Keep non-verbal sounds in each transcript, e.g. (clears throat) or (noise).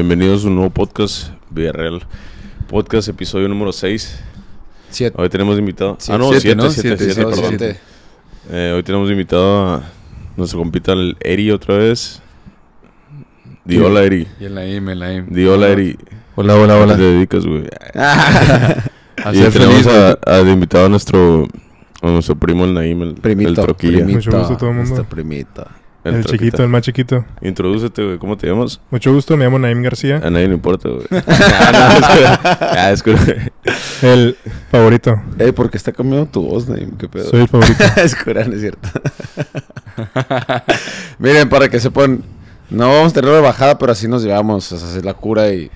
bienvenidos a un nuevo podcast, VRL Podcast, episodio número 6. 7. Hoy tenemos invitado. Ah, no, 7, 7, 7, perdón. Eh, hoy tenemos invitado a nuestro compita, el Eri, otra vez. Di hola, Eri. Y el Naim, el Naim. Di hola, Eri. Hola, hola, hola. ¿Qué te dedicas, güey? (laughs) y tenemos a, a, invitado a nuestro, nuestro primo, el Naim, el, primito, el Troquilla. Primito, Mucho gusto a todo el mundo. Primita. El, chiquito, el más chiquito. Introdúcete, güey. ¿Cómo te llamas? Mucho gusto, me llamo Naim García. A nadie le importa, güey. (laughs) (laughs) Ah, ah, el favorito. Ey, ¿por está cambiando tu voz, Naim? ¿Qué pedo? Soy el favorito. (laughs) es es cierto. Miren, para que se sepan, no vamos a tener bajada, pero así nos llevamos. A hacer la cura y...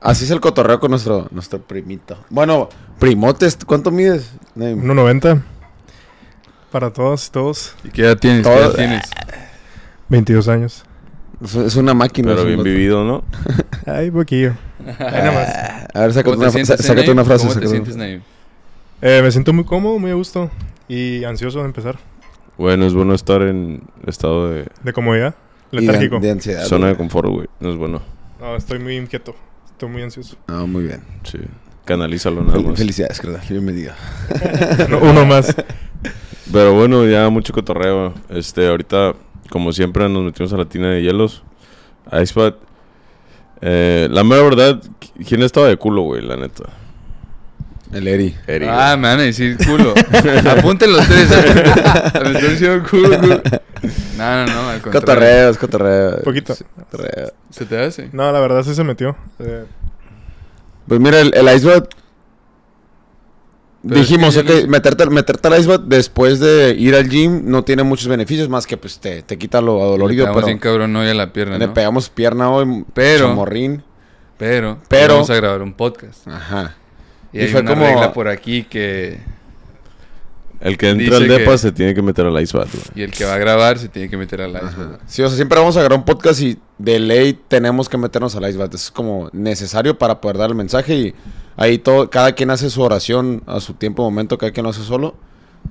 Así es el cotorreo con nuestro, nuestro primito. Bueno, primotes, ¿cuánto mides? Naim? 1.90 para todos y todos. ¿Y qué edad tienes? tienes? 22 años. Es una máquina. Pero bien vivido, ¿no? (laughs) Ay, poquillo. (laughs) A ver, sácate, una, sácate una, frase. ¿Cómo te sientes, eh, me siento muy cómodo, muy a gusto y ansioso de empezar. Bueno, es bueno estar en estado de... De comodidad, letárgico. De, ansiedad. Zona de confort, güey. No es bueno. No, estoy muy inquieto. Estoy muy ansioso. Ah, muy bien. Sí. Canalízalo nada más. Felicidades, Bienvenido. (laughs) Uno más. Pero bueno, ya mucho cotorreo. Este, ahorita, como siempre, nos metimos a la tina de hielos. Icebad. Eh, la mera verdad, ¿quién estaba de culo, güey? La neta. El Eri. ah, me van a decir culo. los tres. Me estoy diciendo culo, culo. (laughs) No, no, no, Cotorreos, cotorreos. Poquito. ¿Se te hace? No, la verdad sí se metió. Eh, pues mira, el, el Dijimos, que meterte, meterte al icebath después de ir al gym no tiene muchos beneficios, más que pues te, quita lo adolorido. Le pegamos pero cabrón hoy a la pierna, Le pegamos pierna hoy, pero, morrín. Pero, Vamos a grabar un podcast. Ajá. Y, hay fue como... regla por aquí que... El que entra al depa se tiene que meter al icebath, Y el que va a grabar se tiene que meter al icebath. Sí, o sea, siempre vamos a grabar un podcast y de ley tenemos que meternos al icebath. Es como necesario para poder dar el mensaje y... Ahí todo, cada quien hace su oración a su tiempo, momento, cada quien lo hace solo.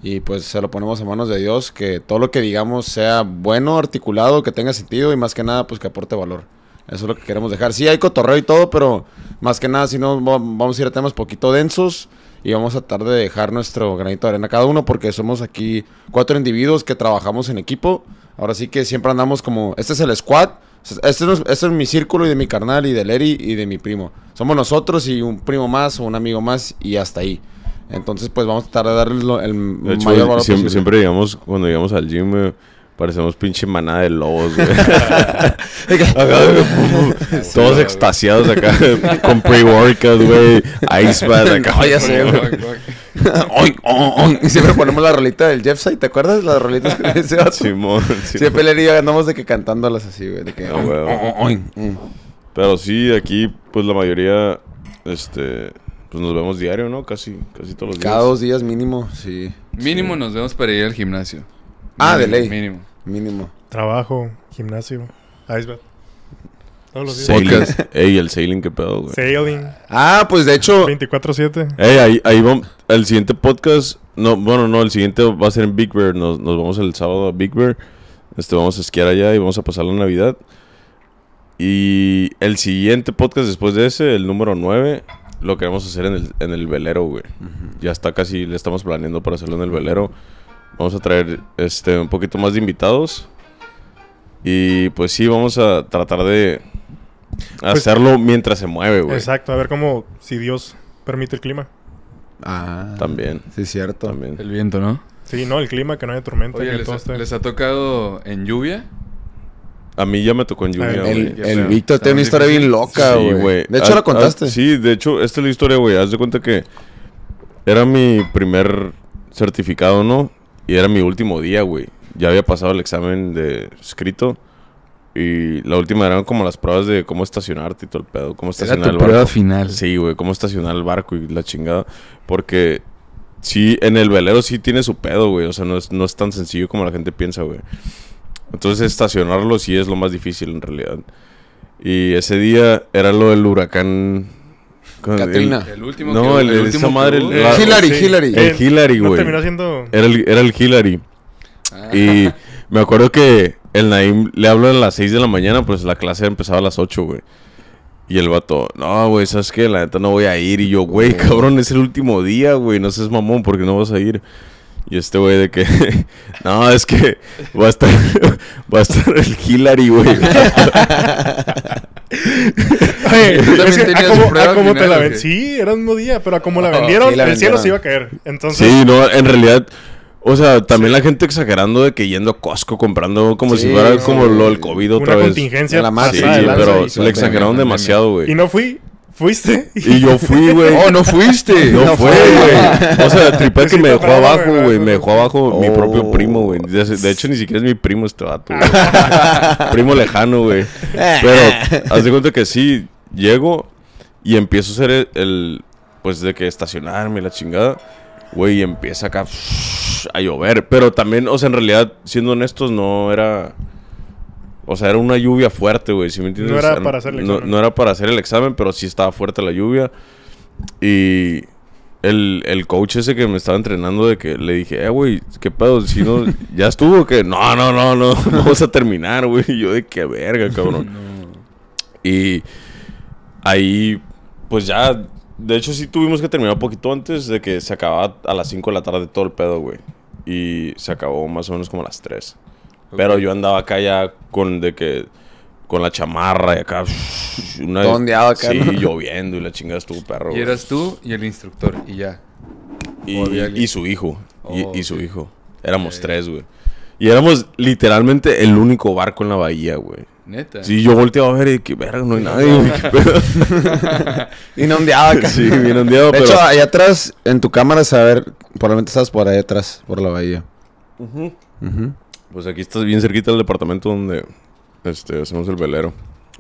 Y pues se lo ponemos a manos de Dios, que todo lo que digamos sea bueno, articulado, que tenga sentido y más que nada, pues que aporte valor. Eso es lo que queremos dejar. Sí, hay cotorreo y todo, pero más que nada, si no, vamos a ir a temas poquito densos y vamos a tratar de dejar nuestro granito de arena cada uno porque somos aquí cuatro individuos que trabajamos en equipo. Ahora sí que siempre andamos como, este es el squad, este, este, este es, mi círculo y de mi carnal y de Lery y de mi primo. Somos nosotros y un primo más o un amigo más y hasta ahí. Entonces, pues vamos a tratar de darles el, mayor siempre, Siempre, digamos, cuando llegamos al gym, eh, Parecemos pinche manada de lobos, güey. (laughs) Todos extasiados acá (laughs) con pre-workout, güey. Ice bath, acá. Oye, sé, Y siempre ponemos la rolita del Jeff ¿te acuerdas? Las rolitas que ese Sí, Siempre le digo, andamos de que cantándolas así, güey. De que, ah, mm. Pero sí, aquí, pues la mayoría, este, pues nos vemos diario, ¿no? Casi, casi todos los días. Cada dos días mínimo, sí. Mínimo nos vemos para ir al gimnasio. Ah, de ley. Mínimo. Mínimo. Trabajo, gimnasio, iceberg. Todos los días. Ey, el sailing, qué pedo, güey. Sailing. Ah, pues de hecho. 24-7. Ey, ahí, ahí vamos. El siguiente podcast. No, bueno, no, el siguiente va a ser en Big Bear. Nos, vamos el sábado a Big Bear. Este, vamos a esquiar allá y vamos a pasar la Navidad. Y el siguiente podcast después de ese, el número 9, lo queremos hacer en el, en el velero, güey. Ya está casi, le estamos planeando para hacerlo en el velero vamos a traer este, un poquito más de invitados. Y pues sí, vamos a tratar de pues hacerlo mientras se mueve, güey. Exacto, a ver cómo, si Dios permite el clima. Ah, también. Sí, cierto. También. El viento, ¿no? Sí, no, el clima, que no haya tormenta. les, ha, tocado en lluvia? A mí ya me tocó en lluvia. El, el, Víctor tiene una historia bien loca, güey. de hecho, ah, la ah, contaste. sí, de hecho, esta es la historia, güey. Haz de cuenta que era mi primer certificado, ¿no? Y era mi último día, güey. Ya había pasado el examen de escrito. Y la última eran como las pruebas de cómo estacionarte y todo el pedo. Cómo estacionar el barco. prueba final. Sí, güey. Cómo estacionar el barco y la chingada. Porque sí, en el velero sí tiene su pedo, güey. O sea, no es, no es tan sencillo como la gente piensa, güey. Entonces estacionarlo sí es lo más difícil en realidad. Y ese día era lo del huracán Katrina. El, último. No, que, el, el, último madre. Hillary, Hillary. El Hillary, güey. No terminó siendo. Era el, era el Hillary. Ah. Y me acuerdo que el Naim le habló a las 6 de la mañana, pues la clase empezaba a las 8, güey. Y el vato, no, güey, ¿sabes que La neta no voy a ir. Y yo, güey, cabrón, es el último día, güey. No seas mamón porque no vas a ir. Y este güey de que, (laughs) no, es que va a estar, (laughs) va a estar el Hillary, güey. (laughs) Oye, a te la ven... Sí, era un mismo día, pero a como la oh, vendieron, el cielo se iba a caer. Entonces... Sí, no, en realidad... O sea, también la gente exagerando de que yendo a Costco comprando como si fuera como lo del COVID otra una vez. contingencia. La masa, sí, pero le exageraron demasiado, güey. Y no fui ¿Fuiste? Y yo fui, güey. Oh, (laughs) no, no fuiste. No, fue, güey. O sea, tripé que pues me dejó abajo, güey. Me dejó abajo mi oh. propio primo, güey. De hecho, ni siquiera es mi primo este vato, güey. (laughs) primo lejano, güey. Pero, (laughs) haz de cuenta que sí, llego y empiezo a ser el, pues, de que estacionarme, la chingada. Güey, y empieza acá a llover. Pero también, o sea, en realidad, siendo honestos, no era... O sea, era una lluvia fuerte, güey, me entiendes? No era para hacer el examen. No, era para hacer el examen, pero sí estaba fuerte la lluvia. Y el, coach ese que me estaba entrenando, de que le dije, eh, güey, ¿qué pedo? Si no, (laughs) ¿ya estuvo que No, no, no, no, (laughs) vamos a terminar, güey. yo de qué verga, cabrón. (laughs) Y ahí, pues ya, de hecho sí tuvimos que terminar un poquito antes de que se acababa a las 5 de la tarde todo el pedo, güey. Y se acabó más o menos como a las 3. Pero yo andaba acá ya con de que con la chamarra y acá. Una, acá. Sí, lloviendo y la chingada estuvo perro. Y eras tú y el instructor y ya. Y, su hijo. y, oh, su hijo. Éramos tres, güey. Y éramos literalmente el único barco en la bahía, güey. Neta. Sí, yo volteaba a ver y que verga, no hay nadie, y (laughs) (laughs) (laughs) Inondeado acá. Sí, bien ondeado, De hecho, allá atrás, en tu cámara, a ver, probablemente estás por ahí atrás, por la bahía. Ajá. Ajá. Pues aquí estás bien cerquita del departamento donde este, hacemos el velero.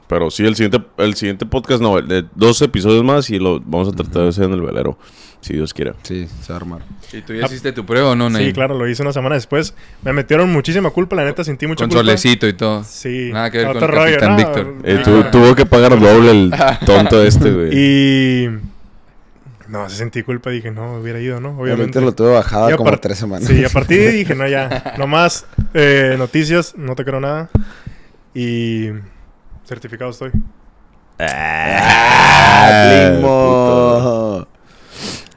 Pero sí, el siguiente, el siguiente podcast, no, de dos episodios más y lo vamos a tratar de hacer en el velero, si Dios quiera. Sí, se va a armar. ¿Y tú ya hiciste tu prueba o no, Sí, claro, lo hice una semana después. Me metieron muchísima culpa, la neta, sentí mucha culpa. y todo. Sí. Nada que ver con el rollo, eh, tuvo que pagar el doble el tonto este, güey. Y... No, se sentí culpa. y Dije, no, hubiera ido, ¿no? Obviamente. lo tuve bajado como tres semanas. Sí, a partir dije, no, ya. (laughs) Nomás eh, noticias, no te creo nada. Y certificado estoy. Ah, ah,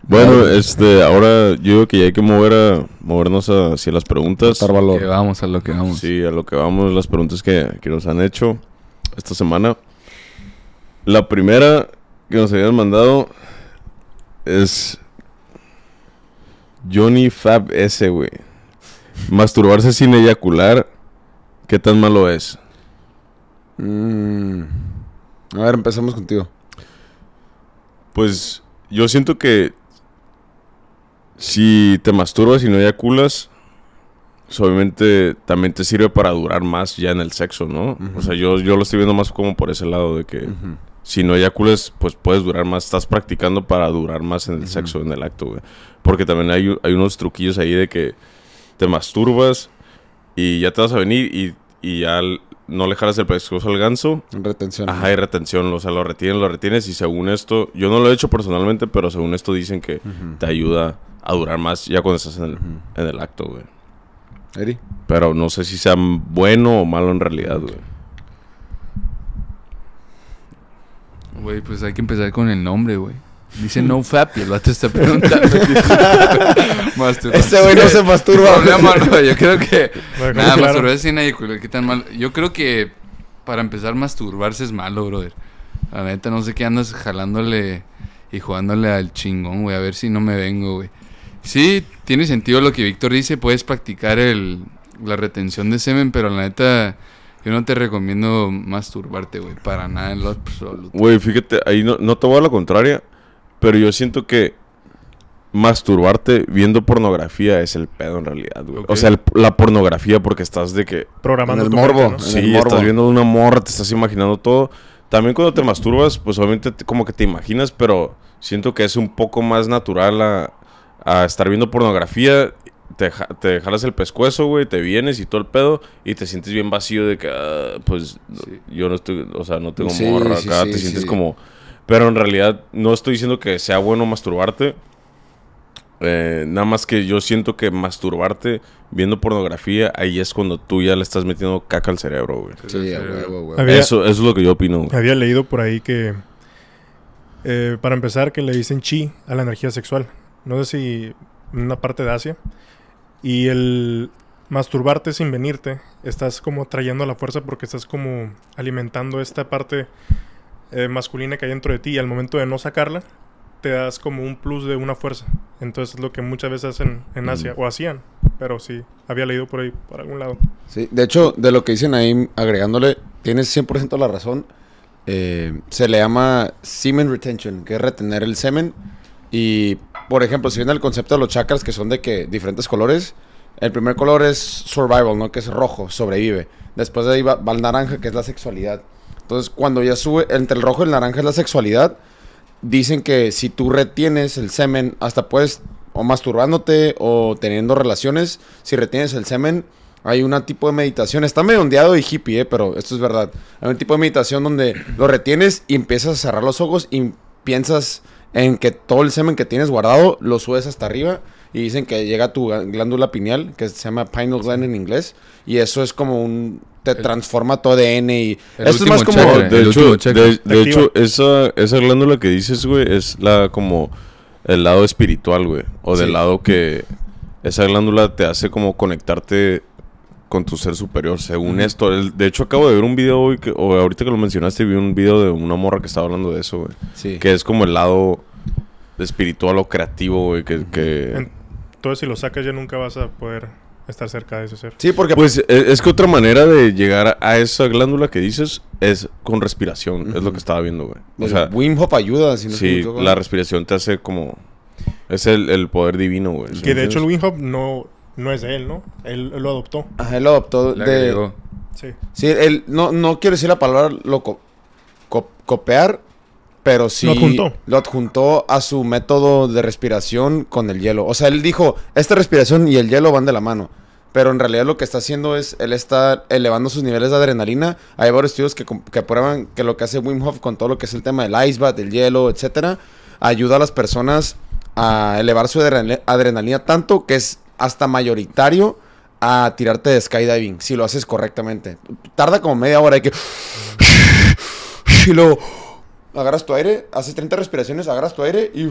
bueno, este, ahora yo creo que ya hay que mover a, movernos hacia las preguntas. Que vamos a lo que vamos. Sí, a lo que vamos, las preguntas que, que nos han hecho esta semana. La primera que nos habían mandado es Johnny Fab S, güey. Masturbarse sin eyacular, ¿qué tan malo es? Mm. A ver, empezamos contigo. Pues yo siento que si te masturbas y no eyaculas, pues, obviamente también te sirve para durar más ya en el sexo, ¿no? O sea, yo, yo lo estoy viendo más como por ese lado de que si no eyacules, pues puedes durar más. Estás practicando para durar más en el sexo, en el acto, güey. Porque también hay, unos truquillos ahí de que te masturbas y ya te vas a venir y, y ya no le jalas el pescozo al ganso. Retención. Ajá, y retención. O sea, lo retienes, lo retienes. Y según esto, yo no lo he hecho personalmente, pero según esto dicen que te ayuda a durar más ya cuando estás en el, acto, güey. Pero no sé si sea bueno o malo en realidad, güey. Güey, pues hay que empezar con el nombre, güey. Dice no y el vato está preguntando. (laughs) Este güey no se masturba. Problema, yo creo que. nada, claro. masturbarse nadie que ¿Qué tan mal? Yo creo que para empezar, masturbarse es malo, brother. La neta, no sé qué andas jalándole y jugándole al chingón, güey. A ver si no me vengo, güey. Sí, tiene sentido lo que Víctor dice. Puedes practicar el, la retención de semen, pero la neta yo no te recomiendo masturbarte, güey, para nada en lo absoluto. Güey, fíjate, ahí no, no te voy a la contraria, pero yo siento que masturbarte viendo pornografía es el pedo en realidad, güey. O sea, la pornografía porque estás de que... Programando el morbo. Sí, estás viendo una morra, te estás imaginando todo. También cuando te masturbas, pues obviamente como que te imaginas, pero siento que es un poco más natural a, a estar viendo pornografía te, jalas el pescuezo, güey, te vienes y todo el pedo, y te sientes bien vacío de que, ah, pues, yo no estoy, o sea, no tengo morra acá, te sientes como... Pero en realidad no estoy diciendo que sea bueno masturbarte, eh, nada más que yo siento que masturbarte viendo pornografía, ahí es cuando tú ya le estás metiendo caca al cerebro, güey. Sí, eso, es lo que yo opino. Había leído por ahí que, eh, para empezar, que le dicen chi a la energía sexual. No sé si en una parte de Asia, y el masturbarte sin venirte, estás como trayendo la fuerza porque estás como alimentando esta parte eh, masculina que hay dentro de ti y al momento de no sacarla, te das como un plus de una fuerza. Entonces es lo que muchas veces hacen en mm. Asia, o hacían, pero sí, había leído por ahí, por algún lado. Sí, de hecho, de lo que dicen ahí, agregándole, tienes 100% la razón, eh, se le llama semen retention, que es retener el semen, y por ejemplo, si viene el concepto de los chakras que son de que diferentes colores, el primer color es survival, ¿no? Que es rojo, sobrevive. Después de ahí va, el naranja, que es la sexualidad. Entonces, cuando ya sube, entre el rojo y el naranja es la sexualidad, dicen que si tú retienes el semen, hasta puedes, o masturbándote o teniendo relaciones, si retienes el semen, hay un tipo de meditación, está medio ondeado y hippie, eh, pero esto es verdad. Hay un tipo de meditación donde lo retienes y empiezas a cerrar los ojos y piensas en que todo el semen que tienes guardado lo subes hasta arriba y dicen que llega tu glándula pineal, que se llama pineal gland en inglés, y eso es como un te transforma todo ADN y es más como de, hecho, esa esa glándula que dices, güey, es la como el lado espiritual, güey, o del lado que esa glándula te hace como conectarte con tu ser superior, según esto. de hecho, acabo de ver un video hoy, o ahorita que lo mencionaste, vi un video de una morra que estaba hablando de eso, güey. Sí. Que es como el lado espiritual o creativo, güey, que... Entonces, si lo sacas ya nunca vas a poder estar cerca de ese ser. Sí, porque... Pues e, es, que otra manera de llegar a esa glándula que dices es con respiración, es lo que estaba viendo, güey. O sea, Wim Hof ayuda. Si no sí, la respiración te hace como... Es el, poder divino, güey. Que de hecho el Wim no no es de él, ¿no? Él, lo adoptó. Ajá, él lo adoptó de... Sí. Sí, él, no, no quiero decir la palabra loco, copear, copiar, pero sí lo adjuntó. a su método de respiración con el hielo. O sea, él dijo, esta respiración y el hielo van de la mano. Pero en realidad lo que está haciendo es, él está elevando sus niveles de adrenalina. Hay varios estudios que, que prueban que lo que hace Wim Hof con todo lo que es el tema del ice bath, del hielo, etcétera, ayuda a las personas a elevar su adrenalina tanto que es hasta mayoritario a tirarte de skydiving, si lo haces correctamente. Tarda como media hora, y que... Y luego agarras tu aire, haces 30 respiraciones, agarras tu aire y,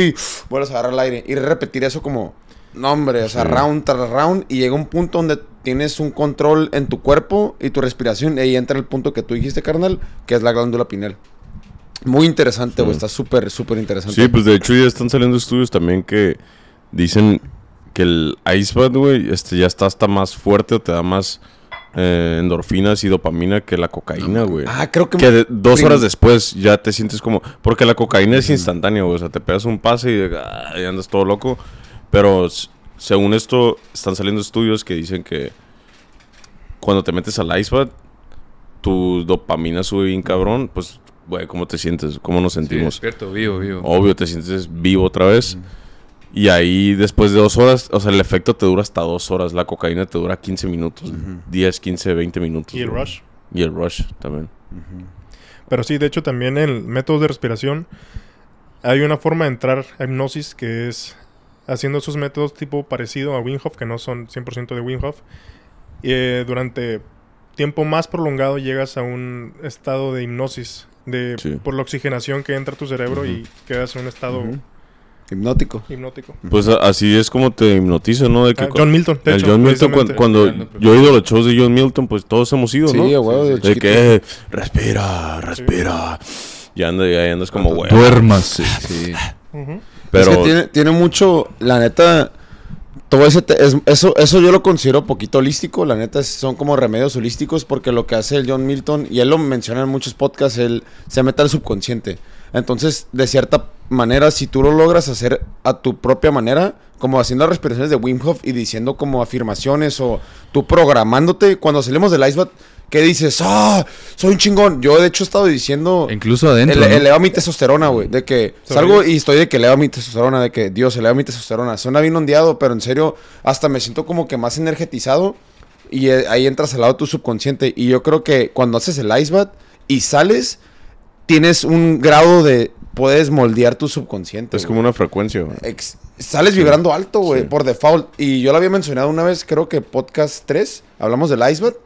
y vuelves a agarrar el aire. Y repetir eso como, no hombre, o sea, round tras round. Y llega un punto donde tienes un control en tu cuerpo y tu respiración. Y ahí entra el punto que tú dijiste, carnal, que es la glándula pineal. Muy interesante, O Está súper, súper interesante. Sí, pues de hecho ya están saliendo estudios también que dicen que el Ice güey, este, ya está hasta más fuerte o te da más eh, endorfinas y dopamina que la cocaína, güey. Ah, creo que... Que dos horas después ya te sientes como... Porque la cocaína es instantánea, güey. O sea, te pegas un pase y, ah, andas todo loco. Pero según esto, están saliendo estudios que dicen que cuando te metes al Ice tu dopamina sube bien cabrón, pues, güey, ¿cómo te sientes? ¿Cómo nos sentimos? Sí, despierto, vivo, vivo. Obvio, te sientes vivo otra vez. Y ahí después de dos horas, o sea, el efecto te dura hasta dos horas. La cocaína te dura 15 minutos, 10, 15, 20 minutos. Y el rush. Y el rush también. Pero sí, de hecho también en métodos de respiración hay una forma de entrar a hipnosis que es haciendo esos métodos tipo parecido a Wim que no son 100% de Wim Hof. Eh, durante tiempo más prolongado llegas a un estado de hipnosis de, por la oxigenación que entra a tu cerebro y quedas en un estado Hipnótico. Hipnótico. Pues así es como te hipnotizan ¿no? De ah, que John Milton. el John Milton, cuando, yo he ido a los shows de John Milton, pues todos hemos ido, ¿no? de que eh, respira, respira. Y andas como, güey. Ah, Duermas Sí. Pero... Es que tiene, tiene mucho, la neta, todo ese eso, eso yo lo considero poquito holístico, la neta son como remedios holísticos porque lo que hace el John Milton, y él lo menciona en muchos podcasts, él se mete al subconsciente. Entonces, de cierta manera, si tú lo logras hacer a tu propia manera, como haciendo respiraciones de Wim Hof y diciendo como afirmaciones o tú programándote, cuando salimos del bath, que dices, ¡ah! soy un chingón. Yo, de hecho, he estado diciendo. Incluso adentro. Ele Eleva mi testosterona, güey. De que salgo y estoy de que eleva mi testosterona, de que Dios eleva mi testosterona. Suena bien ondeado, pero en serio, hasta me siento como que más energetizado. Y eh, ahí entras al lado de tu subconsciente. Y yo creo que cuando haces el ice bath y sales tienes un grado de. Puedes moldear tu subconsciente. Es como una frecuencia. Güey. sales vibrando alto, güey, por default. Y yo lo había mencionado una vez, creo que podcast 3, hablamos del iceberg.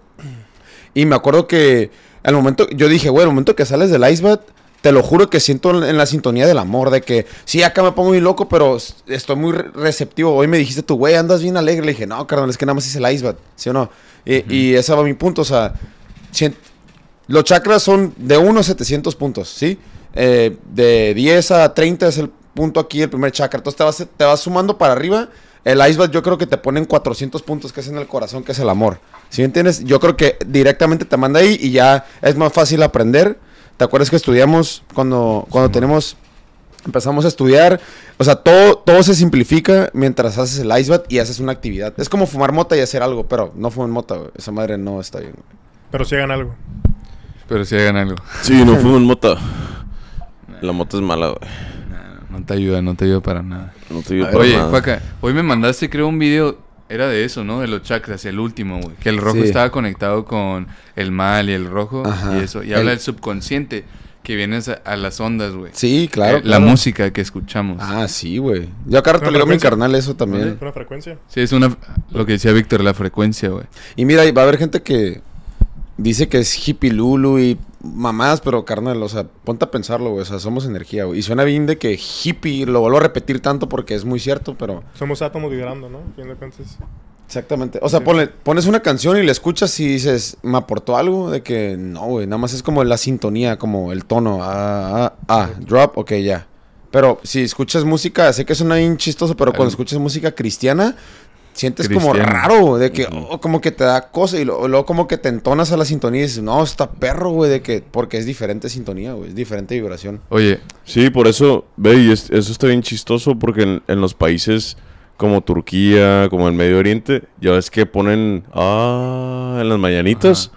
Y me acuerdo que al momento, yo dije, güey, al momento que sales del iceberg, te lo juro que siento en la sintonía del amor, de que sí, acá me pongo muy loco, pero estoy muy receptivo. Hoy me dijiste tú, güey, andas bien alegre. Le dije, no, carnal, es que nada más hice el Icebat. ¿sí o no? Y, y ese va mi punto, o sea, los chakras son de unos 700 puntos, ¿sí? Eh, de 10 a 30 es el punto aquí, el primer chakra. Entonces te vas, te sumando para arriba. El iceberg yo creo que te ponen 400 puntos, que es en el corazón, que es el amor. ¿Sí entiendes? Yo creo que directamente te manda ahí y ya es más fácil aprender. ¿Te acuerdas que estudiamos cuando, cuando tenemos empezamos a estudiar. O sea, todo, todo se simplifica mientras haces el icebat y haces una actividad. Es como fumar mota y hacer algo, pero no fumen mota, Esa madre no está bien, Pero si hagan algo. Pero si hagan algo. Sí, no (laughs) fumen mota. La mota es mala, güey. No, te ayuda, no te ayuda para nada. No te ayuda para Oye, nada. hoy me mandaste, creo, un video. Era de eso, ¿no? De los chakras, el último, güey. Que el rojo estaba conectado con el mal y el rojo y eso. Y habla del subconsciente que viene a, las ondas, güey. Sí, claro, eh, La música que escuchamos. Ah, sí, güey. Yo acá recuerdo mi carnal eso también. ¿Es una frecuencia? Sí, es una... Lo que decía Víctor, la frecuencia, güey. Y mira, va a haber gente que dice que es hippie lulu y mamás, pero carnal, o sea, ponte a pensarlo, güey. O sea, somos energía, güey. Y suena bien de que hippie, lo vuelvo a repetir tanto porque es muy cierto, pero. Somos átomos vibrando, ¿no? Exactamente. O sea, pones una canción y la escuchas y dices, ¿me aportó algo? De que no, güey. Nada más es como la sintonía, como el tono. Ah, ah, ah drop, ok, ya. Pero si escuchas música, sé que suena bien chistoso, pero cuando escuchas música cristiana, sientes como raro, de que como que te da cosa y luego, como que te entonas a la sintonía y dices, no, está perro, güey, de que, porque es diferente sintonía, güey, es diferente vibración. Oye, sí, por eso, ve, y eso está bien chistoso porque en, los países como Turquía, como el Medio Oriente, ya ves que ponen, ah, en las mañanitas.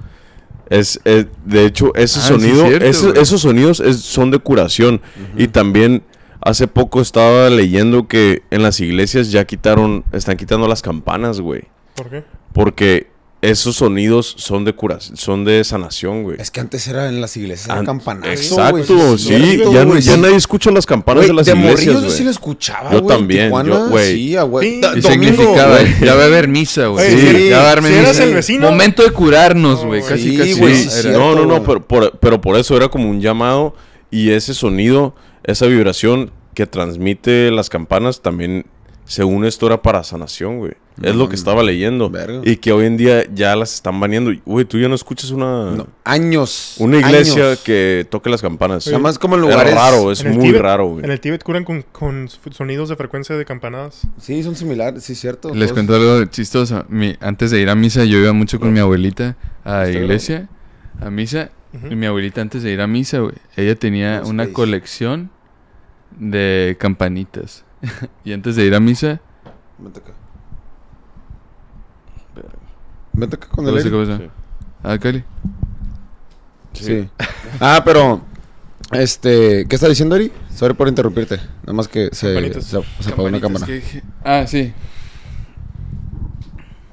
Es, de hecho, ese ah, sonido, esos sonidos son de curación. Y también Hace poco estaba leyendo que en las iglesias ya quitaron, están quitando las campanas, güey. ¿Por qué? Porque esos sonidos son de curación, son de sanación, güey. Es que antes era en las iglesias, campanas. An Exacto, sí. ya, nadie escucha las campanas de las iglesias, güey. Yo sí lo escuchaba, güey. Yo también, güey. Sí, güey. Y significaba, ya va a haber misa, güey. Sí, ya va a haber misa. Si eras el vecino. Momento de curarnos, güey. casi, sí, casi. no, no, no, pero por eso era como un llamado y ese sonido esa vibración que transmite las campanas también según esto era para sanación, güey. es lo que mm. estaba leyendo. Y que hoy en día ya las están baneando. Güey, tú ya no escuchas una... años. Una iglesia que toque las campanas. como en lugares... Es raro, es muy raro, güey. En el Tíbet curan con, sonidos de frecuencia de campanadas. Sí, son similares, sí, cierto. Les cuento algo chistoso. antes de ir a misa yo iba mucho con mi abuelita a la iglesia a misa. y mi abuelita antes de ir a misa, güey, ella tenía una colección de campanitas. (laughs) y antes de ir a misa... Vente acá. Vente acá con el aire. Sí. Ah, Cali. Sí. (laughs) ah, pero... Este, ¿qué está diciendo Ari? Sorry por interrumpirte. Nada más que se, se, apagó una cámara. Ah, sí.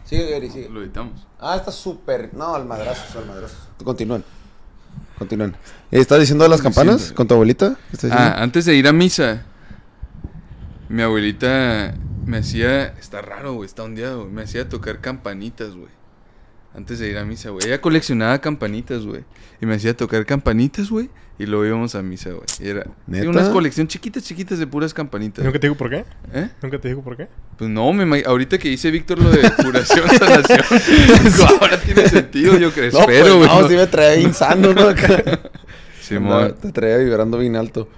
Sigue, Eri, sigue. Lo editamos. Ah, está súper. No, al madrazo, al madrazo continúan. Continúan. ¿Estás diciendo las campanas con tu abuelita? Ah, antes de ir a misa, mi abuelita me hacía. Está raro, güey, está ondeado. Güey, me hacía tocar campanitas, güey. Antes de ir a misa, güey. Ella coleccionaba campanitas, güey. Y me hacía tocar campanitas, güey. Y lo vimos a misa, güey. Y era tiene una colección chiquitas, chiquitas de puras campanitas. ¿Nunca te digo por qué? ¿Eh? ¿Nunca te digo por qué? Pues no, me ahorita que hice Víctor lo de curación, (laughs) sanación, (laughs) ahora tiene sentido, yo creo. (laughs) No, espero, güey. Pues, no, me trae insano, ¿no? Sí, te traía vibrando bien alto.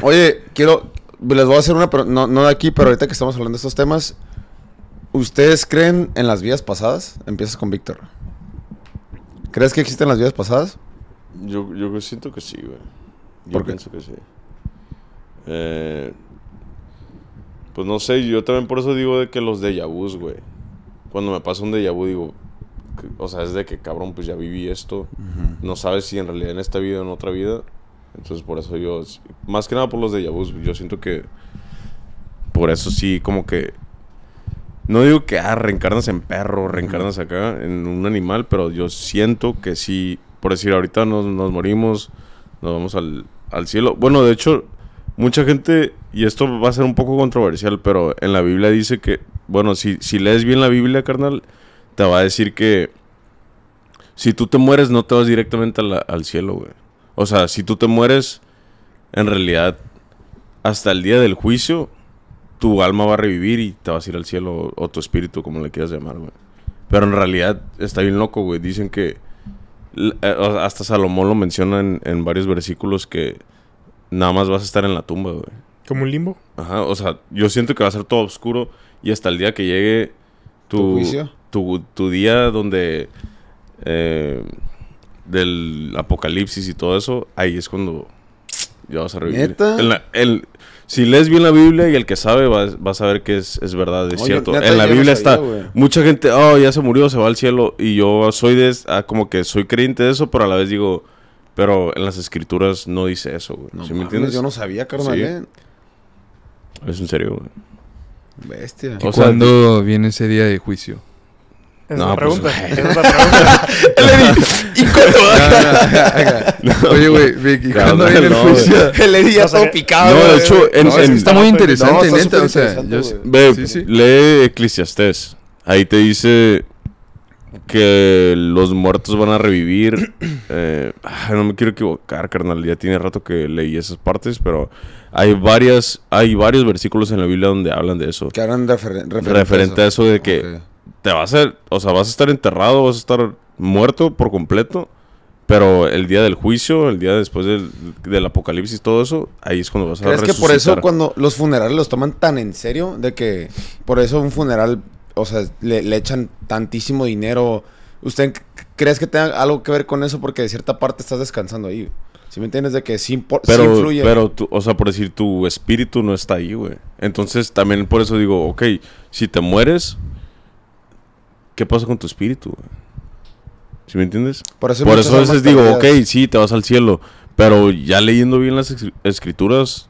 Oye, quiero... Les voy a hacer una... Pero no, no de aquí, pero ahorita que estamos hablando de estos temas... ¿Ustedes creen en las vidas pasadas? Empiezas con Víctor. ¿Crees que existen las vidas pasadas? Yo, siento que sí, güey. Yo pienso que sí. Eh, pues no sé, yo también por eso digo de que los de vus, güey. Cuando me pasa un déjà digo, o sea, es de que cabrón, pues ya viví esto. No sabes si en realidad en esta vida o en otra vida. Entonces por eso yo, más que nada por los de vus, yo siento que por eso sí como que no digo que ah, reencarnas en perro, reencarnas acá en un animal, pero yo siento que sí por decir, ahorita nos, morimos, nos vamos al, al cielo. Bueno, de hecho, mucha gente, y esto va a ser un poco controversial, pero en la Biblia dice que, bueno, si, si lees bien la Biblia, carnal, te va a decir que si tú te mueres no te vas directamente al cielo, güey. O sea, si tú te mueres, en realidad, hasta el día del juicio, tu alma va a revivir y te vas a ir al cielo, o, o tu espíritu, como le quieras llamar, güey. Pero en realidad está bien loco, güey. Dicen que eh, hasta Salomón lo menciona en, en varios versículos que nada más vas a estar en la tumba, güey. ¿Como un limbo? Ajá, o sea, yo siento que va a ser todo oscuro y hasta el día que llegue tu, ¿Tu, día donde... Eh, del apocalipsis y todo eso, ahí es cuando ya vas a revivir. el, si lees bien la Biblia y el que sabe va, a saber que es, verdad, es cierto. en la Biblia está mucha gente, oh, ya se murió, se va al cielo. Y yo soy de, ah, como que soy creyente de eso, pero a la vez digo, pero en las escrituras no dice eso, güey. No, me entiendes? Yo no sabía, carnal. ¿eh? Es en serio, güey. Bestia. O viene ese día de juicio? no, pues, es otra pregunta. Oye, güey, Vic, ¿y cuándo viene el juicio? El ya está picado. No, de hecho, está muy interesante, O sea, ve, lee Eclesiastés. Ahí te dice que los muertos van a revivir. (clears throat) Eh, ah, no me quiero equivocar, carnal. Ya tiene rato que leí esas partes, pero hay varias, hay varios versículos en la Biblia donde hablan de eso. Que hablan referente, a eso, de que te vas a, o sea, vas a estar enterrado, vas a estar muerto por completo, pero el día del juicio, el día después del, apocalipsis, todo eso, ahí es cuando vas a ¿Crees que por eso cuando los funerales los toman tan en serio, de que por eso un funeral, o sea, le, echan tantísimo dinero? ¿Usted crees que tenga algo que ver con eso? Porque de cierta parte estás descansando ahí. Si me entiendes? De que sí, pero, influye. Pero, o sea, por decir, tu espíritu no está ahí, güey. Entonces, también por eso digo, ok, si te mueres, ¿qué pasa con tu espíritu? ¿Si ¿Sí me entiendes? Por eso, a veces digo, ok, sí, te vas al cielo, pero ya leyendo bien las escrituras,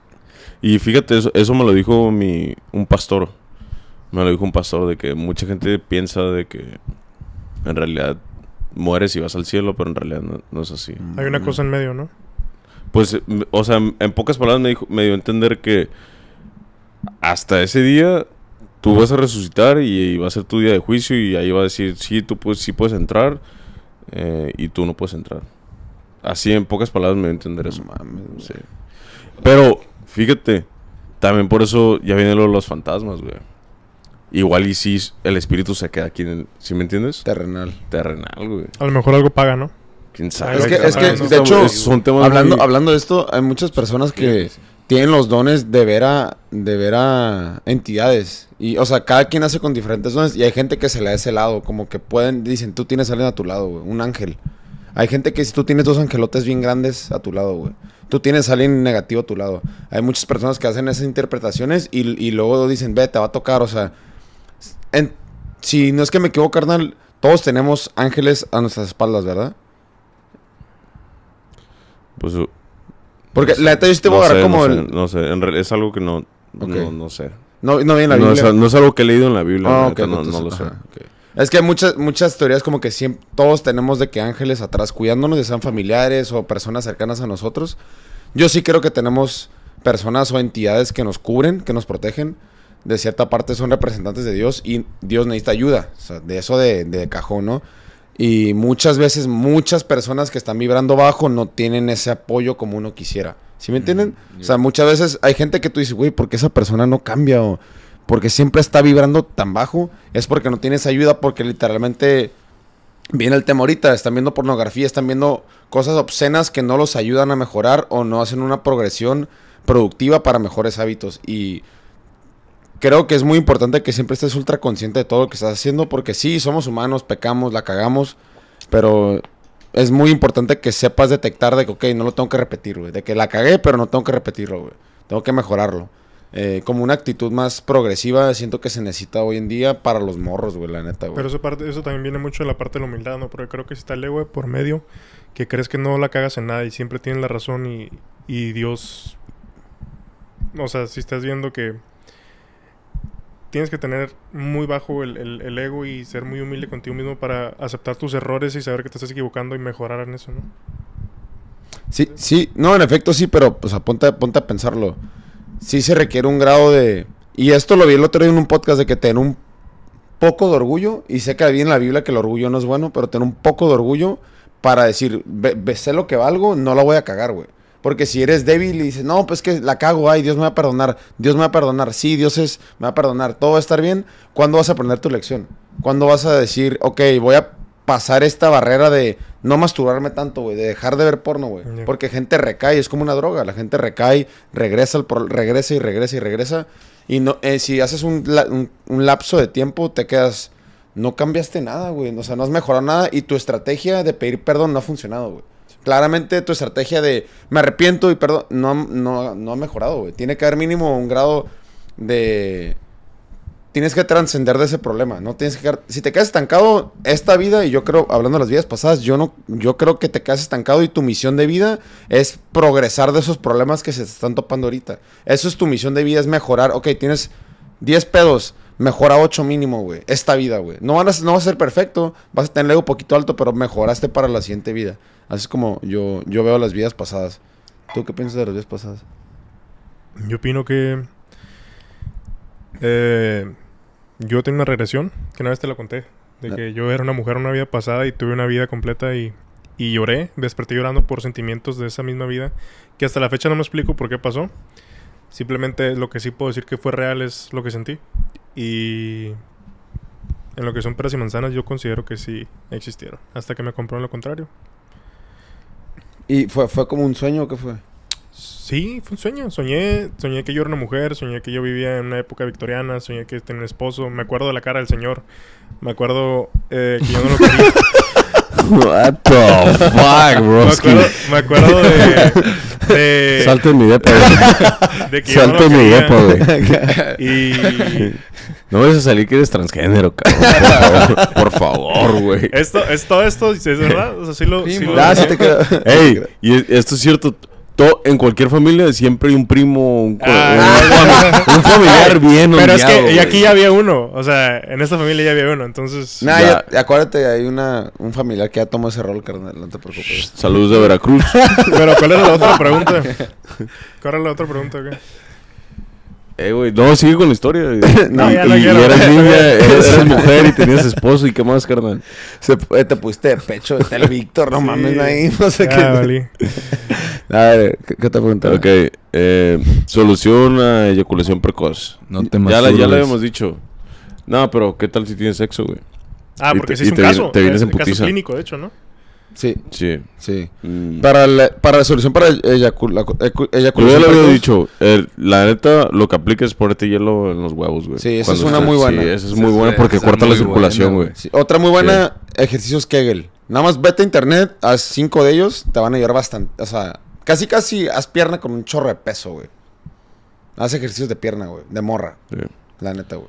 y fíjate, eso, me lo dijo mi, un pastor, me lo dijo un pastor, de que mucha gente piensa de que en realidad mueres y vas al cielo, pero en realidad no, es así. Hay una cosa en medio, ¿no? Pues, mm, o sea, en, pocas palabras me, me dio a entender que hasta ese día tú vas a resucitar y, va a ser tu día de juicio y ahí va a decir, sí, tú puedes sí puedes entrar eh, y tú no puedes entrar. Así en pocas palabras me voy a entender eso. Mames, Pero, fíjate, también por eso ya vienen los, fantasmas, güey. Igual y si el espíritu se queda aquí en el... ¿Sí me entiendes? Terrenal. Terrenal, güey. A lo mejor algo paga, ¿no? ¿Quién sabe? Es que, es que ah, de hecho, hablando, hablando de esto, hay muchas personas que tienen los dones de ver a, de ver a entidades. Y, o sea, cada quien hace con diferentes dones y hay gente que se le da ese lado, como que pueden, dicen, tú tienes a alguien a tu lado, güey, un ángel. Hay gente que si tú tienes dos angelotes bien grandes a tu lado, güey. Tú tienes a alguien negativo a tu lado. Hay muchas personas que hacen esas interpretaciones y, luego dicen, ve, te va a tocar. O sea, si no es que me equivoco, carnal, todos tenemos ángeles a nuestras espaldas, ¿verdad? Pues porque la neta yo como... No, sé, no es algo que no, sé. No, no la Biblia. Es, no es, algo que he leído en la Biblia, ah, no, lo sé. Es que hay muchas, muchas teorías como que todos tenemos de que ángeles atrás cuidándonos, ya sean familiares o personas cercanas a nosotros. Yo sí creo que tenemos personas o entidades que nos cubren, que nos protegen. De cierta parte son representantes de Dios y Dios necesita ayuda. O sea, de eso de, de cajón, ¿no? Y muchas veces, muchas personas que están vibrando bajo no tienen ese apoyo como uno quisiera. ¿Sí me mm, entienden? O sea, muchas veces hay gente que tú dices, güey, ¿por qué esa persona no cambia? O porque siempre está vibrando tan bajo. Es porque no tienes ayuda, porque literalmente viene el tema ahorita. Están viendo pornografía, están viendo cosas obscenas que no los ayudan a mejorar o no hacen una progresión productiva para mejores hábitos. Y creo que es muy importante que siempre estés ultra consciente de todo lo que estás haciendo, porque sí, somos humanos, pecamos, la cagamos, pero es muy importante que sepas detectar de que, ok, no lo tengo que repetir, güey. De que la cagué, pero no tengo que repetirlo, güey. Tengo que mejorarlo. Eh, como una actitud más progresiva, siento que se necesita hoy en día para los morros, güey, la neta, güey. Pero eso, parte, eso también viene mucho de la parte de la humildad, ¿no? Porque creo que si está el güey, por medio, que crees que no la cagas en nada y siempre tienes la razón y, y Dios... O sea, si estás viendo que tienes que tener muy bajo el, ego y ser muy humilde contigo mismo para aceptar tus errores y saber que te estás equivocando y mejorar en eso, ¿no? Sí, sí, no, en efecto sí, pero pues apunta, a pensarlo. Sí se requiere un grado de... Y esto lo vi el otro día en un podcast de que tener un poco de orgullo, y sé que había en la Biblia que el orgullo no es bueno, pero tener un poco de orgullo para decir, ve, sé lo que valgo, no la voy a cagar, güey. Porque si eres débil y dices, no, pues que la cago, ay, Dios me va a perdonar, Dios me va a perdonar, sí, Dios es, me va a perdonar, todo va a estar bien, ¿cuándo vas a aprender tu lección? ¿Cuándo vas a decir, ok, voy a pasar esta barrera de no masturbarme tanto, güey, de dejar de ver porno, güey? Porque gente recae, es como una droga, la gente recae, regresa, regresa y regresa y regresa. Y no, eh, si haces un lapso de tiempo, te quedas, no cambiaste nada, güey, o sea, no has mejorado nada y tu estrategia de pedir perdón no ha funcionado, güey. Claramente tu estrategia de me arrepiento y perdón no, no, ha mejorado, güey. Tiene que haber mínimo un grado de... Tienes que trascender de ese problema, ¿no? Tienes que Si te quedas estancado, esta vida, y yo creo, hablando de las vidas pasadas, yo no, yo creo que te quedas estancado y tu misión de vida es progresar de esos problemas que se te están topando ahorita. Eso es tu misión de vida, es mejorar. Ok, tienes 10 pedos mejora 8 mínimo, güey. Esta vida, güey. No, van a, no vas a ser perfecto, vas a tener ego poquito alto, pero mejoraste para la siguiente vida. Así es como yo, yo veo las vidas pasadas. ¿Tú qué piensas de las vidas pasadas? Yo opino que... Eh, yo tengo una regresión, que una vez te la conté, de ah. que yo era una mujer una vida pasada y tuve una vida completa y, y lloré, desperté llorando por sentimientos de esa misma vida, que hasta la fecha no me explico por qué pasó. Simplemente lo que sí puedo decir que fue real es lo que sentí. Y en lo que son peras y manzanas, yo considero que sí existieron. Hasta que me compraron lo contrario. ¿Y fue, fue como un sueño o qué fue? Sí, fue un sueño. Soñé, soñé que yo era una mujer, soñé que yo vivía en una época victoriana, soñé que tenía un esposo. Me acuerdo de la cara del señor. Me acuerdo eh, que yo no lo quería. (laughs) What the fuck, bro. Me acuerdo, de, de. Salte en mi depa, De Salte en mi depa, Y. No vas a salir que eres transgénero, cabrón. Por favor, güey. Esto, todo esto, ¿es verdad? O sea, sí lo. Sí, y esto es cierto en cualquier familia siempre hay un primo, un, ah. un, familiar (laughs) bien Pero es que y aquí ya había uno, o sea, en esta familia ya había uno, entonces... Nah, acuérdate, hay una, un familiar que ya tomó ese rol, carnal, no te preocupes. Saludos de Veracruz. (laughs) Pero ¿cuál es la otra pregunta? (laughs) ¿Cuál es la otra pregunta? Okay? Eh, güey, no, sigue con la historia. (laughs) no, y, eras niña, eras, (laughs) mujer y tenías esposo y qué más, carnal. Se, eh, te pusiste de pecho, está el Víctor, no mames, ahí, no sé qué. (laughs) A ver, ¿qué, te preguntaba? Ok, eh, solución a eyaculación precoz. No te ya la, ya lo habíamos dicho. No, pero ¿qué tal si tienes sexo, güey? Ah, porque si es un te, caso. vienes en putiza. caso clínico, de hecho, ¿no? Sí. Sí. Sí. Mm. Para, la, para la solución para ella Yo lo había dicho. la neta, lo que aplica es ponerte hielo en los huevos, güey. Sí, esa es una muy buena. Sí, esa es muy buena porque corta la circulación, güey. Otra muy buena, ejercicios Kegel. Nada más vete a internet, haz cinco de ellos, te van a ayudar bastante. O sea, casi casi haz pierna con un chorro de peso, güey. Haz ejercicios de pierna, güey. De morra. La neta, güey.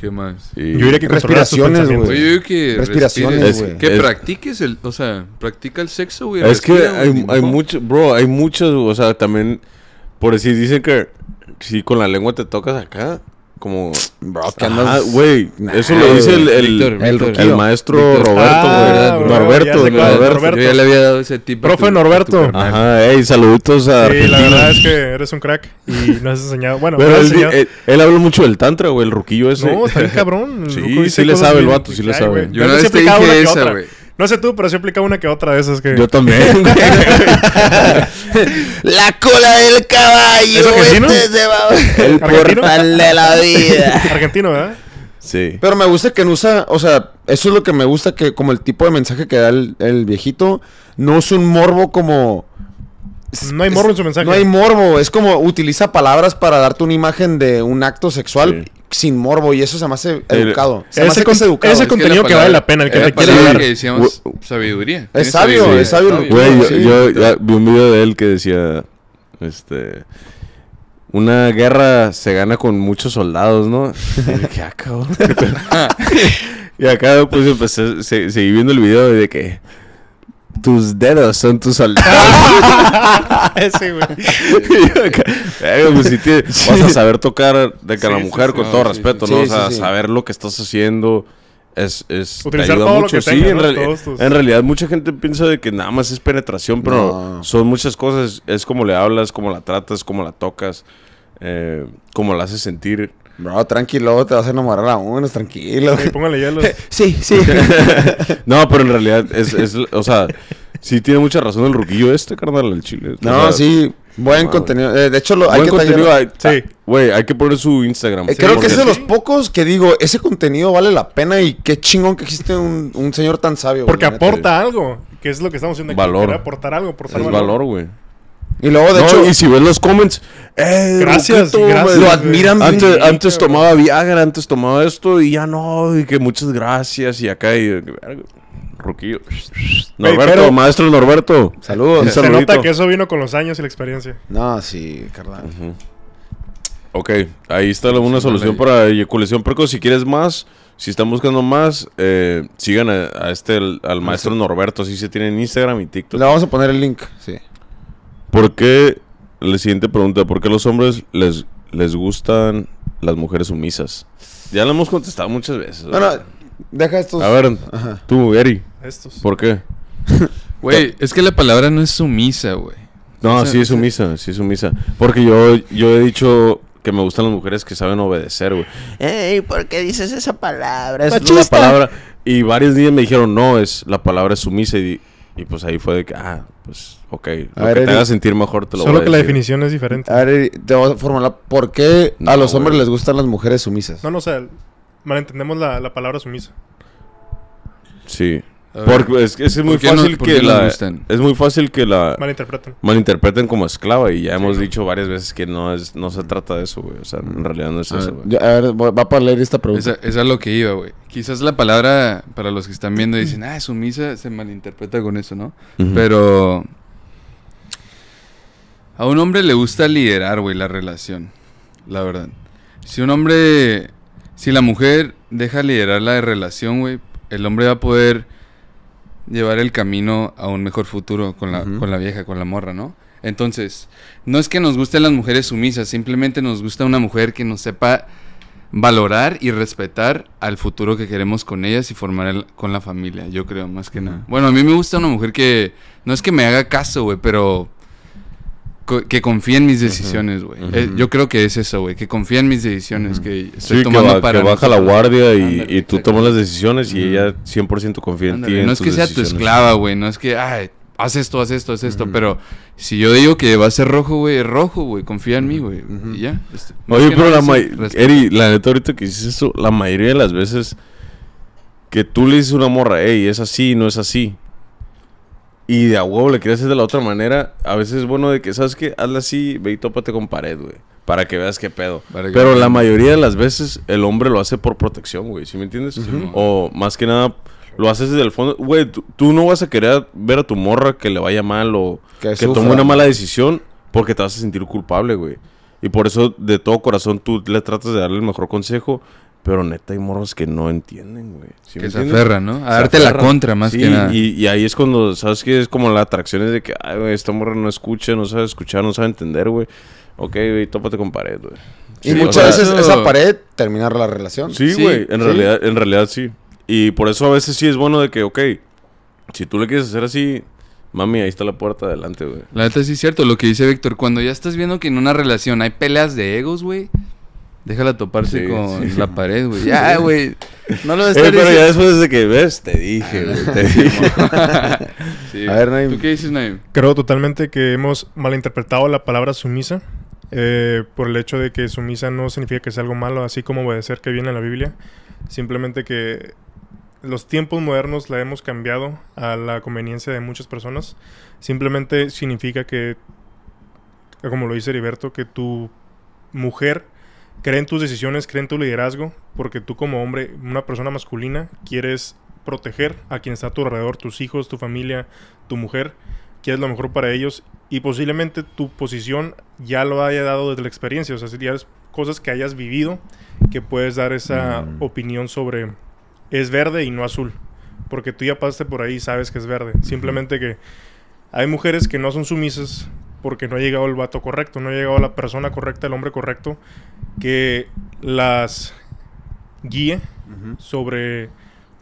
¿Qué más? Y yo diría que respiraciones, güey. Yo que respiraciones, güey. Que practiques el, o sea, practica el sexo, güey. Es que hay, hay mucho, bro, hay muchos, o sea, también por decir dicen que si con la lengua te tocas acá, como güey eso lo dice el el, el, maestro Víctor. Ah, Roberto ah, bro, Norberto, ya Norberto. Yo ya le había dado ese tipo profe tu, Norberto ajá hey saluditos a sí Argentina. la verdad es que eres un crack y nos has enseñado bueno Pero él, él, habla mucho del tantra o el ruquillo ese no está bien cabrón (laughs) el sí sí le sabe el vato sí le sabe yo no te dije güey no sé tú, pero sí aplica una que otra de esas que. Yo también. (laughs) la cola del caballo. ¿Es argentino? Este el portal de la vida. Argentino, ¿verdad? Sí. Pero me gusta que no usa, o sea, eso es lo que me gusta, que como el tipo de mensaje que da el, viejito, no es un morbo como... No hay morbo en su mensaje. No hay morbo, es como utiliza palabras para darte una imagen de un acto sexual sin morbo y eso se me hace educado. es educado. Ese contenido que, vale la pena, el que te sabiduría. Es sabio, es sabio. yo, yo vi un video de él que decía, este... Una guerra se gana con muchos soldados, ¿no? ¿Qué acabo? y acabo ah, (laughs) (laughs) pues empecé, seguí viendo el video de que tus dedos son tus soldados. (laughs) Ese, güey. Pues vas a saber tocar de que a la mujer, con todo respeto, ¿no? o sea, saber lo que estás haciendo es, es Utilizar mucho. sí, en, realidad mucha gente piensa de que nada más es penetración, pero son muchas cosas. Es como le hablas, cómo la tratas, cómo la tocas, eh, cómo la haces sentir. Bro, tranquilo, te vas a enamorar a unos, tranquilo. póngale ya (laughs) sí, sí. (laughs) no, pero en realidad es, es, o sea, sí tiene mucha razón el ruquillo este, carnal, el chile. No, sí, buen contenido. Eh, de hecho, hay que contenido, ah, Güey, hay que poner su Instagram. Eh, creo que es de los pocos que digo, ese contenido vale la pena y qué chingón que existe un, un señor tan sabio. Porque aporta algo, que es lo que estamos haciendo aquí. Valor. Aportar algo, aportar es valor. valor, güey. Y luego, de hecho. Y si ves los comments. Eh, gracias, Lo admiran. Antes, antes tomaba Viagra, antes tomaba esto y ya no. Y que muchas gracias. Y acá. hay Ruquillo. Norberto, maestro Norberto. Saludos. Se nota que eso vino con los años y la experiencia. No, sí, carnal. Ok, ahí está una solución para eyaculación precoz. Si quieres más, si están buscando más, eh, sigan a, este, al, maestro Norberto. Así se tiene en Instagram y TikTok. Le vamos a poner el link, sí. ¿Por qué, la siguiente pregunta, ¿por qué a los hombres les, les gustan las mujeres sumisas? Ya lo hemos contestado muchas veces. Bueno, deja estos. A ver, tú, Eri. Estos. ¿Por qué? (laughs) Güey, es que la palabra no es sumisa, güey. No, sí es sumisa, sí es sumisa. Porque yo, yo he dicho que me gustan las mujeres que saben obedecer, güey. Ey, ¿por qué dices esa palabra? Es una palabra. Y varios días me dijeron, no, es la palabra sumisa. Y, y pues ahí fue de que, ah, pues Ok, te haga sentir mejor te lo voy a decir. Solo que la definición es diferente. A ver, te voy a formular. ¿Por qué a los hombres les gustan las mujeres sumisas? No, no, o sea, malentendemos la, palabra sumisa. Sí. Porque es, muy fácil que la. Es muy fácil que la. Malinterpreten. Malinterpreten como esclava. Y ya hemos dicho varias veces que no es no se trata de eso, güey. O sea, en realidad no es eso, a ver, va para leer esta pregunta. Esa, es lo que iba, güey. Quizás la palabra, para los que están viendo, y dicen, ah, sumisa, se malinterpreta con eso, ¿no? Pero a un hombre le gusta liderar, güey, la relación. La verdad. Si un hombre. Si la mujer deja liderar la relación, güey, el hombre va a poder llevar el camino a un mejor futuro con la, vieja, con la morra, ¿no? Entonces, no es que nos gusten las mujeres sumisas, simplemente nos gusta una mujer que nos sepa valorar y respetar al futuro que queremos con ellas y formar con la familia, yo creo, más que nada. Bueno, a mí me gusta una mujer que no es que me haga caso, güey, pero que confíe en mis decisiones, güey. Eh, yo creo que es eso, güey. Que confía en mis decisiones. Que estoy tomando para baja la guardia y, tú tomas las decisiones y ella 100% confía en ti. No es que sea tu esclava, güey. No es que, ay, haz esto, haz esto, haz esto. Pero si yo digo que va a ser rojo, güey, es rojo, güey. Confía en mí, güey. Y ya. Oye, pero la mayoría. Eri, la neta, ahorita que dices eso, la mayoría de las veces que tú le dices a una morra, hey, es así, no es así. Y de a huevo le quieres hacer de la otra manera. A veces es bueno de que, ¿sabes que Hazla así, ve y tópate con pared, güey. Para que veas qué pedo. Pero la mayoría de las veces el hombre lo hace por protección, güey. ¿Sí me entiendes? O más que nada lo haces desde el fondo. Güey, tú, no vas a querer ver a tu morra que le vaya mal o que, que tome una mala decisión porque te vas a sentir culpable, güey. Y por eso de todo corazón tú le tratas de darle el mejor consejo pero neta, hay morros que no entienden, güey. que se aferran, ¿no? A darte la contra más que nada. Y, ahí es cuando, ¿sabes qué? Es como la atracción es de que, ay, güey, esta morra no escucha, no sabe escuchar, no sabe entender, güey. Ok, güey, tópate con pared, güey. y muchas veces esa pared terminar la relación. Sí, güey, en, Realidad, en realidad sí. Y por eso a veces sí es bueno de que, ok, si tú le quieres hacer así, Mami, ahí está la puerta adelante, güey. La neta sí es cierto, lo que dice Víctor, cuando ya estás viendo que en una relación hay peleas de egos, güey, Déjala toparse con la pared, güey. Ya, güey. No lo ves. Eh, pero ya después de que ves, te dije, ah, Te dije. (laughs) A ver, Naim. ¿Tú qué dices, Naim? Creo totalmente que hemos malinterpretado la palabra sumisa. Eh, por el hecho de que sumisa no significa que sea algo malo, así como puede ser que viene en la Biblia. Simplemente que los tiempos modernos la hemos cambiado a la conveniencia de muchas personas. Simplemente significa que, como lo dice Heriberto, que tu mujer cree en tus decisiones, creen tu liderazgo, porque tú como hombre, una persona masculina, quieres proteger a quien está a tu alrededor, tus hijos, tu familia, tu mujer, quieres lo mejor para ellos y posiblemente tu posición ya lo haya dado desde la experiencia, o sea, si cosas que hayas vivido que puedes dar esa mm. opinión sobre es verde y no azul, porque tú ya pasaste por ahí y sabes que es verde, simplemente que hay mujeres que no son sumisas porque no ha llegado el vato correcto, no ha llegado la persona correcta, el hombre correcto, que las guíe sobre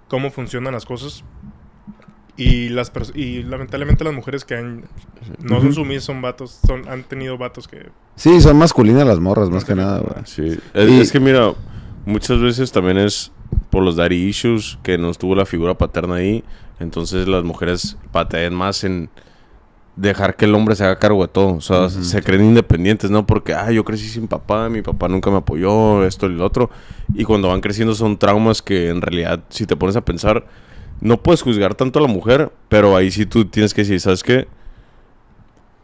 cómo funcionan las cosas. Y, las y lamentablemente las mujeres que han, no son sumis. son vatos, son, han tenido vatos que... Sí, son masculinas las morras, más que nada, Sí. Es, es que mira, muchas veces también es por los daddy issues que no estuvo la figura paterna ahí. Entonces las mujeres patean más en dejar que el hombre se haga cargo de todo. O sea, se creen independientes, ¿no? Porque, ah, yo crecí sin papá, mi papá nunca me apoyó, esto y lo otro. Y cuando van creciendo son traumas que en realidad, si te pones a pensar, no puedes juzgar tanto a la mujer, pero ahí sí tú tienes que decir, ¿sabes qué?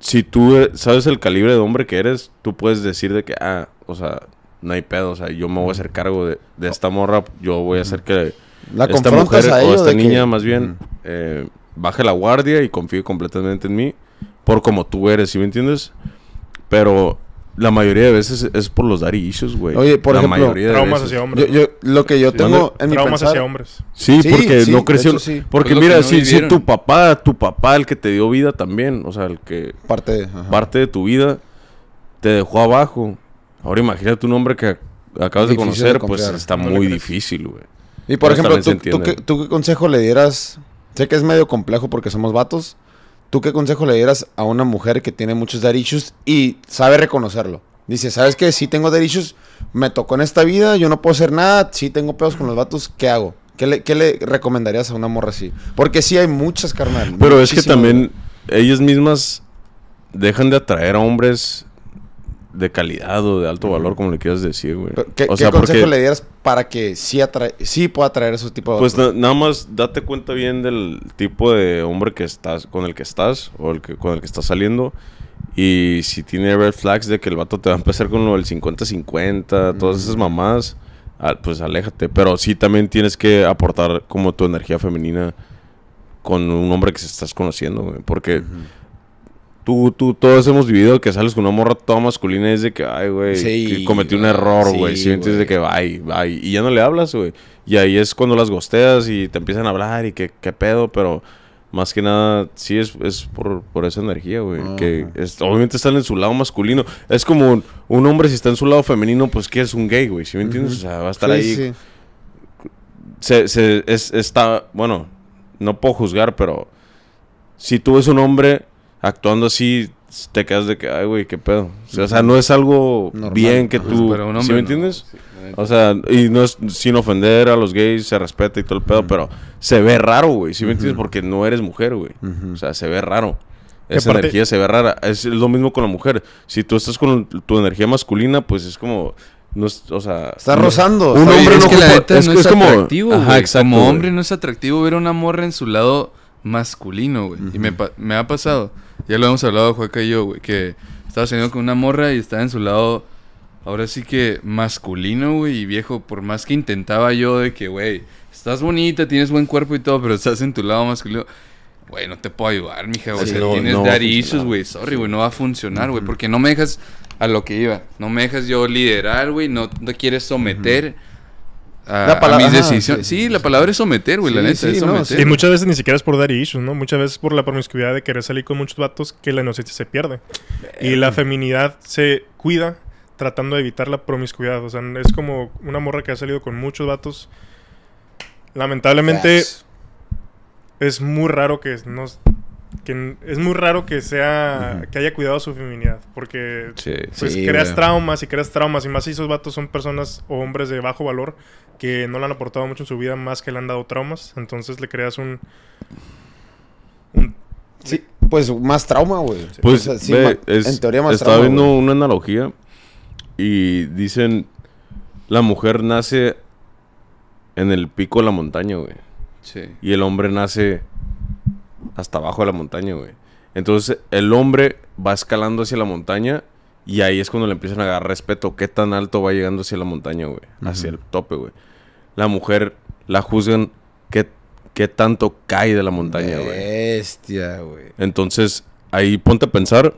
Si tú eh, sabes el calibre de hombre que eres, tú puedes decir de que, ah, o sea, no hay pedo, o sea, yo me voy a hacer cargo de, de esta morra, yo voy a hacer que... La esta mujer, o esta niña más bien baje la guardia y confíe completamente en mí por como tú eres, ¿sí me entiendes? Pero la mayoría de veces es por los daddy güey. Oye, por ejemplo, hacia hombres. lo que yo tengo en mi Traumas pensar, hacia hombres. Sí, porque no creció. porque mira, si, tu papá, tu papá, el que te dio vida también, o sea, el que. Parte de. Parte de tu vida te dejó abajo. Ahora imagínate un hombre que acabas de conocer, pues está muy difícil, güey. Y por ejemplo, ¿tú qué consejo le dieras Sé que es medio complejo porque somos vatos. ¿Tú qué consejo le dieras a una mujer que tiene muchos derechos y sabe reconocerlo? Dice, ¿sabes qué? Si tengo derechos, me tocó en esta vida, yo no puedo hacer nada, Si tengo pedos con los vatos, ¿qué hago? ¿Qué le, recomendarías a una morra así? Porque sí hay muchas, carnal. Pero es que también ellas mismas dejan de atraer a hombres de calidad o de alto valor, como le quieras decir, güey. ¿Qué, consejo le dieras para que sí, atrae, sí pueda traer esos tipos de... Pues nada más date cuenta bien del tipo de hombre que estás, con el que estás o el que, con el que estás saliendo. Y si tiene red flags de que el vato te va a empezar con lo del 50-50, todas esas mamás, pues aléjate. Pero sí también tienes que aportar como tu energía femenina con un hombre que se estás conociendo, güey. Porque... Tú, tú, todos hemos vivido que sales con una morra toda masculina y es de que, ay, güey, cometí un error, güey. Sí, entiendes de que, ay, Y ya no le hablas, güey. Y ahí es cuando las gosteas y te empiezan a hablar y que, qué pedo, pero más que nada, sí es, por, esa energía, güey. que obviamente están en su lado masculino. Es como un, hombre, si está en su lado femenino, pues que es un gay, güey. Si me entiendes? O sea, va a estar ahí. Sí. Se, se está, bueno, no puedo juzgar, pero si tú ves un hombre actuando así, te quedas de que, ay, güey, qué pedo. O sea, no es algo bien que tú. Pero ¿Sí me entiendes? o sea, y no es sin ofender a los gays, se respeta y todo el pedo, pero se ve raro, güey. ¿Sí me entiendes? Porque no eres mujer, güey. O sea, se ve raro. Esa energía se ve rara. Es lo mismo con la mujer. Si tú estás con tu energía masculina, pues es como. No o sea, está rozando. Un hombre no, es, no es, atractivo. Como, ajá, exacto, como hombre no es atractivo ver a una morra en su lado masculino, güey. Y me, ha pasado. Ya lo hemos hablado, Juaca y yo, güey, que estaba saliendo con una morra y estaba en su lado, ahora sí que masculino, güey, y viejo, por más que intentaba yo de que, güey, estás bonita, tienes buen cuerpo y todo, pero estás en tu lado masculino. Güey, no te puedo ayudar, mija. o sea, tienes no wey güey. Sorry, güey, no va a funcionar, güey. Porque no me dejas a lo que iba. No me dejas yo liderar, güey. No te quieres someter la palabra, sí. la palabra es someter, güey, la neta, es someter. y muchas veces ni siquiera es por dar issues, ¿no? Muchas veces por la promiscuidad de querer salir con muchos vatos que la inocencia se pierde. Y la feminidad se cuida tratando de evitar la promiscuidad. O sea, es como una morra que ha salido con muchos vatos. Lamentablemente es muy raro que no es muy raro que sea que haya cuidado su feminidad porque pues creas traumas y creas traumas y más si esos vatos son personas o hombres de bajo valor que no le han aportado mucho en su vida más que le han dado traumas. Entonces le creas un. sí, pues más trauma, güey. Pues, pues sí, en teoría más trauma. viendo una analogía y dicen: la mujer nace en el pico de la montaña, güey. Sí. Y el hombre nace hasta abajo de la montaña, güey. Entonces el hombre va escalando hacia la montaña y ahí es cuando le empiezan a agarrar respeto. ¿Qué tan alto va llegando hacia la montaña, güey? Hacia el tope, güey la mujer la juzgan qué, tanto cae de la montaña, güey. Bestia, güey. Entonces, ahí ponte a pensar.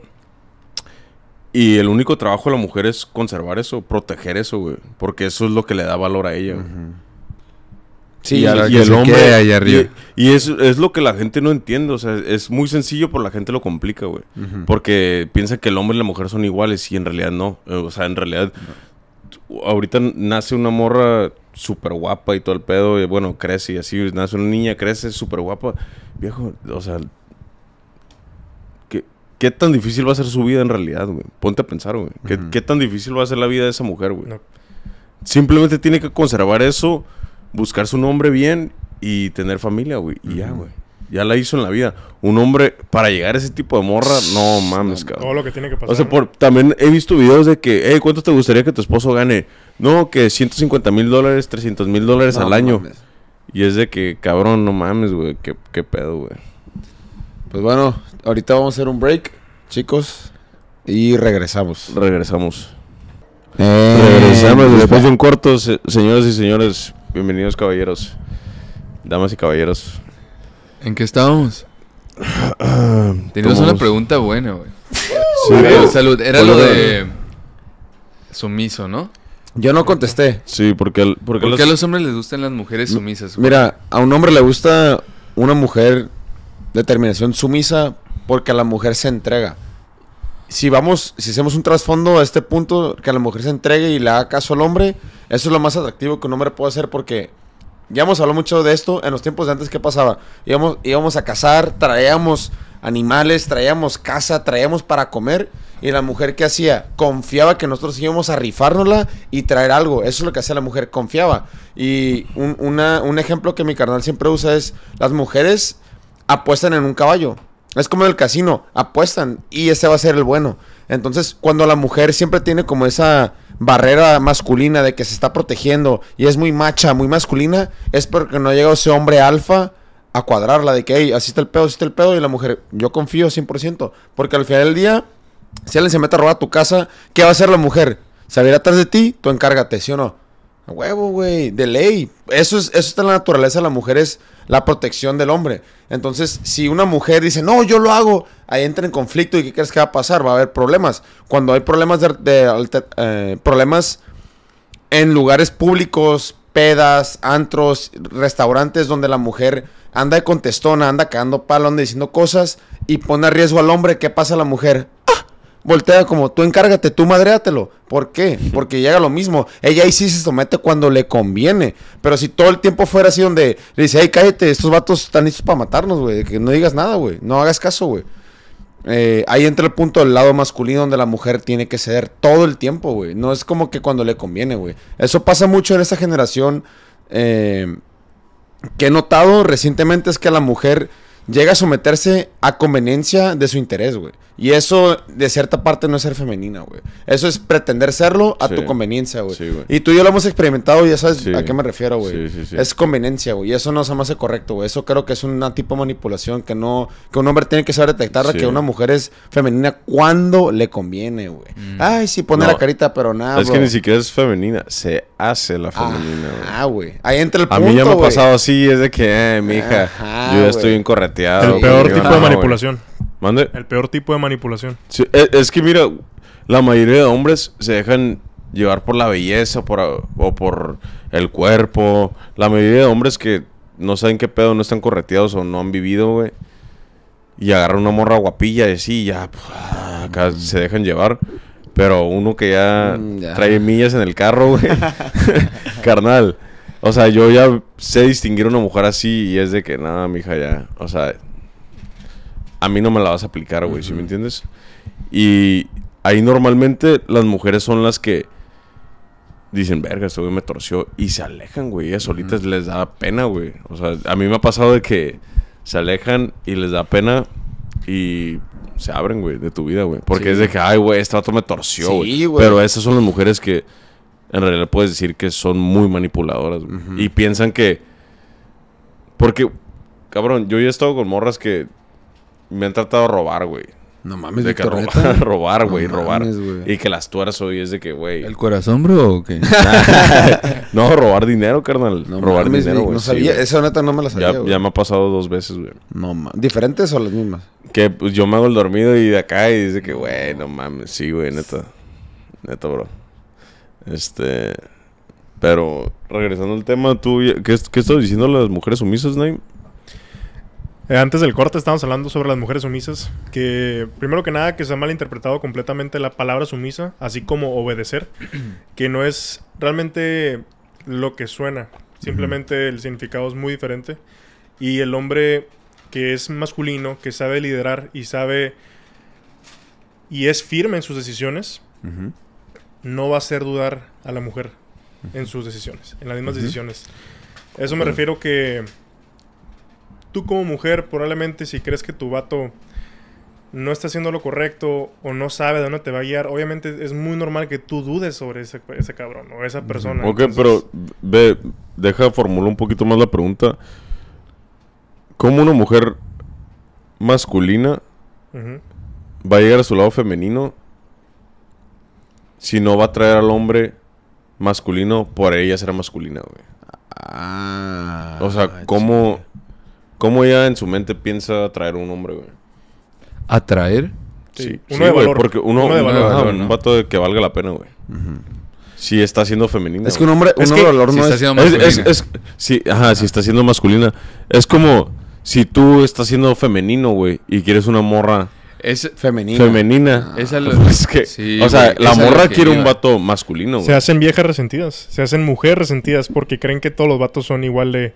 Y el único trabajo de la mujer es conservar eso, proteger eso, güey. Porque eso es lo que le da valor a ella. Sí, y, el hombre. arriba. Y, eso es, lo que la gente no entiende. O sea, es muy sencillo, pero la gente lo complica, güey. Porque piensa que el hombre y la mujer son iguales y en realidad no. O sea, en realidad, ahorita nace una morra súper guapa y todo el pedo. Y bueno, crece y así, nace una niña, crece súper guapa. Viejo, o sea, ¿qué, tan difícil va a ser su vida en realidad, güey? Ponte a pensar, güey. ¿Qué, tan difícil va a ser la vida de esa mujer, güey? Simplemente tiene que conservar eso, buscar su nombre bien y tener familia, güey. Y ya, güey ya la hizo en la vida. Un hombre, para llegar a ese tipo de morra, no mames, cabrón. Todo lo que tiene que pasar. O sea, por, también he visto videos de que, hey, ¿cuánto te gustaría que tu esposo gane? No, que 150 mil dólares, 300 mil dólares al año. Y es de que, cabrón, no mames, güey, ¿Qué, qué pedo, güey. Pues bueno, ahorita vamos a hacer un break, chicos, y regresamos. Regresamos. Eh, regresamos pues después de un corto, señoras y señores, bienvenidos caballeros, damas y caballeros. ¿En qué estábamos? (clears throat) Teníamos una pregunta buena, güey. Sí, salud. Era lo de sumiso, ¿no? Yo no contesté. Sí, porque... porque ¿Por a los hombres les gustan las mujeres sumisas? Mira, a un hombre le gusta una mujer determinación sumisa porque a la mujer se entrega. Si vamos, si hacemos un trasfondo a este punto, que a la mujer se entregue y le haga caso al hombre, eso es lo más atractivo que un hombre puede hacer porque ya hemos hablado mucho de esto. En los tiempos de antes, ¿qué pasaba? Íbamos, íbamos a cazar, traíamos animales, traíamos casa, traíamos para comer. Y la mujer, que hacía? Confiaba que nosotros íbamos a rifárnosla y traer algo. Eso es lo que hacía la mujer, confiaba. Y un, ejemplo que mi carnal siempre usa es: las mujeres apuestan en un caballo. Es como en el casino, apuestan y ese va a ser el bueno. Entonces, cuando la mujer siempre tiene como esa barrera masculina de que se está protegiendo y es muy macha, muy masculina, es porque no ha llegado ese hombre alfa a cuadrarla de que, hey, así está el pedo, así está el pedo. Y la mujer, yo confío 100%. Porque al final del día, si alguien se mete a robar tu casa, ¿qué va a hacer la mujer? ¿Salir atrás de ti, tú encárgate, ¿sí o no? huevo, güey, de ley. Eso, es, eso está en la naturaleza de la mujer, es la protección del hombre. Entonces, si una mujer dice, no, yo lo hago, ahí entra en conflicto y ¿qué crees que va a pasar? Va a haber problemas. Cuando hay problemas, de, eh, problemas en lugares públicos, pedas, antros, restaurantes donde la mujer anda de contestona, anda cagando palo, anda diciendo cosas y pone a riesgo al hombre, ¿qué pasa a la mujer? voltea como tú encárgate, tú madréatelo. ¿Por qué? (laughs) Porque llega lo mismo. Ella ahí sí se somete cuando le conviene. Pero si todo el tiempo fuera así donde le dice, ay cállate, estos vatos están listos para matarnos, güey. Que no digas nada, güey. No hagas caso, güey. Eh, ahí entra el punto del lado masculino donde la mujer tiene que ceder todo el tiempo, güey. No es como que cuando le conviene, güey. Eso pasa mucho en esta generación. Eh, que he notado recientemente es que la mujer llega a someterse a conveniencia de su interés, güey. Y eso, de cierta parte, no es ser femenina, güey. Eso es pretender serlo a tu conveniencia, güey. y tú y yo lo hemos experimentado y ya sabes a qué me refiero, güey. Es conveniencia, güey. Y eso no se me hace correcto, güey. Eso creo que es un tipo de manipulación que no... Que un hombre tiene que saber detectar que una mujer es femenina cuando le conviene, güey. Mm. Ay, sí, pone la carita, pero nada, Es que ni siquiera es femenina. Se hace la femenina, güey. Ah, güey. Ahí entra el punto, A mí ya me ha pasado así. Es de que, eh, mi hija. yo ya estoy incorreteado. El peor tipo de manipulación. El peor tipo de manipulación. E, es, que mira, la mayoría de hombres se dejan llevar por la belleza o por el cuerpo. La mayoría de hombres que no saben qué pedo, no están correteados o no han vivido, güey. Y agarran una morra guapilla y así, ya, pues, ah, acá mm. se dejan llevar. Pero uno que ya, mm, trae millas en el carro, güey. (laughs) (laughs) Carnal. O sea, yo ya sé distinguir a una mujer así y es de que, nada, mija, ya. O sea, a mí no me la vas a aplicar, güey, ¿sí me entiendes? Y ahí normalmente las mujeres son las que dicen, verga, este me torció y se alejan, güey. a solitas les da pena, güey. O sea, a mí me ha pasado de que se alejan y les da pena y se abren, güey, de tu vida, güey. Porque es de que, ay, güey, este vato me torció, güey. Pero esas son las mujeres que en realidad puedes decir que son muy manipuladoras, Y piensan que. Porque, cabrón, yo ya he estado con morras que me han tratado de robar, güey. No mames, de que robar, (laughs) robar, güey, robar. y que las tuerzo hoy es de que, güey. ¿El corazón, bro? O qué? (laughs) no, robar dinero, carnal. No robar dinero, güey. No sabía, eso esa neta no me la sabía. Ya, ya me ha pasado dos veces, güey. No mames. ¿Diferentes o las mismas? Que pues, yo me hago el dormido y de acá y dice que, güey, no mames. Sí, güey, neta. Neta, bro. Este. Pero regresando al tema, tú. ¿Qué, qué estás diciendo las mujeres sumisas, Name? Eh, antes del corte estábamos hablando sobre las mujeres sumisas, que primero que nada que se ha malinterpretado completamente la palabra sumisa, así como obedecer, (clears throat) que no es realmente lo que suena, simplemente el significado es muy diferente. Y el hombre que es masculino, que sabe liderar y sabe y es firme en sus decisiones, no va a hacer dudar a la mujer en sus decisiones, en las mismas decisiones. Eso me refiero que tú como mujer, probablemente si crees que tu vato no está haciendo lo correcto o no sabe de dónde te va a guiar, obviamente es muy normal que tú dudes sobre ese, cabrón o esa persona. Ok, pero ve, deja formular un poquito más la pregunta. ¿Cómo una mujer masculina va a llegar a su lado femenino si no va a traer al hombre masculino por ella será masculina, güey? Ah, o sea, ¿cómo... ¿Cómo ella en su mente piensa atraer a un hombre, güey? ¿Atraer? Sí, uno valor. porque uno, de valor. un vato que valga la pena, güey. Si está siendo femenina. Es que un hombre, un que valor si está siendo Es- ajá, si está siendo masculina. Es como si tú estás siendo femenino, güey, y quieres una morra Es, femenina. femenina. Ah. Es (laughs) Es que, o sea, la morra quiere un vato masculino, güey. Se hacen viejas resentidas, se hacen mujeres resentidas porque creen que todos los vatos son igual de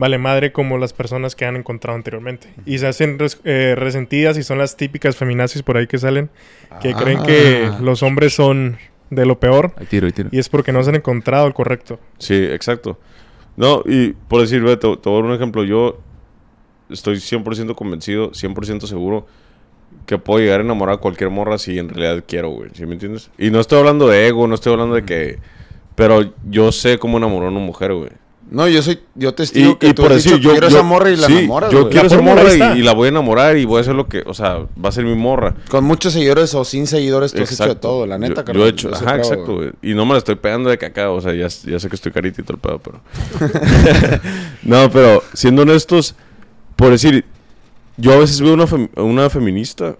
vale madre como las personas que han encontrado anteriormente. Y se hacen eh, resentidas y son las típicas feminazis por ahí que salen, que ah. creen que los hombres son de lo peor. Y es porque no se han encontrado el correcto. Sí, exacto. No, y por decir, te, te voy a dar un ejemplo. Yo estoy 100% convencido, 100% seguro que puedo llegar a enamorar a cualquier morra si en realidad quiero, güey. ¿Sí me entiendes? Y no estoy hablando de ego, no estoy hablando de que... Pero yo sé cómo enamorar a una mujer, güey. No, yo soy, yo testigo que tú por yo, quiero esa morra y la sí, Yo quiero esa morra y, la voy a enamorar y voy a hacer lo que, o sea, va a ser mi morra. Con muchos seguidores o sin seguidores tú exacto. has todo, la neta, Yo, yo he hecho, ajá, exacto, güey. Y no me la estoy pegando de caca, o sea, ya, sé que estoy carita y todo el pero. (laughs) no, pero siendo honestos, por decir, yo a veces veo una, una feminista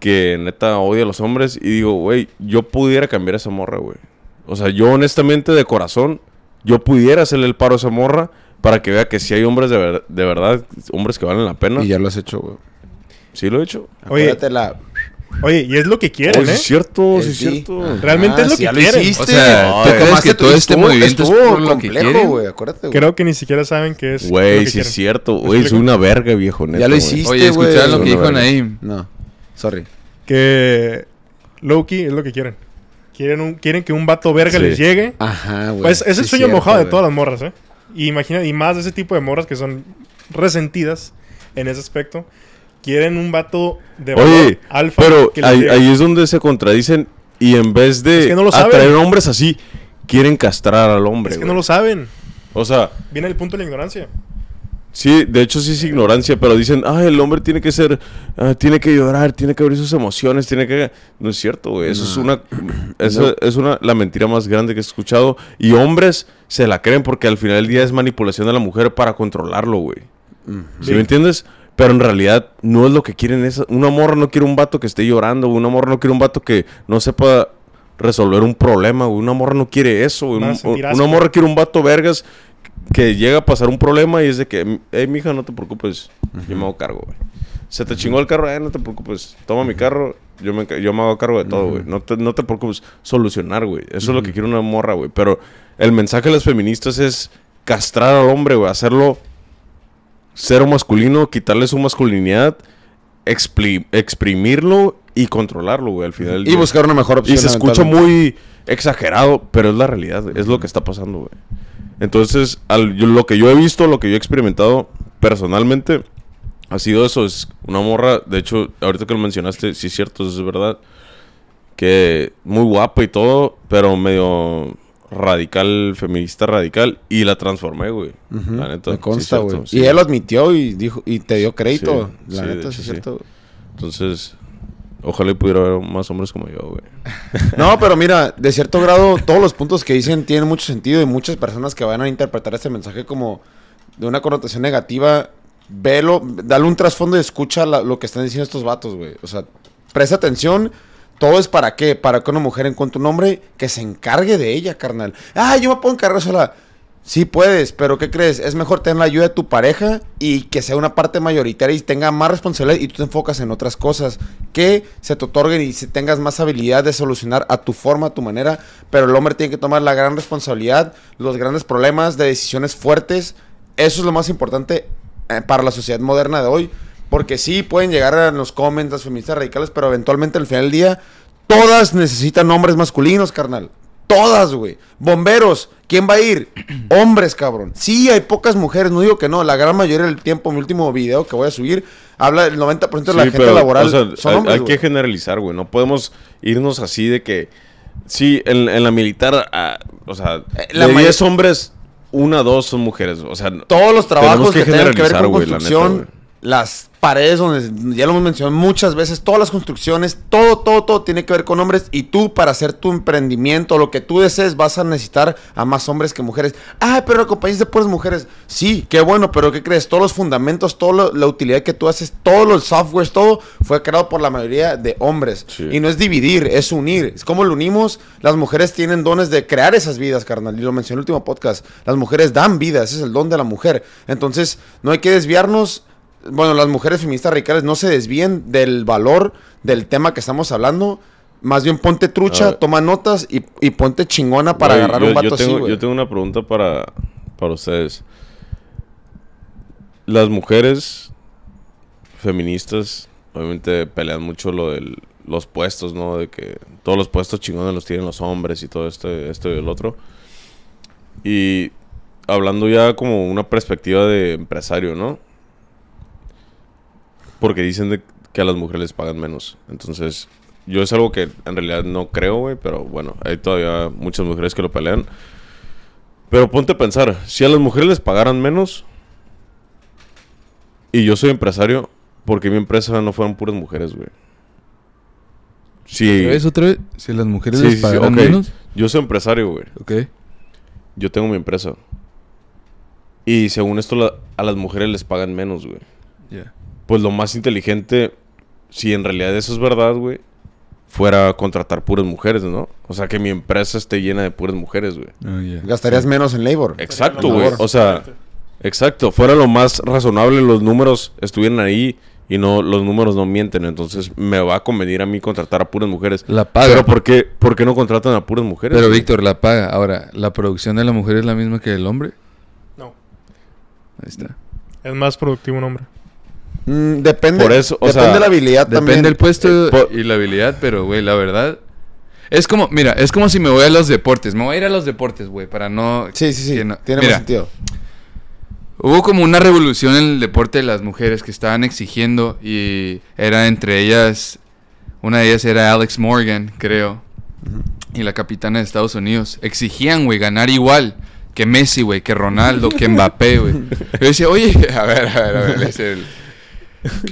que neta odia a los hombres y digo, güey, yo pudiera cambiar a esa morra, güey. O sea, yo honestamente de corazón yo pudiera hacerle el paro a esa morra para que vea que si hay hombres de, de verdad, hombres que valen la pena. Y ya lo has hecho, güey. Sí, lo he hecho. Oye, la... Oye, y es lo que quieren, ¿eh? es cierto, eh, sí, es cierto. Ah, Realmente es lo que quieren. o sea, tú crees que todo este movimiento es complejo, güey. Acuérdate, güey. Creo que ni siquiera saben qué es. Güey, sí es cierto. Güey, pues es, una verga, viejo, Ya lo hiciste, güey. Oye, escucharon lo que dijo Naim. No, sorry. Que Loki es lo que quieren. Quieren, que un vato verga les llegue. Ajá, güey. Pues, es el sueño mojado de todas las morras, ¿eh? Y, imagina, y más de ese tipo de morras que son resentidas en ese aspecto. Quieren un vato de Oye, alfa. Pero ahí, es donde se contradicen y en vez de atraer hombres así, quieren castrar al hombre. Es que no lo saben. O sea, viene el punto de la ignorancia. Sí, de hecho sí es ignorancia, pero dicen, ah, el hombre tiene que ser, ah, tiene que llorar, tiene que abrir sus emociones, tiene que... No es cierto, güey. Eso es una... es la mentira más grande que he escuchado. Y hombres se la creen porque al final del día es manipulación de la mujer para controlarlo, güey. ¿Sí, me entiendes? Pero en realidad no es lo que quieren. esas un amor no quiere un vato que esté llorando, un amor no quiere un vato que no sepa resolver un problema, Un amor no quiere eso, Un, amor quiere un vato vergas que llega a pasar un problema y es de que, hey, mija, no te preocupes, yo me hago cargo, güey. Se te chingó el carro, eh, no te preocupes, toma mi carro, yo me, yo hago cargo de todo, güey. no, te, preocupes, solucionar, güey. Eso es lo que quiere una morra, güey. Pero el mensaje de las feministas es castrar al hombre, güey, hacerlo Ser masculino, quitarle su masculinidad, exprimirlo y controlarlo, güey, al final. Y buscar una mejor opción. Y se escucha muy exagerado, pero es la realidad, es lo que está pasando, güey. Entonces, lo que yo he visto, lo que yo he experimentado personalmente, ha sido eso. Es una morra, de hecho, ahorita que lo mencionaste, sí es cierto, es verdad. Que muy guapa y todo, pero medio radical, feminista radical, y la transformé, güey. La neta. Me consta, güey. y él lo admitió y dijo, y te dio crédito. la neta, sí es cierto. Entonces, Ojalá pudiera haber más hombres como yo, güey. (laughs) No, pero mira, de cierto grado, todos los puntos que dicen tienen mucho sentido y muchas personas que van a interpretar este mensaje como de una connotación negativa, velo, dale un trasfondo y escucha lo que están diciendo estos vatos, güey. O sea, presta atención. Todo es para qué? Para que una mujer encuentre un hombre que se encargue de ella, carnal. Ah, yo me puedo encargar sola. Sí puedes, pero ¿qué crees? Es mejor tener la ayuda de tu pareja y que sea una parte mayoritaria y tenga más responsabilidad y tú te enfocas en otras cosas que se te otorguen y si tengas más habilidad de solucionar a tu forma, a tu manera, pero el hombre tiene que tomar la gran responsabilidad, los grandes problemas de decisiones fuertes, eso es lo más importante eh, para la sociedad moderna de hoy, porque sí pueden llegar a los comments feministas radicales, pero eventualmente al final del día todas necesitan hombres masculinos, carnal. Todas, güey. Bomberos, ¿quién va a ir? (clears throat) Hombres, cabrón. Sí, hay pocas mujeres, no digo que no, la gran mayoría del tiempo, mi último video que voy a subir, habla del 90% de la gente laboral. hay, que generalizar, güey. No podemos irnos así de que. Sí, en, la militar, ah, o sea, eh, la de 10 hombres, una, dos son mujeres. O sea, todos los trabajos que, tienen que ver con las paredes donde ya lo hemos mencionado muchas veces, todas las construcciones, todo, todo, todo tiene que ver con hombres y tú para hacer tu emprendimiento, lo que tú desees, vas a necesitar a más hombres que mujeres. Ah, pero la de puras mujeres. Sí, qué bueno, pero ¿qué crees? Todos los fundamentos, toda la utilidad que tú haces, todos los softwares, todo fue creado por la mayoría de hombres. Y no es dividir, es unir. Es como lo unimos, las mujeres tienen dones de crear esas vidas, carnal. Y lo mencioné en el último podcast. Las mujeres dan vidas ese es el don de la mujer. Entonces, no hay que desviarnos bueno, las mujeres feministas radicales no se desvíen del valor del tema que estamos hablando. Más bien ponte trucha, ah. toma notas y, ponte chingona para agarrar un vato yo tengo, Yo tengo una pregunta para, para ustedes. Las mujeres feministas obviamente pelean mucho lo de los puestos, ¿no? De que todos los puestos chingones los tienen los hombres y todo esto, esto y el otro. Y hablando ya como una perspectiva de empresario, ¿no? Porque dicen que a las mujeres les pagan menos. Entonces, yo es algo que en realidad no creo, güey, pero bueno, hay todavía muchas mujeres que lo pelean. Pero ponte a pensar, si a las mujeres les pagaran menos y yo soy empresario, porque mi empresa no fueron puras mujeres, güey. Si, ¿Otra otra vez? Si las mujeres les pagan menos. Yo soy empresario, güey. Ok. Yo tengo mi empresa. Y según esto, a las mujeres les pagan menos, güey. Ya pues lo más inteligente, si en realidad eso es verdad, güey, fuera contratar puras mujeres, ¿no? O sea, que mi empresa esté llena de puras mujeres, güey. Ah, Gastarías menos en labor. Exacto, güey. O sea, exacto. Fuera lo más razonable, los números estuvieran ahí y no los números no mienten. Entonces, me va a convenir a mí contratar a puras mujeres. La paga. Pero, ¿por qué, no contratan a puras mujeres? Pero, Víctor, la paga. Ahora, ¿la producción de la mujer es la misma que del hombre? No. Ahí está. Es más productivo un hombre. Mm, depende. Por eso, depende la habilidad depende también. Depende del puesto eh, y la habilidad, pero, güey, la verdad. Es como, mira, es como si me voy a los deportes. Me voy a ir a los deportes, güey, para no. Sí, sí, sí. Tiene sentido. Hubo como una revolución en el deporte de las mujeres que estaban exigiendo y era entre ellas. Una de ellas era Alex Morgan, creo. Y la capitana de Estados Unidos. Exigían, güey, ganar igual que Messi, güey, que Ronaldo, que Mbappé, güey. (laughs) Yo decía, oye, a ver, a ver, a ver.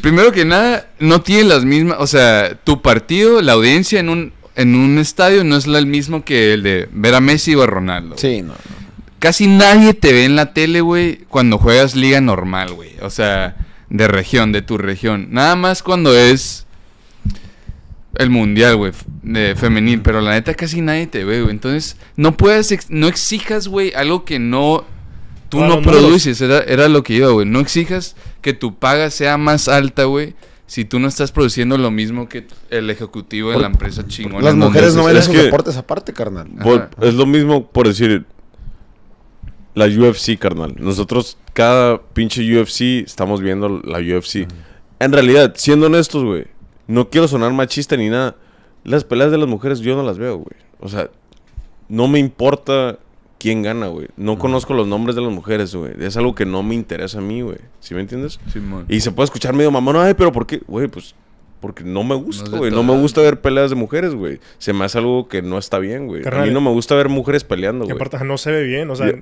Primero que nada, no tiene las mismas, o sea, tu partido, la audiencia en un, en un estadio no es el mismo que el de ver a Messi o a Ronaldo. Sí, no. Casi nadie te ve en la tele, güey, cuando juegas liga normal, güey. O sea, de región, de tu región. Nada más cuando es el mundial, güey, de femenil, pero la neta casi nadie te ve, güey. Entonces, no puedes, no exijas, güey, algo que no tú no, produces, era, lo que iba, güey. No exijas que tu paga sea más alta, güey. Si tú no estás produciendo lo mismo que el ejecutivo de la empresa chingona. Las mujeres no ven aparte, carnal. es lo mismo, por decir, la UFC, carnal. Nosotros, cada pinche UFC, estamos viendo la UFC. En realidad, siendo honestos, güey, no quiero sonar machista ni nada. Las peleas de las mujeres yo no las veo, güey. O sea, no me importa quién gana, güey. No, conozco los nombres de las mujeres, güey. Es algo que no me interesa a mí, güey. ¿Sí me entiendes? Y se puede escuchar medio mamón, ay, pero ¿por qué? Güey, pues porque no me gusta, güey. No, me gusta ver peleas de mujeres, güey. Se me hace algo que no está bien, güey. A mí no me gusta ver mujeres peleando, güey. aparte no se ve bien, o sea,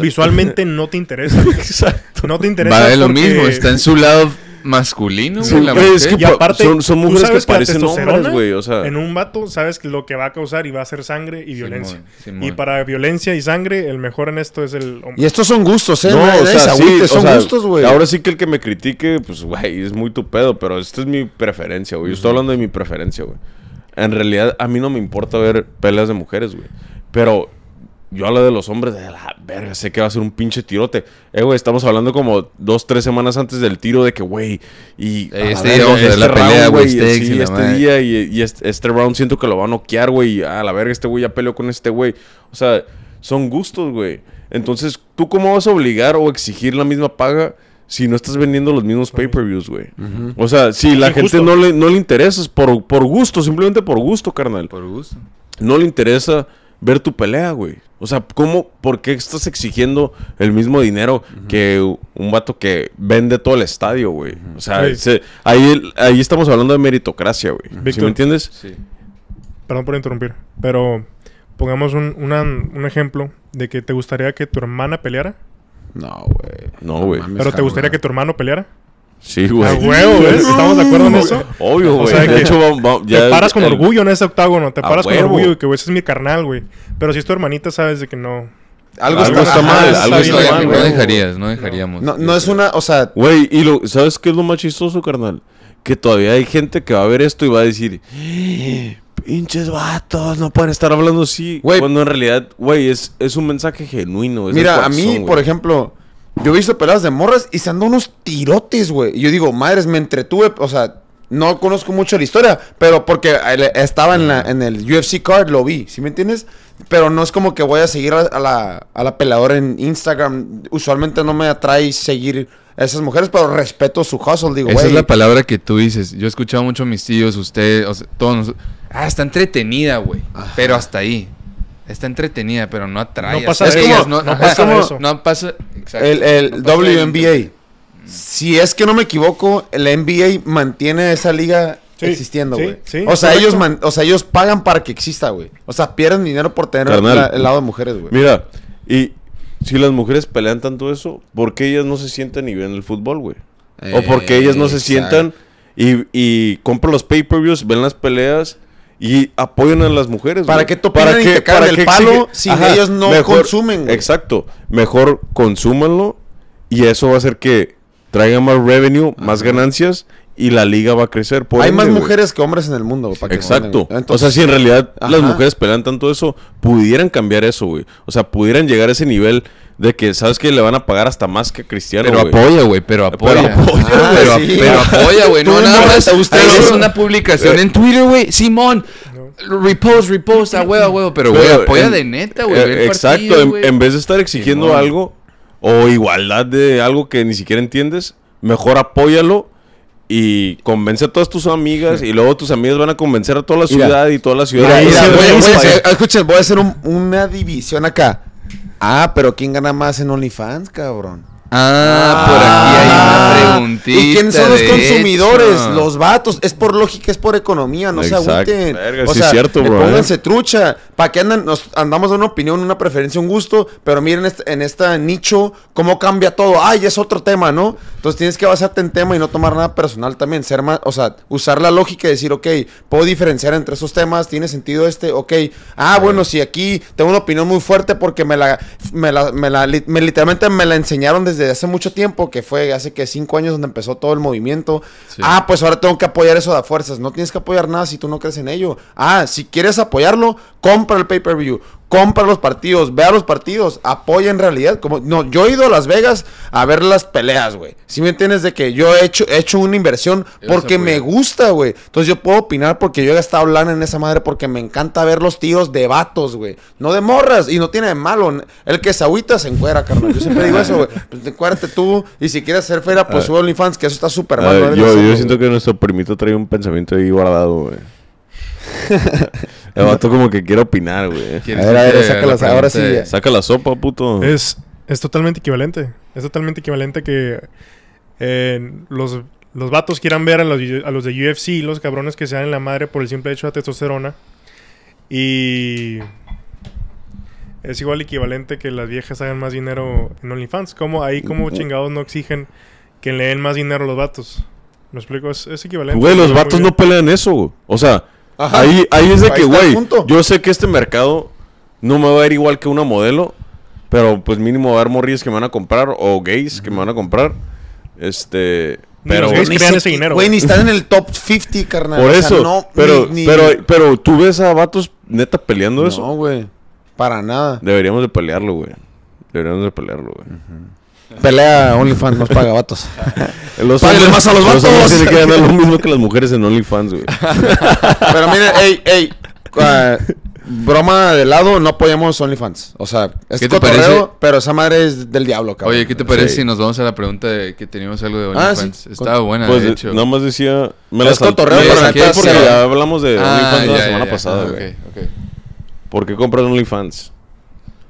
visualmente no te interesa. (laughs) Exacto. No te interesa. Vale, lo mismo, está en su lado masculino, sí, la es que aparte, son, son mujeres que parecen hombres, güey. O sea. En un vato sabes que lo que va a causar y va a ser sangre y violencia. Y para violencia y sangre, el mejor en esto es el hombre. Y estos son gustos, ¿eh? No, o sea, son gustos, güey. Ahora sí que el que me critique, pues, güey, es muy tu pero esta es mi preferencia, güey. Yo estoy hablando de mi preferencia, güey. En realidad, a mí no me importa ver peleas de mujeres, güey. Pero yo habla de los hombres, de la verga, sé que va a ser un pinche tirote. Eh, güey, estamos hablando como dos, tres semanas antes del tiro de que, güey, y... Eh, este día la este pelea, güey. y este día y, este, round siento que lo va a noquear, güey. A la verga, este güey ya peleó con este güey. O sea, son gustos, güey. Entonces, ¿tú cómo vas a obligar o exigir la misma paga si no estás vendiendo los mismos pay-per-views, güey? O sea, si la gente no le, no le interesa, por, por gusto, simplemente por gusto, carnal. Por gusto. No le interesa ver tu pelea, güey. O sea, ¿cómo, por qué estás exigiendo el mismo dinero que un vato que vende todo el estadio, güey? O sea, ahí, ahí estamos hablando de meritocracia, güey. ¿Sí me entiendes? Sí. Perdón por interrumpir, pero pongamos un, un ejemplo de que te gustaría que tu hermana peleara. No, güey. No, güey. ¿Pero te gustaría que tu hermano peleara? Sí, güey. A huevo, ¿ves? ¿Estamos de acuerdo en eso? Obvio, güey. O sea, de hecho, ya te paras con orgullo en ese octágono. Te paras con orgullo y que, güey, ese es mi carnal, güey. Pero si es tu hermanita, sabes de que no. Algo, está, mal, algo está, mal. Güey. No dejarías, no dejaríamos. No, no es una, o sea... Güey, y lo, ¿sabes qué es lo más chistoso, carnal? Que todavía hay gente que va a ver esto y va a decir... Eh, pinches vatos, no pueden estar hablando así. Güey. Cuando en realidad, güey, es, es un mensaje genuino. Mira, a mí, por ejemplo... Yo he visto peladas de morras y se andan unos tirotes, güey. yo digo, madres, me entretuve, o sea, no conozco mucho la historia, pero porque eh, estaba en, la, el UFC card, lo vi, ¿sí me entiendes? Pero no es como que voy a seguir a, la, a peladora en Instagram. Usualmente no me atrae seguir a esas mujeres, pero respeto su hustle, digo, güey Esa es la palabra que tú dices. Yo he escuchado mucho a mis tíos, ustedes, todos. Ah, está entretenida, güey. Pero hasta ahí. Está entretenida, pero no atrae. No pasa, no, pasa eso. No pasa. el, WNBA. Mm. Si es que no me equivoco, la NBA mantiene esa liga existiendo, güey. o, sea, ellos o sea, ellos pagan para que exista, güey. O sea, pierden dinero por tener el lado de mujeres, güey. Mira, y si las mujeres pelean tanto eso, ¿por qué ellas no se sienten y ven el fútbol, güey? o porque ellas no se eh, sientan y, y compran los pay-per-views, ven las peleas y apoyan a las mujeres. ¿Para qué para que, el palo si ellas ellos no consumen? Exacto. Mejor consúmanlo y eso va a hacer que traigan más revenue, más ganancias y la liga va a crecer. Hay más mujeres que hombres en el mundo. Exacto. Entonces, o sea, si en realidad las mujeres pelean tanto eso, pudieran cambiar eso, güey. O sea, pudieran llegar a ese nivel de que, ¿sabes que Le van a pagar hasta más que Cristiano, Pero apoya, güey, pero apoya. Pero apoya, ah, pero, apoya, güey. No, nada más. Usted es una publicación eh. en Twitter, güey. Simón, Repose, repost a huevo, a huevo. Pero, güey, apoya de neta, güey. Eh, exacto, en, vez de estar exigiendo algo o igualdad de algo que ni siquiera entiendes, mejor apóyalo y convence a todas tus amigas y luego tus amigas van a convencer a toda la ciudad y toda la ciudad. Mira, voy, voy a hacer una división acá. Ah, pero ¿quién gana más en OnlyFans, cabrón? Ah, por aquí hay una ah. preguntita. ¿Y quiénes son los consumidores? Los vatos. Es por lógica, es por economía, no se agüiten. o sea, es cierto, bro, pónganse ¿eh? trucha. ¿Para qué andan? Nos andamos de una opinión, una preferencia, un gusto, pero miren este, en esta nicho cómo cambia todo. Ay, es otro tema, ¿no? Entonces tienes que basarte en tema y no tomar nada personal también. Ser más, o sea, usar la lógica y decir, ok, puedo diferenciar entre esos temas, tiene sentido este, ok. Ah, bueno, si aquí tengo una opinión muy fuerte porque me la, me la, literalmente me la enseñaron desde hace mucho tiempo, que fue hace que cinco años donde empezó todo el movimiento. Ah, pues ahora tengo que apoyar eso de fuerzas. No tienes que apoyar nada si tú no crees en ello. Ah, si quieres apoyarlo, compra el pay-per-view, compra los partidos, vea los partidos, apoya en realidad. Como, no, yo he ido a Las Vegas a ver las peleas, güey. Si me entiendes de que yo he hecho, he hecho una inversión porque me gusta, güey. Entonces yo puedo opinar porque yo he gastado lana en esa madre porque me encanta ver los tíos de vatos, güey. No de morras. Y no tiene de malo. El que es agüita se encuera, carnal. Yo siempre digo eso, güey. (laughs) Pues tú. Y si quieres hacer fera, pues ah. sube OnlyFans, que eso está súper malo. yo, yo, siento que nuestro primito trae un pensamiento ahí guardado, güey. (laughs) El vato como que quiere opinar, güey. saca la, ahora sí. Saca la sopa, puto. Es, es totalmente equivalente. Es totalmente equivalente que eh, los, los vatos quieran ver a los, de UFC, los cabrones que se dan la madre por el simple hecho de testosterona. Y es igual equivalente que las viejas hagan más dinero en OnlyFans. Como ahí como chingados no exigen que le den más dinero a los vatos. ¿Me explico? Es, equivalente. Güey, los vatos no pelean eso. O sea, Ahí, ahí es de que, güey, yo sé que este mercado no me va a ir igual que una modelo, pero pues mínimo va a haber morrillas que me van a comprar o gays que me van a comprar. Este. Pero ni, ese dinero. Güey, ni están en el top 50, carnal. Por eso. no, pero, pero, tú ves a vatos neta peleando eso. No, güey. Para nada. Deberíamos de pelearlo, güey. Deberíamos de pelearlo, güey. Pelea OnlyFans, nos paga vatos. (laughs) los Páguenle más a los vatos. Los tienen que ganar lo mismo que las mujeres en OnlyFans, güey. (laughs) Pero miren, ey, ey. Ah, broma de lado, no apoyamos OnlyFans. O sea, es ¿Qué te cotorreo, parece? pero esa madre es del diablo, cabrón. Oye, ¿qué te parece si nos vamos a la pregunta de que teníamos algo de ah, OnlyFans? Estaba buena, pues de hecho. Nada más decía... Me es cotorreo, pero porque ya hablamos de ah, OnlyFans la semana pasada, güey. Okay, okay. ¿Por qué compras OnlyFans?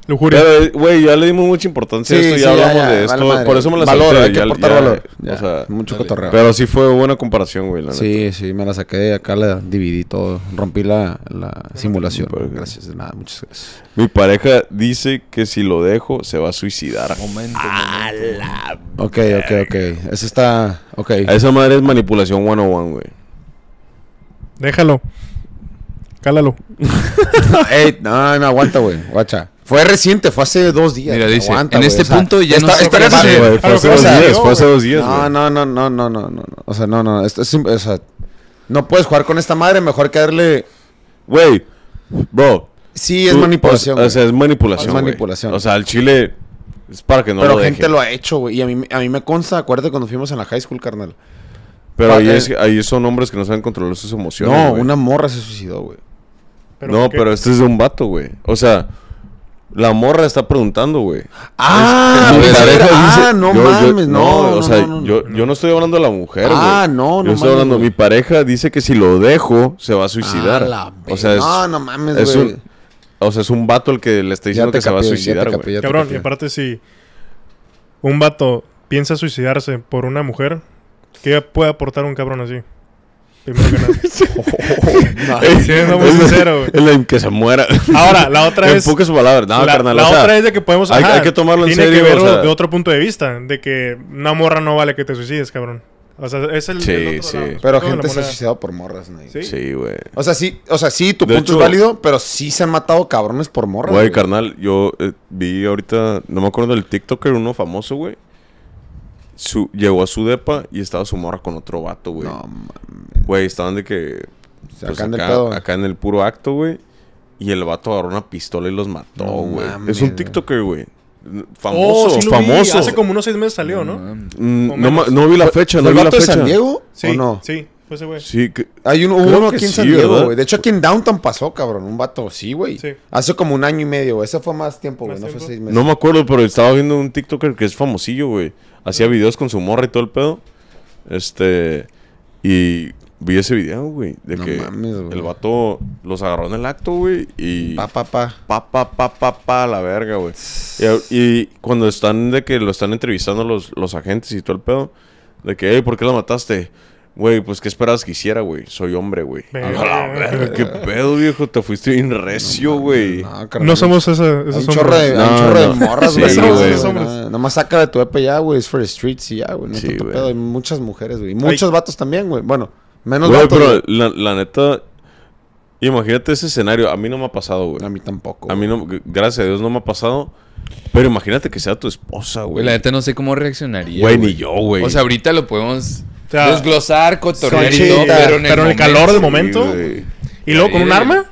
Lujuria. Güey, ya le dimos mucha importancia a esto, y ya hablamos de esto. por eso me la Valor, hay que aportar valor. o sea, mucho cotorreo. Pero sí fue buena comparación, güey. Sí, sí, me la saqué. Acá la dividí todo. Rompí la, simulación. Pues, gracias, de nada, muchas gracias. Mi pareja dice que si lo dejo, se va a suicidar. Momento. Ok, ok, ok. Esa está. Ok. esa madre es manipulación 101, güey. Déjalo. Cálalo. (laughs) Ey, no, no, aguanta, güey. Guacha. Fue reciente, fue hace dos días. Mira, dice, en este punto ya está, no fue, hace dos días, fue hace dos días, No, no, no, no, no, no, no. O sea, no, no, esto es, o sea, no puedes jugar con esta madre, mejor que darle... Güey, bro. Sí, es manipulación. O, o, sea, es manipulación, Es manipulación. O sea, al Chile es para que no Pero gente lo ha hecho, güey. Y a mí, a mí me consta, acuérdate cuando fuimos en la high school, carnal. Pero ahí, eh, ahí son hombres que no saben controlar sus emociones, No, una morra se suicidó, güey. No, pero este es de un vato, güey. O sea... La morra está preguntando, güey. Ah, ah no mames, no, no, no. o sea, yo, yo, no estoy hablando de la mujer, güey. Ah, no, no. Yo estoy hablando, mi pareja dice que si lo dejo, se va a suicidar. o sea, es, no, mames, un, O sea, es un vato el que le está diciendo que se va a suicidar, Cabrón, y aparte, si un vato piensa suicidarse por una mujer, ¿qué puede aportar un cabrón así? Primero que nada. muy sincero, güey. que se muera. Ahora, la (laughs) otra es. En su palabra no, la, carnal. La o sea, otra es de que podemos. Hay, que tomarlo en serio. Tiene que o sea, de otro punto de vista. De que una morra no vale que te suicides, cabrón. O sea, es el. Sí, otro sí. Lado, pero gente se ha suicidado por morras, ¿no? Sí, güey. o sea, sí, o sea, sí, tu punto es válido, pero sí se han matado cabrones por morras. Güey, carnal, yo eh, vi ahorita, no me acuerdo del TikToker, uno famoso, güey su, llegó a su depa y estaba su morra con otro vato, güey. No, mames. Güey, estaban de que. Pues, acá, en el puro acto, güey. Y el vato agarró una pistola y los mató, güey. es un TikToker, güey. Oh, famoso, famoso. Hace como unos seis meses salió, ¿no? No, mm, no, vi la fecha, no vi la fecha. de San Diego? Sí, sí. Fue ese güey. Sí, hay uno, hubo uno aquí en San Diego, güey. De hecho, aquí en Downtown pasó, cabrón. Un vato, sí, güey. Hace como un año y medio, Ese fue más tiempo, güey. No fue seis meses. No me acuerdo, pero estaba viendo un TikToker que es famosillo, güey. Hacía videos con su morra y todo el pedo. Este. Y vi ese video, güey. De que el vato los agarró en el acto, güey. Y. Pa, pa, pa. Pa, pa, pa, pa, pa la verga, güey. Y, cuando están de que lo están entrevistando los, los agentes y todo el pedo. De que, hey, ¿por qué lo mataste? Güey, pues ¿qué esperabas que hiciera, güey? Soy hombre, güey. ¿Qué pedo, viejo? Te fuiste bien recio, güey. No, somos esa, esos hombres. Chorre, de, no, de morras, güey. Sí, más saca de tu epa ya, güey. Es for the streets y ya, güey. No sí, tu pedo. Hay muchas mujeres, güey. Y muchos vatos también, güey. Bueno, menos güey, vatos. pero la, la, neta... Imagínate ese escenario. A mí no me ha pasado, güey. A mí tampoco. A mí no... Gracias a Dios no me ha pasado... Pero imagínate que sea tu esposa, güey. La neta no sé cómo reaccionaría. Güey, ni yo, güey. O sea, ahorita lo podemos sea, desglosar, cotorrear y pero en el, calor de momento. y luego con un arma.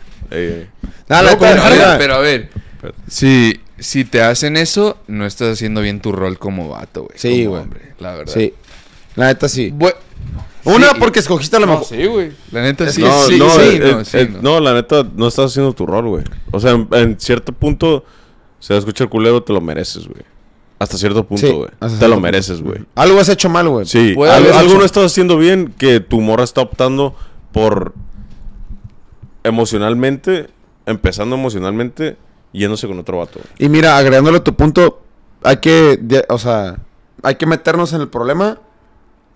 Nada, con Pero a ver, si, si te hacen eso, no estás haciendo bien tu rol como vato, güey. Sí, güey. La verdad. Sí. La neta sí. una porque escogiste a lo mejor. Sí, güey. La neta sí. No, sí, eh, eh, sí, eh, no, la neta no estás haciendo tu rol, güey. O sea, en, cierto punto, se escucha el culero, te lo mereces, güey hasta cierto punto, güey. te lo mereces, güey. Algo has hecho mal, güey. Sí, algo, no estás haciendo bien que tu morra está optando por emocionalmente, empezando emocionalmente, yéndose con otro vato. Y mira, agregándole tu punto, hay que, o sea, hay que meternos en el problema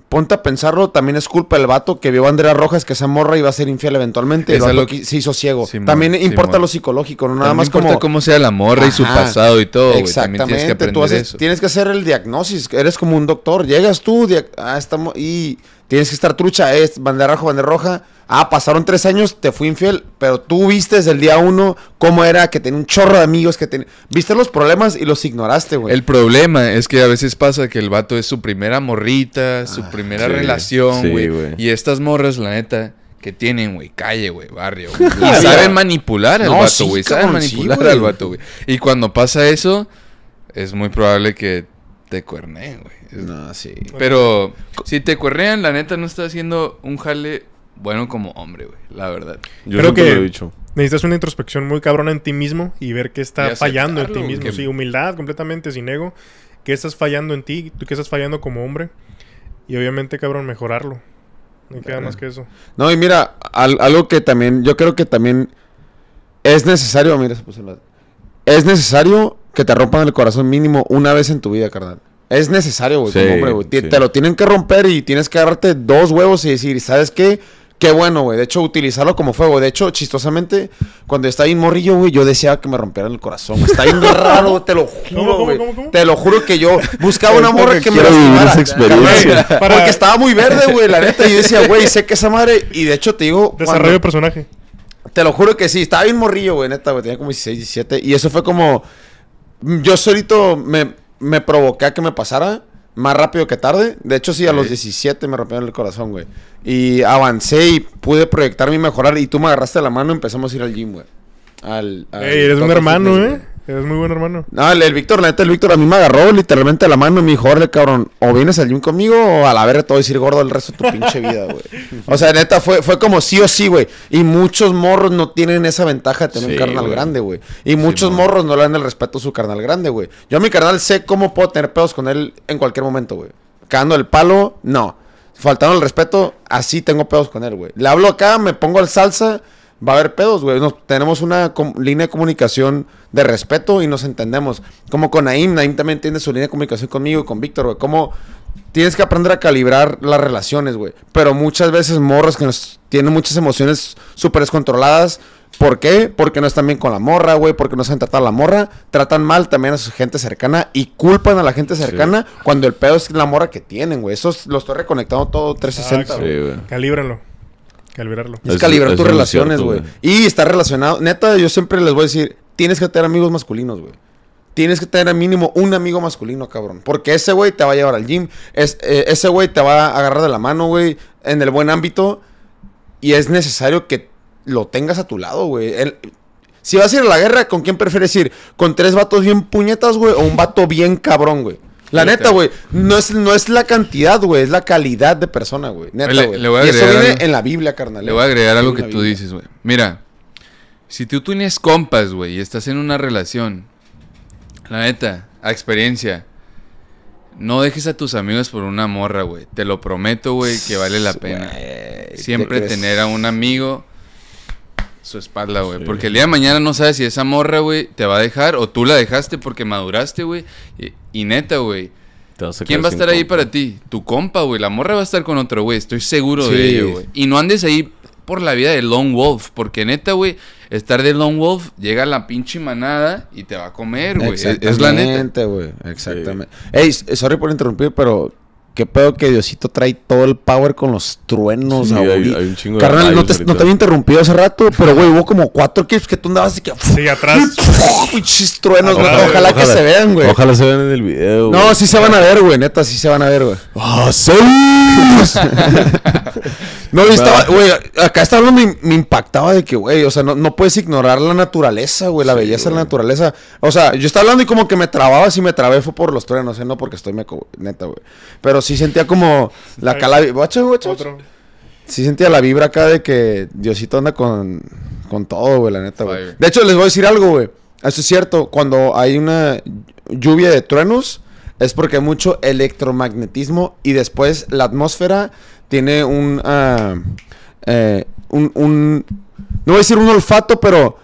ponte a pensarlo, también es culpa del vato que vio a Andrea Rojas que esa morra iba a ser infiel eventualmente. Y se hizo ciego. también importa lo psicológico, no nada más importa como... cómo sea la morra y su pasado y todo. Exactamente. tienes que Tienes que hacer el diagnóstico. Eres como un doctor. Llegas tú ah, y tienes que estar trucha. Es bandera roja, bandera roja ah, pasaron tres años, te fui infiel, pero tú viste desde el día uno cómo era, que tenía un chorro de amigos, que ten... viste los problemas y los ignoraste, güey. El problema es que a veces pasa que el vato es su primera morrita, su ah, primera relación, güey. y estas morras, la neta, que tienen, güey, calle, güey, barrio. (laughs) Y saben manipular al vato, güey. saben manipular al vato, güey. Y cuando pasa eso, es muy probable que te cuerneen, güey. No, sí. Pero si te cuernean, la neta no está haciendo un jale bueno como hombre, güey, la verdad. Yo Creo que he dicho. necesitas una introspección muy cabrona en ti mismo y ver qué está fallando en ti mismo. Sí, humildad completamente, sin ego. ¿Qué estás fallando en ti? ¿Tú qué estás fallando como hombre? Y obviamente, cabrón, mejorarlo. No queda más que eso. No, y mira, algo que también, yo creo que también es necesario, mira, se es necesario que te rompan el corazón mínimo una vez en tu vida, carnal. Es necesario, güey, Te lo tienen que romper y tienes que agarrarte dos huevos y decir, ¿sabes qué? Qué bueno, güey. De hecho, utilizarlo como fuego. De hecho, chistosamente, cuando estaba en morrillo, güey, yo deseaba que me rompieran el corazón. Está bien (laughs) raro, te lo juro, güey. Te lo juro que yo buscaba una morra que me lastimara. Esa Para... Porque estaba muy verde, güey, la neta. Y yo decía, güey, sé que esa madre. Y de hecho, te digo. Desarrollo cuando... personaje. Te lo juro que sí. Estaba bien morrillo, güey, neta, güey. Tenía como 16, 17. Y eso fue como. Yo solito me, me provoqué a que me pasara más rápido que tarde. De hecho, sí, a los 17 me rompieron el corazón, güey. Y avancé y pude proyectarme y mejorar. Y tú me agarraste la mano y empezamos a ir al gym, güey. Al, eres un hermano, ¿eh? Eres muy buen hermano. No, el, Víctor, neta, el Víctor a mí me agarró literalmente la mano y me dijo, órale, cabrón, o vienes al gym conmigo o a la verga te voy decir gordo el resto de tu pinche vida, güey. (laughs) o sea, neta, fue, fue como sí o sí, güey. Y muchos morros no tienen esa ventaja de tener un carnal grande, güey. Y muchos morros no le dan el respeto a su carnal grande, güey. Yo a mi carnal sé cómo puedo tener pedos con él en cualquier momento, güey. Cagando el palo, no. Faltando el respeto, así tengo pedos con él, güey. Le hablo acá, me pongo al salsa va a haber pedos, güey. tenemos una línea de comunicación de respeto y nos entendemos. Como con Naim, Naim también tiene su línea de comunicación conmigo y con Víctor, güey. Como tienes que aprender a calibrar las relaciones, güey. Pero muchas veces morras que nos tienen muchas emociones súper descontroladas. ¿Por qué? Porque no están bien con la morra, güey, porque no saben tratar a la morra, tratan mal también a su gente cercana y culpan a la gente cercana cuando el pedo es la morra que tienen, güey. Eso lo estoy reconectando todo 360, ah, Calíbralo. Calibrarlo. Es, calibrar tus relaciones, güey. Y está relacionado. Neta, yo siempre les voy a decir, tienes que tener amigos masculinos, güey. Tienes que tener al mínimo un amigo masculino, cabrón. Porque ese güey te va a llevar al gym. Eh, ese güey te va a agarrar de la mano, güey. En el buen ámbito. Y es necesario que lo tengas a tu lado, güey. Si vas a ir a la guerra, ¿con quién prefieres ir? ¿Con tres vatos bien puñetas, güey? ¿O un vato bien cabrón, güey? La neta, güey. No es, la cantidad, güey. Es la calidad de persona, güey. Neta, güey. Y eso viene en la Biblia, carnal. Le ¿eh? voy a agregar algo que tú dices, güey. Mira, si tú tienes compas, güey, y estás en una relación, la neta, a experiencia, no dejes a tus amigos por una morra, güey. Te lo prometo, güey, que vale la pena. Siempre tener a un amigo su espalda, güey. Porque el día de mañana no sabes si esa morra, güey, te va a dejar o tú la dejaste porque maduraste, güey. Y, neta, güey. ¿Quién va a estar ahí para ti? Tu compa, güey. La morra va a estar con otro, güey. Estoy seguro de ello, güey. Y no andes ahí por la vida de Lone Wolf. Porque neta, güey, estar de Lone Wolf llega la pinche manada y te va a comer, güey. Es la neta. güey. Exactamente. Ey, sorry por interrumpir, pero qué pedo que Diosito trae todo el power con los truenos, sí, hay, un chingo Carnal, de no, te, no te, había interrumpido hace rato, pero güey, hubo como cuatro clips que tú andabas así que. (laughs) Sí, atrás. Muchos (laughs) truenos, güey. Ojalá, que se vean, güey. Ojalá se vean en el video. No, sí se van a ver, güey. Neta, sí se van a ver, güey. ¡Ah, sí! (laughs) No, y estaba, güey, acá esta me, impactaba de que, güey, o sea, no, puedes ignorar la naturaleza, güey, la belleza de la naturaleza. O sea, yo estaba hablando y como que me trababa, si me trabé fue por los truenos, ¿eh? no porque estoy meco, neta, güey. Pero sí sentía como la cala... Sí sentía la vibra acá de que Diosito anda con, con todo, güey, la neta, güey. De hecho, les voy a decir algo, güey. Eso es cierto, cuando hay una lluvia de truenos es porque hay mucho electromagnetismo y después la atmósfera tiene ah, eh, un, un, no voy a decir un olfato, pero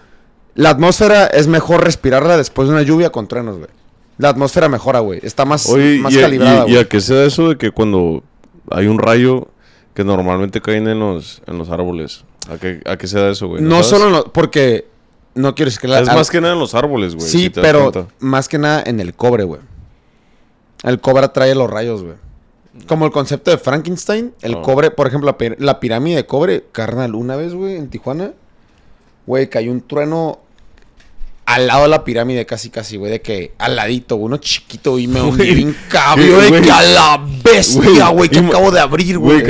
la atmósfera es mejor respirarla después de una lluvia con trenos, güey. La atmósfera mejora, güey. Está más, calibrada, güey. Y, a a que sea eso de que cuando hay un rayo que normalmente caen en los, en los árboles. ¿A qué, ¿A se da eso, güey? No, solo en porque no quieres que la... Es más que nada en los árboles, güey. Sí, pero más que nada en el cobre, güey. El cobre atrae los rayos, güey. Como el concepto de Frankenstein, el oh. cobre, por ejemplo, la, pirámide de cobre, carnal, una vez, güey, en Tijuana, güey, hay un trueno al lado de la pirámide, casi, casi, güey, de que al ladito, uno chiquito y me hundí bien cabio de que a la bestia, güey, que acabo de abrir, güey.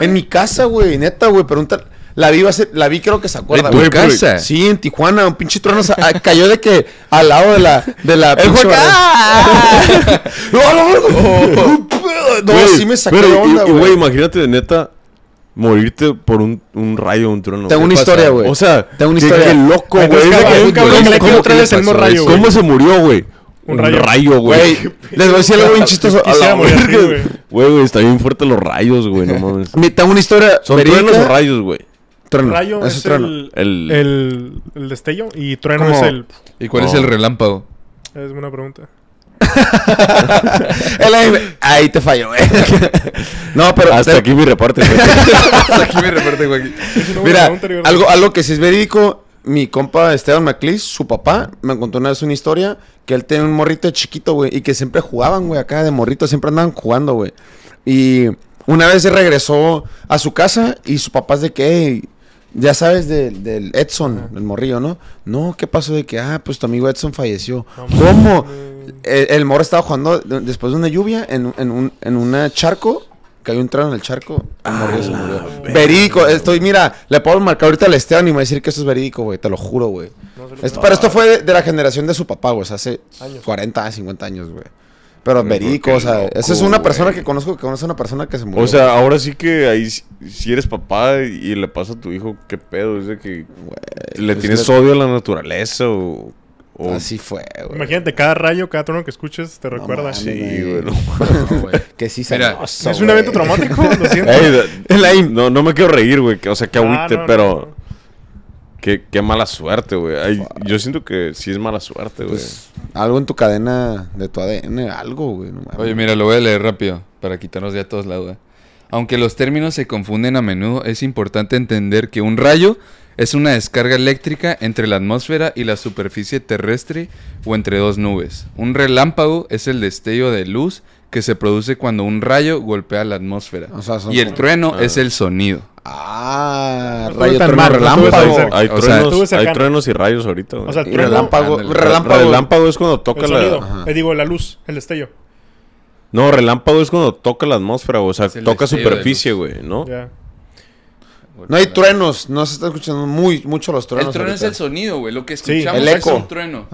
En mi casa, güey, neta, güey, pregunta la vi, la vi creo que se acuerda. ¿De tu casa? Sí, en Tijuana, un pinche trueno ah, cayó de que al lado de la de la (laughs) ¡El pinche ¡ah! (laughs) No, no, oh. sí me sacó pero, onda, güey. Güey, imagínate de neta morirte por un, un rayo, un trueno. Tengo una historia, güey. O sea, tengo una historia. Qué loco, güey. ¿Cómo, ¿Cómo se murió, güey? Un rayo. Un rayo, güey. Les voy a decir algo bien (laughs) chistoso. Quisiera ah, morir, güey. Güey, está bien fuerte los rayos, güey, no mames. Tengo una historia. Son truenos o rayos, güey. Trueno. Rayo es, El, el... el, destello y trueno es el... ¿Y cuál es el oh. relámpago? Es una pregunta. ahí, (laughs) ahí, te falló, güey. (laughs) No, pero. (laughs) Hasta aquí mi reporte, güey. Hasta aquí mi reporte, güey. Mira, algo, algo que sí es verídico. Mi compa Esteban Maclis, su papá, me contó una vez una historia que él tenía un morrito chiquito, güey, y que siempre jugaban, güey, acá de morrito, siempre andaban jugando, güey. Y una vez regresó a su casa y su papá es de que, ya sabes del, Edson, del el morrillo, ¿no? No, ¿qué pasó de que, ah, pues tu amigo Edson falleció? ¿Cómo? El, morro estaba jugando después de una lluvia en, en un en una charco cayó un trano en el charco, el se murió. verídico, estoy, mira, le puedo marcar ahorita al Esteban y me a decir que esto es verídico, güey, te lo juro, güey. esto, pero esto fue de, la generación de su papá, güey, hace 40, 50 años, güey. Pero verídico, o sea, esa es una persona que conozco que conoce a una persona que se murió. O sea, ahora sí que ahí, si eres papá y le pasa a tu hijo, qué pedo, es que le pues tienes odio a la naturaleza o... Así fue, güey. Imagínate, cada rayo, cada trono que escuches te recuerda. sí, güey. que sí se Es un evento traumático, lo (laughs) siento. (laughs) no, no me quiero reír, güey. O sea, que agüite, pero... Qué, mala suerte, güey. yo siento que sí es mala suerte, güey. Pues, algo en tu cadena de tu ADN, algo, güey. Oye, mira, lo voy a leer rápido para quitarnos ya todos la duda. Aunque los términos se confunden a menudo, es importante entender que un rayo es una descarga eléctrica entre la atmósfera y la superficie terrestre o entre dos nubes. Un relámpago es el destello de luz que se produce cuando un rayo golpea la atmósfera. Y el trueno ah. es el sonido. Ah, rayos rayo, relámpago. Hay, truenos, hay truenos y rayos ahorita. O sea, relámpago, relámpago, es cuando toca la. digo, la luz, el destello. No, relámpago es cuando toca la atmósfera, O sea, toca superficie, güey, ¿no? Ya. No hay truenos, no se está escuchando muy, mucho los truenos. El trueno es el sonido, güey. Lo que escuchamos es el es un trueno.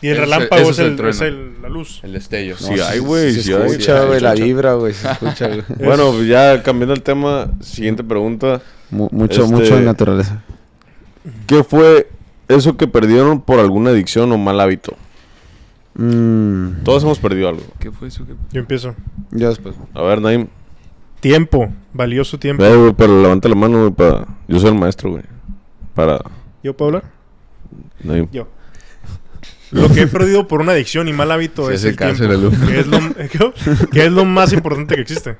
y el relámpago es, la luz. El destello. sí, hay, güey. se, escucha, güey. la vibra, güey. (laughs) escucha, bueno, ya cambiando el tema, siguiente pregunta. mucho, mucho este, de naturaleza. ¿Qué fue eso que perdieron por alguna adicción o mal hábito? Mm. Todos hemos perdido algo. ¿Qué fue eso que... Yo empiezo. Ya después. A ver, Naim. Tiempo, valioso tiempo. Eh, pero levanta la mano, Yo soy el maestro, güey. Para... ¿Yo puedo hablar? No, yo. Lo que he perdido por una adicción y mal hábito es el tiempo. Que es, lo, (laughs) que es lo más importante que existe.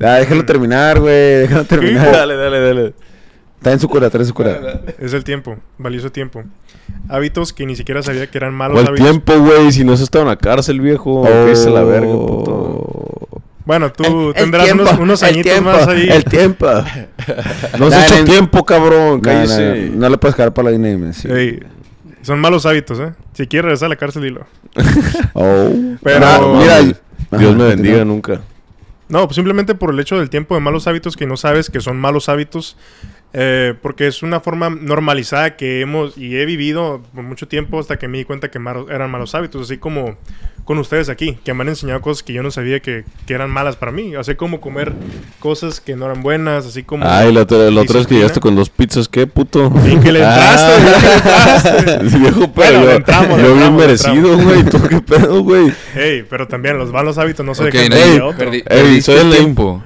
Ah, déjalo mm. terminar, güey. Déjalo terminar. Dale, dale, dale. Está en su cura, está en su cura. Es el tiempo, valioso tiempo. Hábitos que ni siquiera sabía que eran malos hábitos. el tiempo, güey? Si no, se estado en la cárcel, viejo. ¿Qué es la verga, puto? Oh. Bueno, tú tendrás unos, añitos más ahí. El tiempo. (laughs) No has hecho tiempo, cabrón. Cállese. No, le puedes quedar para la INM. son malos hábitos, ¿eh? Si quieres regresar a la cárcel, dilo. (laughs) oh. Pero... Ah, mira, Dios me bendiga nunca. No, pues simplemente por el hecho del tiempo de malos hábitos que no sabes que son malos hábitos eh, porque es una forma normalizada que hemos y he vivido por mucho tiempo hasta que me di cuenta que eran malos hábitos, así como con ustedes aquí, que me han enseñado cosas que yo no sabía que, que eran malas para mí, así como comer cosas que no eran buenas, así como... Ay, la otro es que llegaste con los pizzas, ¿qué puto? Y que le entraste, ah. (laughs) entraste. Viejo, pero bueno, yo, entramos, yo bien merecido, güey, tú pedo, güey. Ey, pero también los malos hábitos no se okay, dejan no, de soy el tiempo.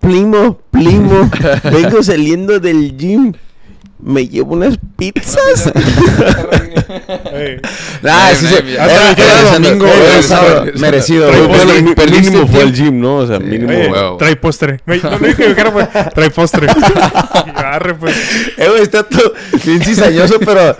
Plimo, plimo, (laughs) vengo saliendo del gym. Me llevo unas pizzas. (laughs) Nah, sí, sí. Era el domingo. Merecido. El mínimo fue el gym, ¿no? O sea, mínimo. Trae postre. No me dije que pues. Trae postre. Agarre, (laughs) pues. Eh, está todo bien cizañoso, pero...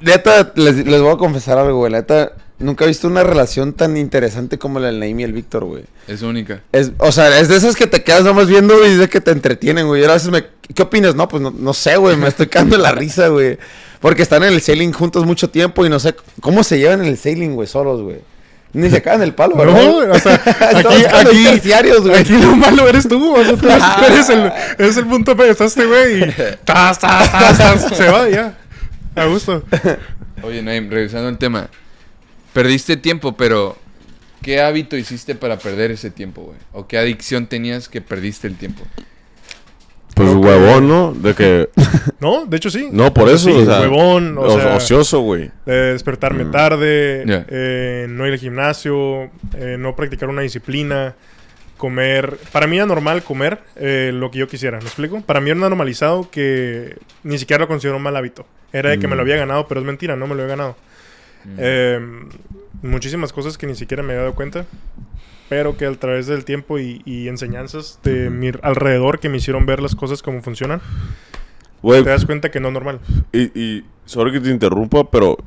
Neta, les voy a confesar algo, güey. Neta Nunca he visto una relación tan interesante como la del Naim y el Víctor, güey. Es única. Es, o sea, es de esas que te quedas nomás viendo y de que te entretienen, güey. Y a veces me. ¿Qué opinas? No, pues no, no sé, güey. Me estoy cagando la risa, güey. Porque están en el sailing juntos mucho tiempo y no sé cómo se llevan en el sailing, güey, solos, güey. Ni se cagan el palo, güey. No, o sea, (laughs) aquí, aquí, aquí lo malo eres tú, o sea, tú ah. eres, el, punto P, estás este güey y tas, tas, tas, se va ya. A gusto. Oye, Naim, revisando el tema, Perdiste tiempo, pero ¿qué hábito hiciste para perder ese tiempo, güey? ¿O qué adicción tenías que perdiste el tiempo? Pues huevón, ¿no? De que... (laughs) No, de hecho sí. No, por eso. huevón, ocioso, güey. despertarme mm. tarde, eh, no ir al gimnasio, eh, no practicar una disciplina, comer... Para mí era normal comer eh, lo que yo quisiera, ¿me explico? Para mí era normalizado que ni siquiera lo considero un mal hábito. Era de que me lo mm. había ganado, pero es mentira, no me lo había ganado. Em, muchísimas cosas que ni siquiera me había dado cuenta, pero que a través del tiempo y, enseñanzas de mi alrededor que me hicieron ver las cosas como funcionan, te das cuenta que no es normal. Y, y que te interrumpa, pero,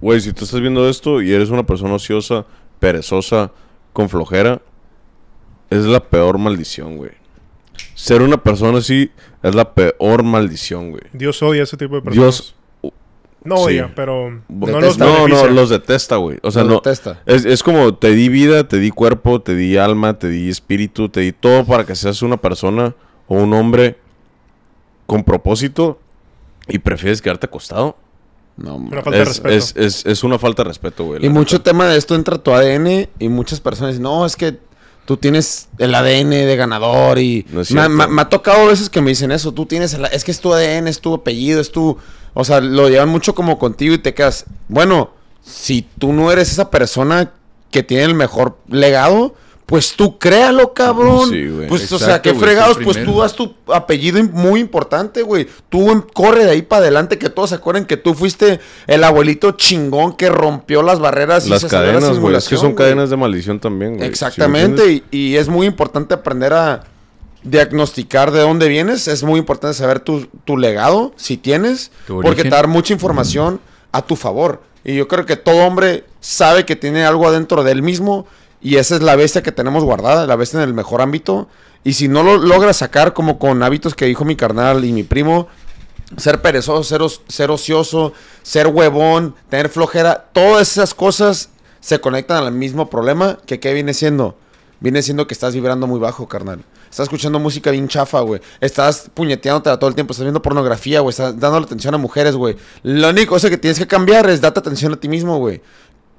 güey, si tú estás viendo esto y eres una persona ociosa, perezosa, con flojera, es la peor maldición, güey. Ser una persona así es la peor maldición, güey. Dios odia a ese tipo de personas. Dios no oiga, pero no los No, no, los detesta, güey. O sea, no. Es, como te di vida, te di cuerpo, te di alma, te di espíritu, te di todo para que seas una persona o un hombre con propósito y prefieres quedarte acostado. No, una falta es, de respeto. Es, una falta de respeto, güey. Y mucho tema de esto entra tu ADN y muchas personas dicen, no, es que tú tienes el ADN de ganador y me, ha tocado veces que me dicen eso, tú tienes, el, es que es tu ADN, es tu apellido, es tu, o sea, lo llevan mucho como contigo y te quedas, bueno, si tú no eres esa persona que tiene el mejor legado, pues tú créalo, cabrón. Sí, güey. Pues, o sea, qué fregados. Pues tú das tu apellido muy importante, güey. Tú em, corre de ahí para adelante que todos se acuerden que tú fuiste el abuelito chingón que rompió las barreras. Las cadenas, güey. Es que son cadenas de maldición también, güey. Exactamente. y, es muy importante aprender a diagnosticar de dónde vienes. Es muy importante saber tu, tu legado, si tienes, porque te da mucha información a tu favor. Y yo creo que todo hombre sabe que tiene algo adentro de él mismo y esa es la bestia que tenemos guardada, la bestia en el mejor ámbito. Y si no lo logras sacar como con hábitos que dijo mi carnal y mi primo, ser perezoso, ser, ocioso, ser huevón, tener flojera, todas esas cosas se conectan al mismo problema que qué viene siendo. Viene siendo que estás vibrando muy bajo, carnal. Estás escuchando música bien chafa, güey. Estás puñeteándote todo el tiempo. Estás viendo pornografía, güey. Estás dándole atención a mujeres, güey. Lo único cosa que tienes que cambiar es date atención a ti mismo, güey.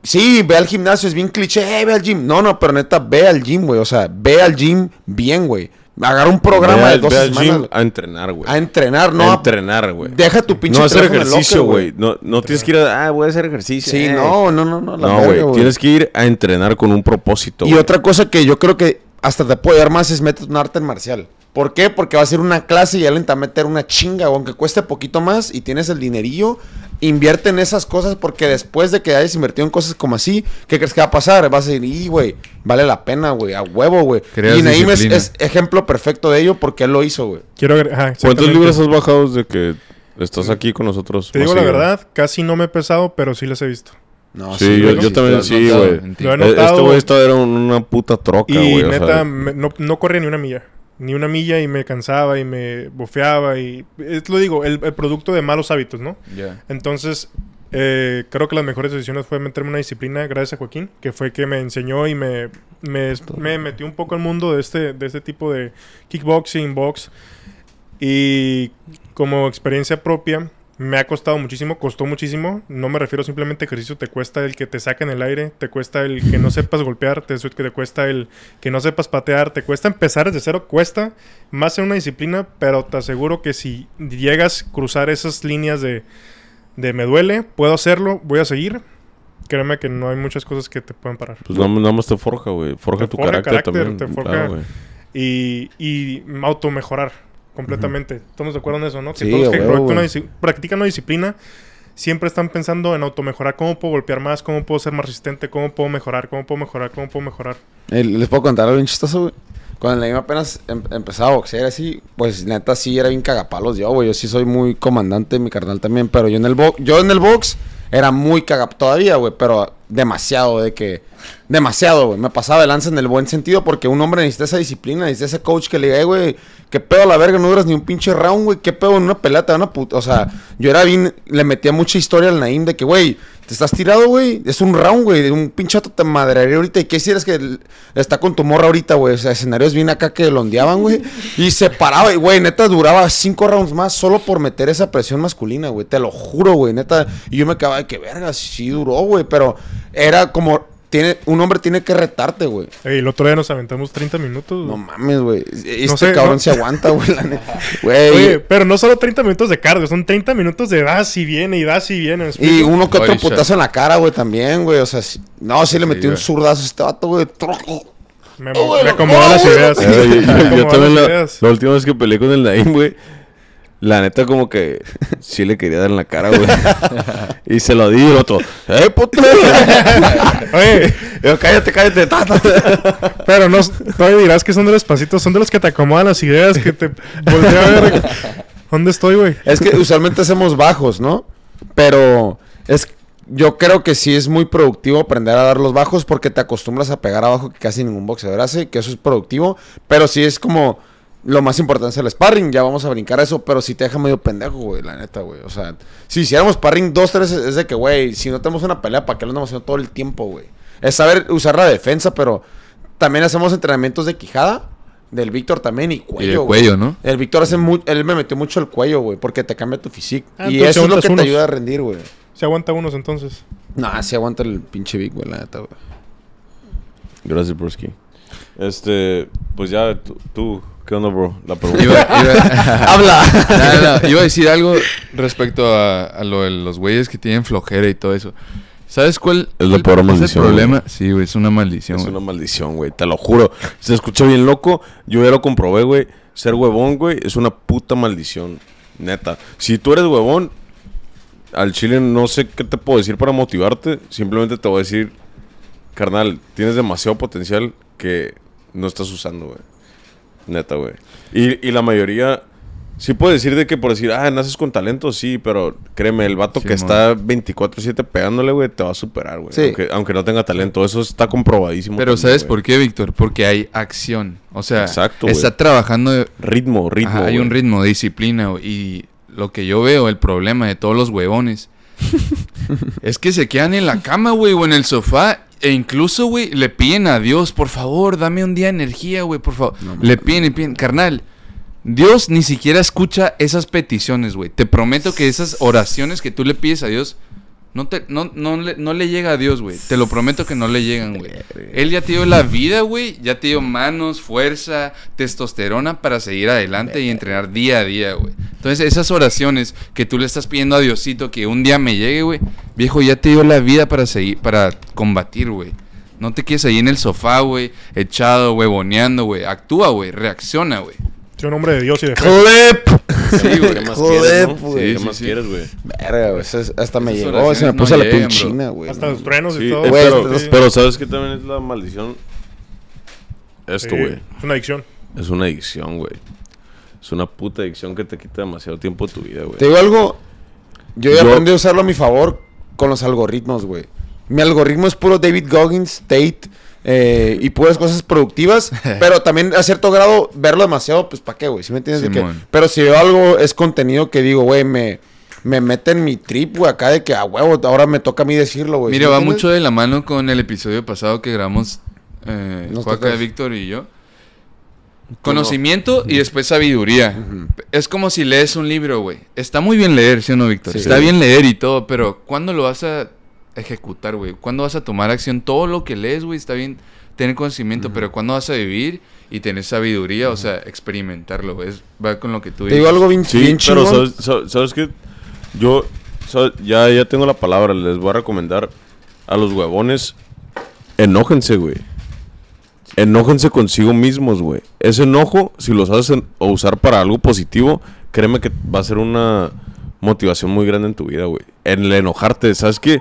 Sí, ve al gimnasio, es bien cliché, eh, ve al gym. No, no, pero neta, ve al gym, güey. O sea, ve al gym bien, güey. Agarra un programa de dos ve Al gym a entrenar, güey. A entrenar, no. A entrenar, güey. Deja tu pinche No hacer ejercicio, güey. No, no tienes que ir a. Ah, voy a hacer ejercicio. Sí, eh. no, no, no, no. no, güey. Tienes que ir a entrenar con un propósito. Y otra cosa que yo creo que hasta te puede dar más es meter un arte marcial. ¿Por qué? Porque va a ser una clase y alguien te a meter una chinga, aunque cueste poquito más y tienes el dinerillo invierte en esas cosas porque después de que hayas invertido en cosas como así, ¿qué crees que va a pasar? Vas a decir, y güey, vale la pena, güey, a huevo, güey. Y Naim es, ejemplo perfecto de ello porque él lo hizo, güey. Quiero Ajá, ¿Cuántos libros has bajado de que estás aquí con nosotros? Te digo la verdad, casi no me he pesado, pero sí les he visto. No, sí, yo, también sí, güey. E, este güey estaba era una puta troca, güey. Y neta, no, no corría ni una milla ni una milla y me cansaba y me bofeaba y... Es lo digo, el, producto de malos hábitos, ¿no? Entonces, eh, creo que las mejores decisiones fue meterme una disciplina, gracias a Joaquín, que fue que me enseñó y me, me, me metió un poco al mundo de este, de este tipo de kickboxing, box. Y como experiencia propia, me ha costado muchísimo, costó muchísimo. No me refiero simplemente a ejercicio, te cuesta el que te saquen el aire, te cuesta el que no sepas golpear, te, cuesta el que no sepas patear, te cuesta empezar desde cero, cuesta más en una disciplina, pero te aseguro que si llegas a cruzar esas líneas de, me duele, puedo hacerlo, voy a seguir, créeme que no hay muchas cosas que te puedan parar. Pues nada más te forja, güey, forja tu carácter, Te forja y auto mejorar completamente. todos de acuerdo en eso, ¿no? Si que practican una, disciplina siempre están pensando en auto mejorar cómo puedo golpear más, cómo puedo ser más resistente, cómo puedo mejorar, cómo puedo mejorar, cómo puedo mejorar. Eh, les puedo contar algo chistoso, güey. Cuando la apenas em-, empezaba a boxear así, pues neta sí era bien cagapalos yo, güey. Yo sí soy muy comandante, mi carnal también, pero yo en el box, yo en el box era muy cagap todavía, güey, pero demasiado de que demasiado, güey. Me pasaba de lanza en el buen sentido porque un hombre necesita esa disciplina, necesita ese coach que le diga, güey, ¿Qué pedo a la verga? No duras ni un pinche round, güey. ¿Qué pedo en una pelata? Una puta. O sea, yo era bien. Le metía mucha historia al Naim de que, güey, te estás tirado, güey. Es un round, güey. Un pinchato te madrearía ahorita. ¿Y qué eres que está con tu morra ahorita, güey? O sea, escenarios bien acá que lo ondeaban, güey. Y se paraba, y, güey. Neta, duraba cinco rounds más solo por meter esa presión masculina, güey. Te lo juro, güey. Neta. Y yo me acababa de que, verga, sí duró, güey. Pero era como tiene, un hombre tiene que retarte, güey. Ey, el otro día nos aventamos 30 minutos. No mames, güey. Este cabrón se aguanta, güey, la neta. Güey. pero no solo 30 minutos de cardio, son 30 minutos de das ah, y viene y das y viene. Y uno que otro putazo en la cara, güey, también, güey. O sea, si... no, sí le metí un zurdazo a este vato, güey. Me, me acomodó las ideas. Eh, yo, (laughs) yo, también la, la, última vez que peleé con el Naim, güey. La neta, como que sí le quería dar en la cara, güey. (laughs) y se lo di el otro. ¡Eh, puto! (laughs) Oye, cállate, cállate, Pero no, dirás que son de los pasitos, son de los que te acomodan las ideas, que te voltea a ver. ¿Dónde estoy, güey? Es que usualmente hacemos bajos, ¿no? Pero es yo creo que sí es muy productivo aprender a dar los bajos porque te acostumbras a pegar abajo que casi ningún boxeador hace, que eso es productivo, pero sí es como lo más importante es el sparring, ya vamos a brincar eso, pero si te deja medio pendejo, güey, la neta, güey. O sea, si hiciéramos sparring dos, tres... es de que, güey, si no tenemos una pelea, ¿para qué lo andamos haciendo todo el tiempo, güey? Es saber usar la defensa, pero también hacemos entrenamientos de quijada. Del Víctor también y cuello. el cuello, ¿no? El Víctor hace mucho. Él me metió mucho el cuello, güey, porque te cambia tu físico. Ah, y eso es lo que te ayuda a rendir, güey. ¿Se aguanta unos entonces? No, se aguanta el pinche Vic, güey, la neta, güey. Gracias, Broski. Este, pues ya tú, ¿Qué onda, bro? La pregunta. (laughs) Habla. (laughs) iba a decir algo respecto a, lo de los güeyes que tienen flojera y todo eso. ¿Sabes cuál es la El problema? Sí, güey, es una maldición. Es una maldición, güey, te lo juro. Se escuchó bien loco, yo ya lo comprobé, güey. Ser huevón, güey, es una puta maldición, neta. Si tú eres huevón, al chile no sé qué te puedo decir para motivarte, simplemente te voy a decir, carnal, tienes demasiado potencial que no estás usando, güey. Neta, güey. Y, la mayoría, sí puedo decir de que por decir, ah, naces con talento, sí, pero créeme, el vato que está 24-7 pegándole, güey, te va a superar, güey. Aunque, no tenga talento, eso está comprobadísimo. Pero ¿sabes por qué, Víctor? Porque hay acción. O sea, está trabajando. Ritmo, ritmo. hay un ritmo, disciplina, Y lo que yo veo, el problema de todos los huevones. (laughs) es que se quedan en la cama, güey, o en el sofá e incluso, güey, le piden a Dios, por favor, dame un día de energía, güey, por favor. le piden le piden, carnal. Dios ni siquiera escucha esas peticiones, güey. Te prometo que esas oraciones que tú le pides a Dios no, te, no, no, le, llega a Dios, güey. Te lo prometo que no le llegan, güey. Él ya te dio la vida, güey. Ya te dio manos, fuerza, testosterona para seguir adelante y entrenar día a día, güey. Entonces, esas oraciones que tú le estás pidiendo a Diosito que un día me llegue, güey. Viejo, ya te dio la vida para seguir, para combatir, güey. No te quedes ahí en el sofá, güey, echado, güey, boneando, güey. Actúa, güey, reacciona, güey nombre de Dios y de fe. Sí, güey, (laughs) ¿qué más quieres, Sí, ¿qué más quieres, güey? Verga, güey, hasta me llegó, se me puso la pinchina, china, güey. Hasta los truenos y todo. Eh, pero, sabes que también es la maldición. Esto, güey. Es una adicción. Es una adicción, güey. Es una puta adicción que te quita demasiado tiempo de tu vida, güey. Te digo algo, yo he aprendido a usarlo a mi favor con los algoritmos, güey. Mi algoritmo es puro David Goggins, Tate, eh, y puras cosas productivas, (laughs) pero también a cierto grado verlo demasiado, pues ¿para qué, güey? ¿Sí me entiendes? que, pero si veo algo, es contenido que digo, güey, me, me mete en mi trip, güey, acá de que, a ah, huevo, ahora me toca a mí decirlo, güey. Mira, va mucho de la mano con el episodio pasado que grabamos eh, Juaca, Víctor y yo. Conocimiento y después sabiduría. Es como si lees un libro, güey. Está muy bien leer, ¿sí o no, Víctor? Está bien leer y todo, pero ¿cuándo lo vas a ejecutar, güey. ¿Cuándo vas a tomar acción? Todo lo que lees, güey, está bien tener conocimiento, pero ¿cuándo vas a vivir y tener sabiduría? O sea, experimentarlo, güey. Va con lo que tú dices. Te digo algo bien, sí, pero sabes, que yo ya, ya tengo la palabra. Les voy a recomendar a los huevones, enójense, güey. Enójense consigo mismos, güey. Ese enojo, si los haces o usar para algo positivo, créeme que va a ser una motivación muy grande en tu vida, güey. En el enojarte, ¿sabes qué?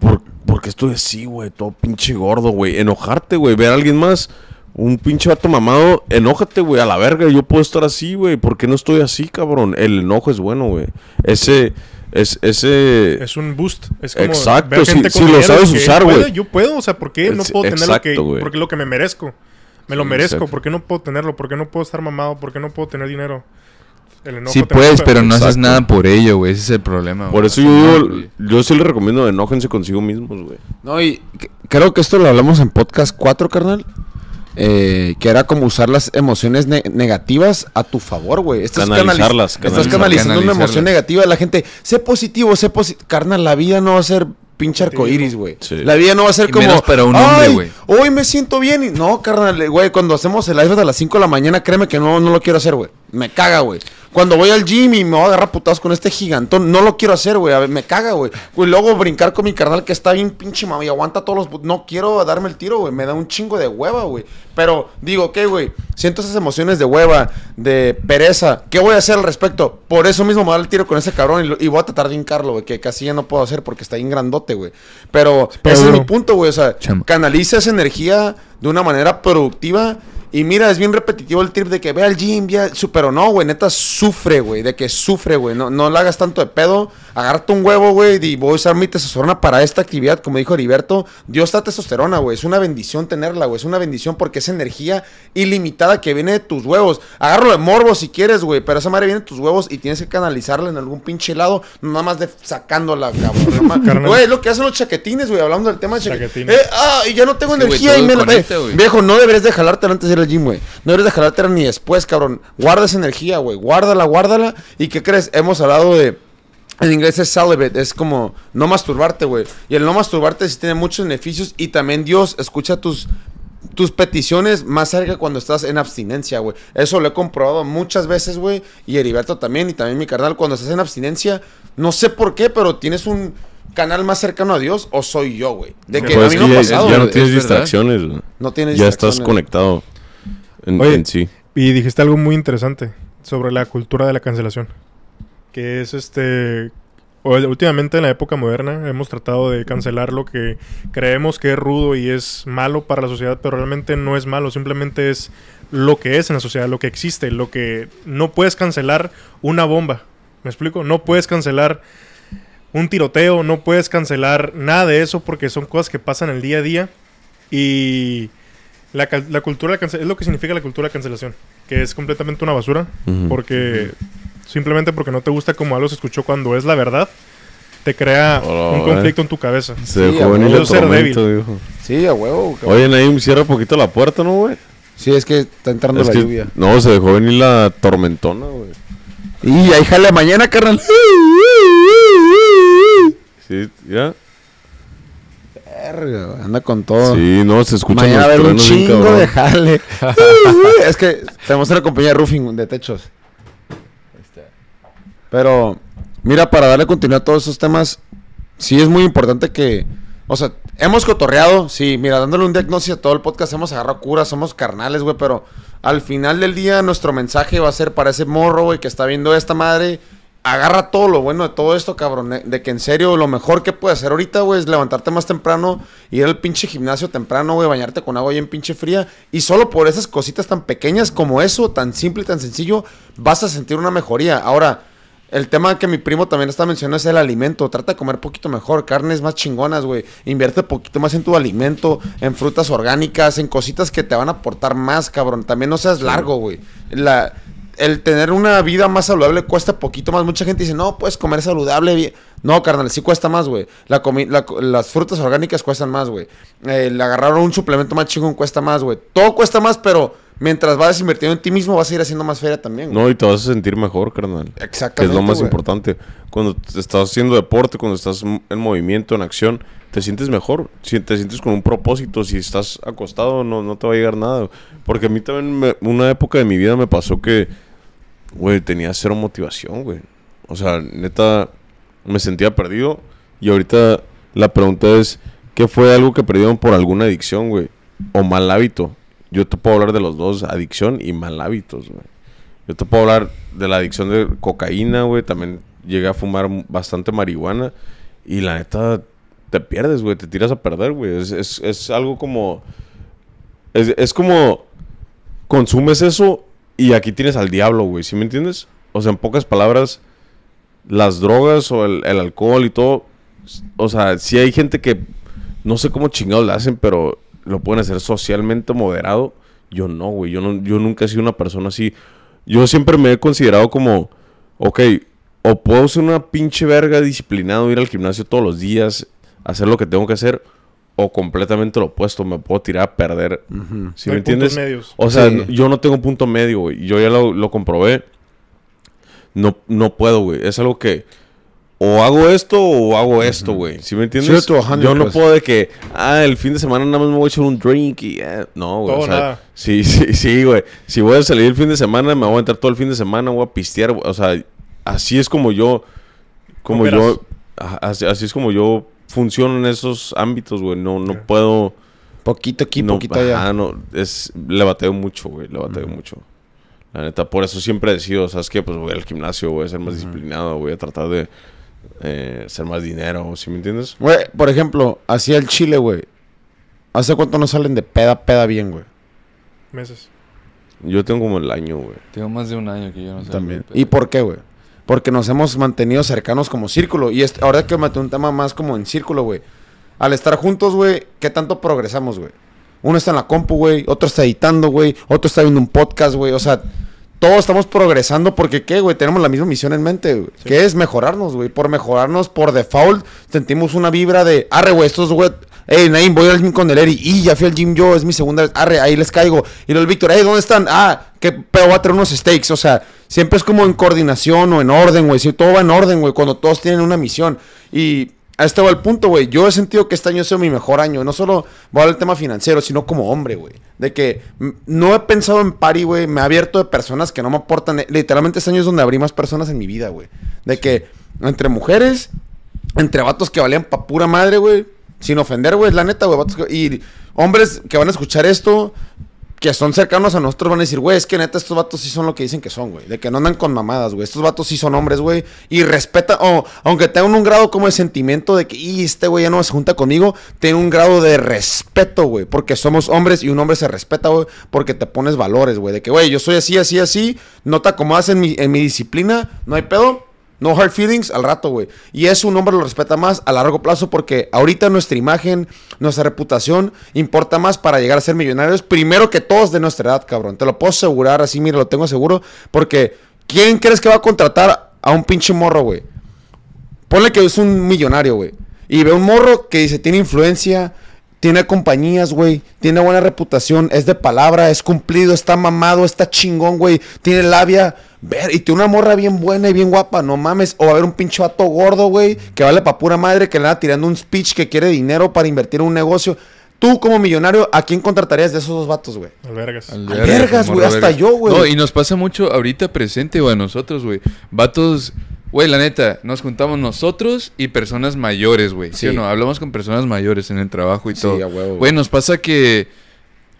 ¿Por, porque estoy así, güey, todo pinche gordo, güey. Enojarte, güey, ver a alguien más, un pinche vato mamado, enójate, güey, a la verga, yo puedo estar así, güey, ¿por qué no estoy así, cabrón? El enojo es bueno, güey. Ese... Es, ese... es un boost. Es como exacto, si, lo sabes usar, güey. Yo puedo, o sea, ¿por qué no puedo tener lo que, porque lo que me merezco? Me lo merezco, ¿por qué no puedo tenerlo? ¿Por qué no puedo estar mamado? ¿Por qué no puedo tener dinero? si puedes sí, puedes, pero, no haces nada por ello, güey. Ese es el problema. Por eso yo yo sí le recomiendo enójense consigo mismos, güey. No, y creo que esto lo hablamos en podcast 4, carnal. Eh, que era como usar las emociones negativas a tu favor, güey. Estás, canalizarlas, canalizando una emoción negativa la gente. Sé positivo, sé positivo. Carnal, la vida no va a ser pinche arcoíris, güey. La vida no va a ser como. pero un hombre, güey. Hoy me siento bien. No, carnal, güey, cuando hacemos el live a las 5 de la mañana, créeme que no, no lo quiero hacer, güey. Me caga, güey. Cuando voy al gym y me voy a agarrar putados con este gigantón, no lo quiero hacer, güey. Me caga, güey. Y luego brincar con mi carnal que está bien pinche mami, aguanta todos los. No quiero darme el tiro, güey. Me da un chingo de hueva, güey. Pero digo, ¿qué, güey. Siento esas emociones de hueva, de pereza. ¿Qué voy a hacer al respecto? Por eso mismo me voy a dar el tiro con ese cabrón y, voy a tratar de hincarlo, güey. Que casi ya no puedo hacer porque está bien grandote, güey. Pero, ese es mi punto, güey. O sea, canaliza esa energía de una manera productiva y mira, es bien repetitivo el trip de que ve al gym, ya, pero no, güey, neta sufre, güey, de que sufre, güey, no, no le hagas tanto de pedo, agárrate un huevo, güey, y voy a usar mi testosterona para esta actividad, como dijo Heriberto, Dios da testosterona, güey, es una bendición tenerla, güey, es una bendición porque es energía ilimitada que viene de tus huevos, agárralo de morbo si quieres, güey, pero esa madre viene de tus huevos y tienes que canalizarla en algún pinche lado, nada más de sacándola, cabrón, güey, lo que hacen los chaquetines, güey, hablando del tema de chaquetines, eh, ah, y ya no tengo energía y eh, este, viejo, no deberías de jalarte antes de güey. No eres de carácter ni después, cabrón. Guarda esa energía, güey. Guárdala, guárdala. ¿Y qué crees? Hemos hablado de... En inglés es salivate, es como no masturbarte, güey. Y el no masturbarte sí tiene muchos beneficios y también Dios escucha tus tus peticiones más cerca cuando estás en abstinencia, güey. Eso lo he comprobado muchas veces, güey. Y Heriberto también, y también mi carnal, cuando estás en abstinencia, no sé por qué, pero tienes un canal más cercano a Dios o soy yo, güey. De pues que no pasado. Ya, no tienes distracciones, No tienes Ya estás conectado. Oye, sí. Y dijiste algo muy interesante sobre la cultura de la cancelación. Que es este últimamente en la época moderna hemos tratado de cancelar lo que creemos que es rudo y es malo para la sociedad, pero realmente no es malo, simplemente es lo que es en la sociedad, lo que existe, lo que no puedes cancelar una bomba. ¿Me explico? No puedes cancelar un tiroteo, no puedes cancelar nada de eso porque son cosas que pasan el día a día y la, la cultura de es lo que significa la cultura de cancelación, que es completamente una basura, porque simplemente porque no te gusta como algo se escuchó cuando es la verdad, te crea oh, un conflicto en tu cabeza. Se dejó venir la ser Sí, a huevo. Oye, Naim, cierra poquito la puerta, ¿no, güey? Sí, es que está entrando la lluvia. No, se dejó venir la tormentona, güey. Y ahí jale mañana, carnal. Sí, ya anda con todo. Sí, no, se escucha. Mañana va un chingo de (laughs) es que tenemos una compañía de roofing de techos. Este, pero, mira, para darle continuidad a todos esos temas, sí es muy importante que. O sea, hemos cotorreado, sí, mira, dándole un diagnóstico a todo el podcast, hemos agarrado curas, somos carnales, güey, pero al final del día nuestro mensaje va a ser para ese morro, güey, que está viendo esta madre agarra todo lo bueno de todo esto, cabrón. Eh, de que en serio, lo mejor que puedes hacer ahorita, güey, es levantarte más temprano, ir al pinche gimnasio temprano, güey, bañarte con agua bien pinche fría. Y solo por esas cositas tan pequeñas como eso, tan simple y tan sencillo, vas a sentir una mejoría. Ahora, el tema que mi primo también está mencionando es el alimento. Trata de comer poquito mejor, carnes más chingonas, güey. Invierte poquito más en tu alimento, en frutas orgánicas, en cositas que te van a aportar más, cabrón. También no seas largo, güey. La el tener una vida más saludable cuesta poquito más. Mucha gente dice, no, puedes comer saludable. No, carnal, sí cuesta más, güey. La las frutas orgánicas cuestan más, güey. El agarrar un suplemento más chingón cuesta más, güey. Todo cuesta más, pero mientras vas invirtiendo en ti mismo, vas a ir haciendo más feria también, No, y te vas a sentir mejor, carnal. Exactamente. es lo más importante. Cuando estás haciendo deporte, cuando estás en movimiento, en acción, te sientes mejor. Si te sientes con un propósito. Si estás acostado, no, no te va a llegar nada. Porque a mí también, una época de mi vida me pasó que güey, tenía cero motivación, güey. O sea, neta, me sentía perdido. Y ahorita la pregunta es, ¿qué fue algo que perdieron por alguna adicción, güey? O mal hábito. Yo te puedo hablar de los dos, adicción y mal hábitos, güey. Yo te puedo hablar de la adicción de cocaína, güey. También llegué a fumar bastante marihuana. Y la neta, te pierdes, güey. Te tiras a perder, güey. Es, algo como... Es, es como... Consumes eso y aquí tienes al diablo, güey, ¿sí me entiendes? O sea, en pocas palabras, las drogas o el, alcohol y todo, o sea, si hay gente que no sé cómo chingados la hacen, pero lo pueden hacer socialmente moderado. Yo no, güey, yo, no, yo nunca he sido una persona así. Yo siempre me he considerado como, ok, o puedo ser una pinche verga disciplinado, ir al gimnasio todos los días, hacer lo que tengo que hacer, o completamente lo opuesto, me puedo tirar a perder. Si me entiendes? Medios. O sea, yo no tengo punto medio, güey. Yo ya lo, comprobé. No, no puedo, güey. Es algo que o hago esto o hago esto, güey. Si me entiendes? yo no puedo de que, ah, el fin de semana nada más me voy a echar un drink y... No, güey. O sea, sí, (laughs) sí, sí, güey. Si voy a salir el fin de semana, me voy a entrar todo el fin de semana, voy a pistear. O sea, así es como yo... Como yo... así es como yo funcionan en esos ámbitos, güey. No, no puedo. Poquito aquí, poquito allá. Ah, no, es, le bateo mucho, güey, le bateo mucho. La neta, por eso siempre he decido, ¿sabes qué? Pues voy al gimnasio, voy a ser más disciplinado, voy a tratar de eh, hacer más dinero, ¿sí me entiendes? Güey, por ejemplo, hacía el Chile, güey. ¿Hace cuánto no salen de peda, peda bien, güey? Meses. Yo tengo como el año, güey. Tengo más de un año que yo no sé. También. ¿Y por qué, güey? porque nos hemos mantenido cercanos como círculo. Y este, ahora que maté un tema más como en círculo, güey. Al estar juntos, güey, ¿qué tanto progresamos, güey? Uno está en la compu, güey, otro está editando, güey, otro está viendo un podcast, güey. O sea, todos estamos progresando porque, ¿qué, güey? Tenemos la misma misión en mente, güey. Que es mejorarnos, güey. Por mejorarnos, por default, sentimos una vibra de, arre, güey, estos, güey, hey, Naim, voy al gym con el Eri. Y ya fui al gym yo, es mi segunda vez. Arre, ahí les caigo. Y luego el Víctor, hey, ¿dónde están? Ah, qué pedo, voy a traer unos steaks. O sea, siempre es como en coordinación o en orden, güey. Si todo va en orden, güey, cuando todos tienen una misión. Y a este va el punto, güey. Yo he sentido que este año ha sido mi mejor año. No solo voy al tema financiero, sino como hombre, güey. De que no he pensado en pari, güey. Me he abierto de personas que no me aportan. Literalmente este año es donde abrí más personas en mi vida, güey. De que entre mujeres, entre vatos que valían pa' pura madre, güey. Sin ofender, güey, la neta, güey. Y hombres que van a escuchar esto, que son cercanos a nosotros, van a decir, güey, es que neta, estos vatos sí son lo que dicen que son, güey. De que no andan con mamadas, güey. Estos vatos sí son hombres, güey. Y respeta, o aunque tengan un grado como de sentimiento de que, y este güey ya no se junta conmigo, tiene un grado de respeto, güey. Porque somos hombres y un hombre se respeta, güey, porque te pones valores, güey. De que, güey, yo soy así, así, así. No te acomodas en mi disciplina, no hay pedo no hard feelings al rato, güey. Y eso un hombre lo respeta más a largo plazo porque ahorita nuestra imagen, nuestra reputación importa más para llegar a ser millonarios primero que todos de nuestra edad, cabrón. Te lo puedo asegurar, así, mira, lo tengo seguro. Porque, ¿quién crees que va a contratar a un pinche morro, güey? Ponle que es un millonario, güey. Y ve un morro que dice, tiene influencia, tiene compañías, güey, tiene buena reputación, es de palabra, es cumplido, está mamado, está chingón, güey, tiene labia. Ver, y tiene una morra bien buena y bien guapa, no mames. O a ver un pinche vato gordo, güey, que vale para pura madre, que le anda tirando un speech que quiere dinero para invertir en un negocio. Tú, como millonario, ¿a quién contratarías de esos dos vatos, güey? Albergas. vergas, güey. Hasta yo, güey. No, y nos pasa mucho ahorita presente, güey, a nosotros, güey. Vatos Güey, la neta, nos juntamos nosotros y personas mayores, güey. Sí. o no? Hablamos con personas mayores en el trabajo y todo. Sí, huevo. Güey, nos pasa que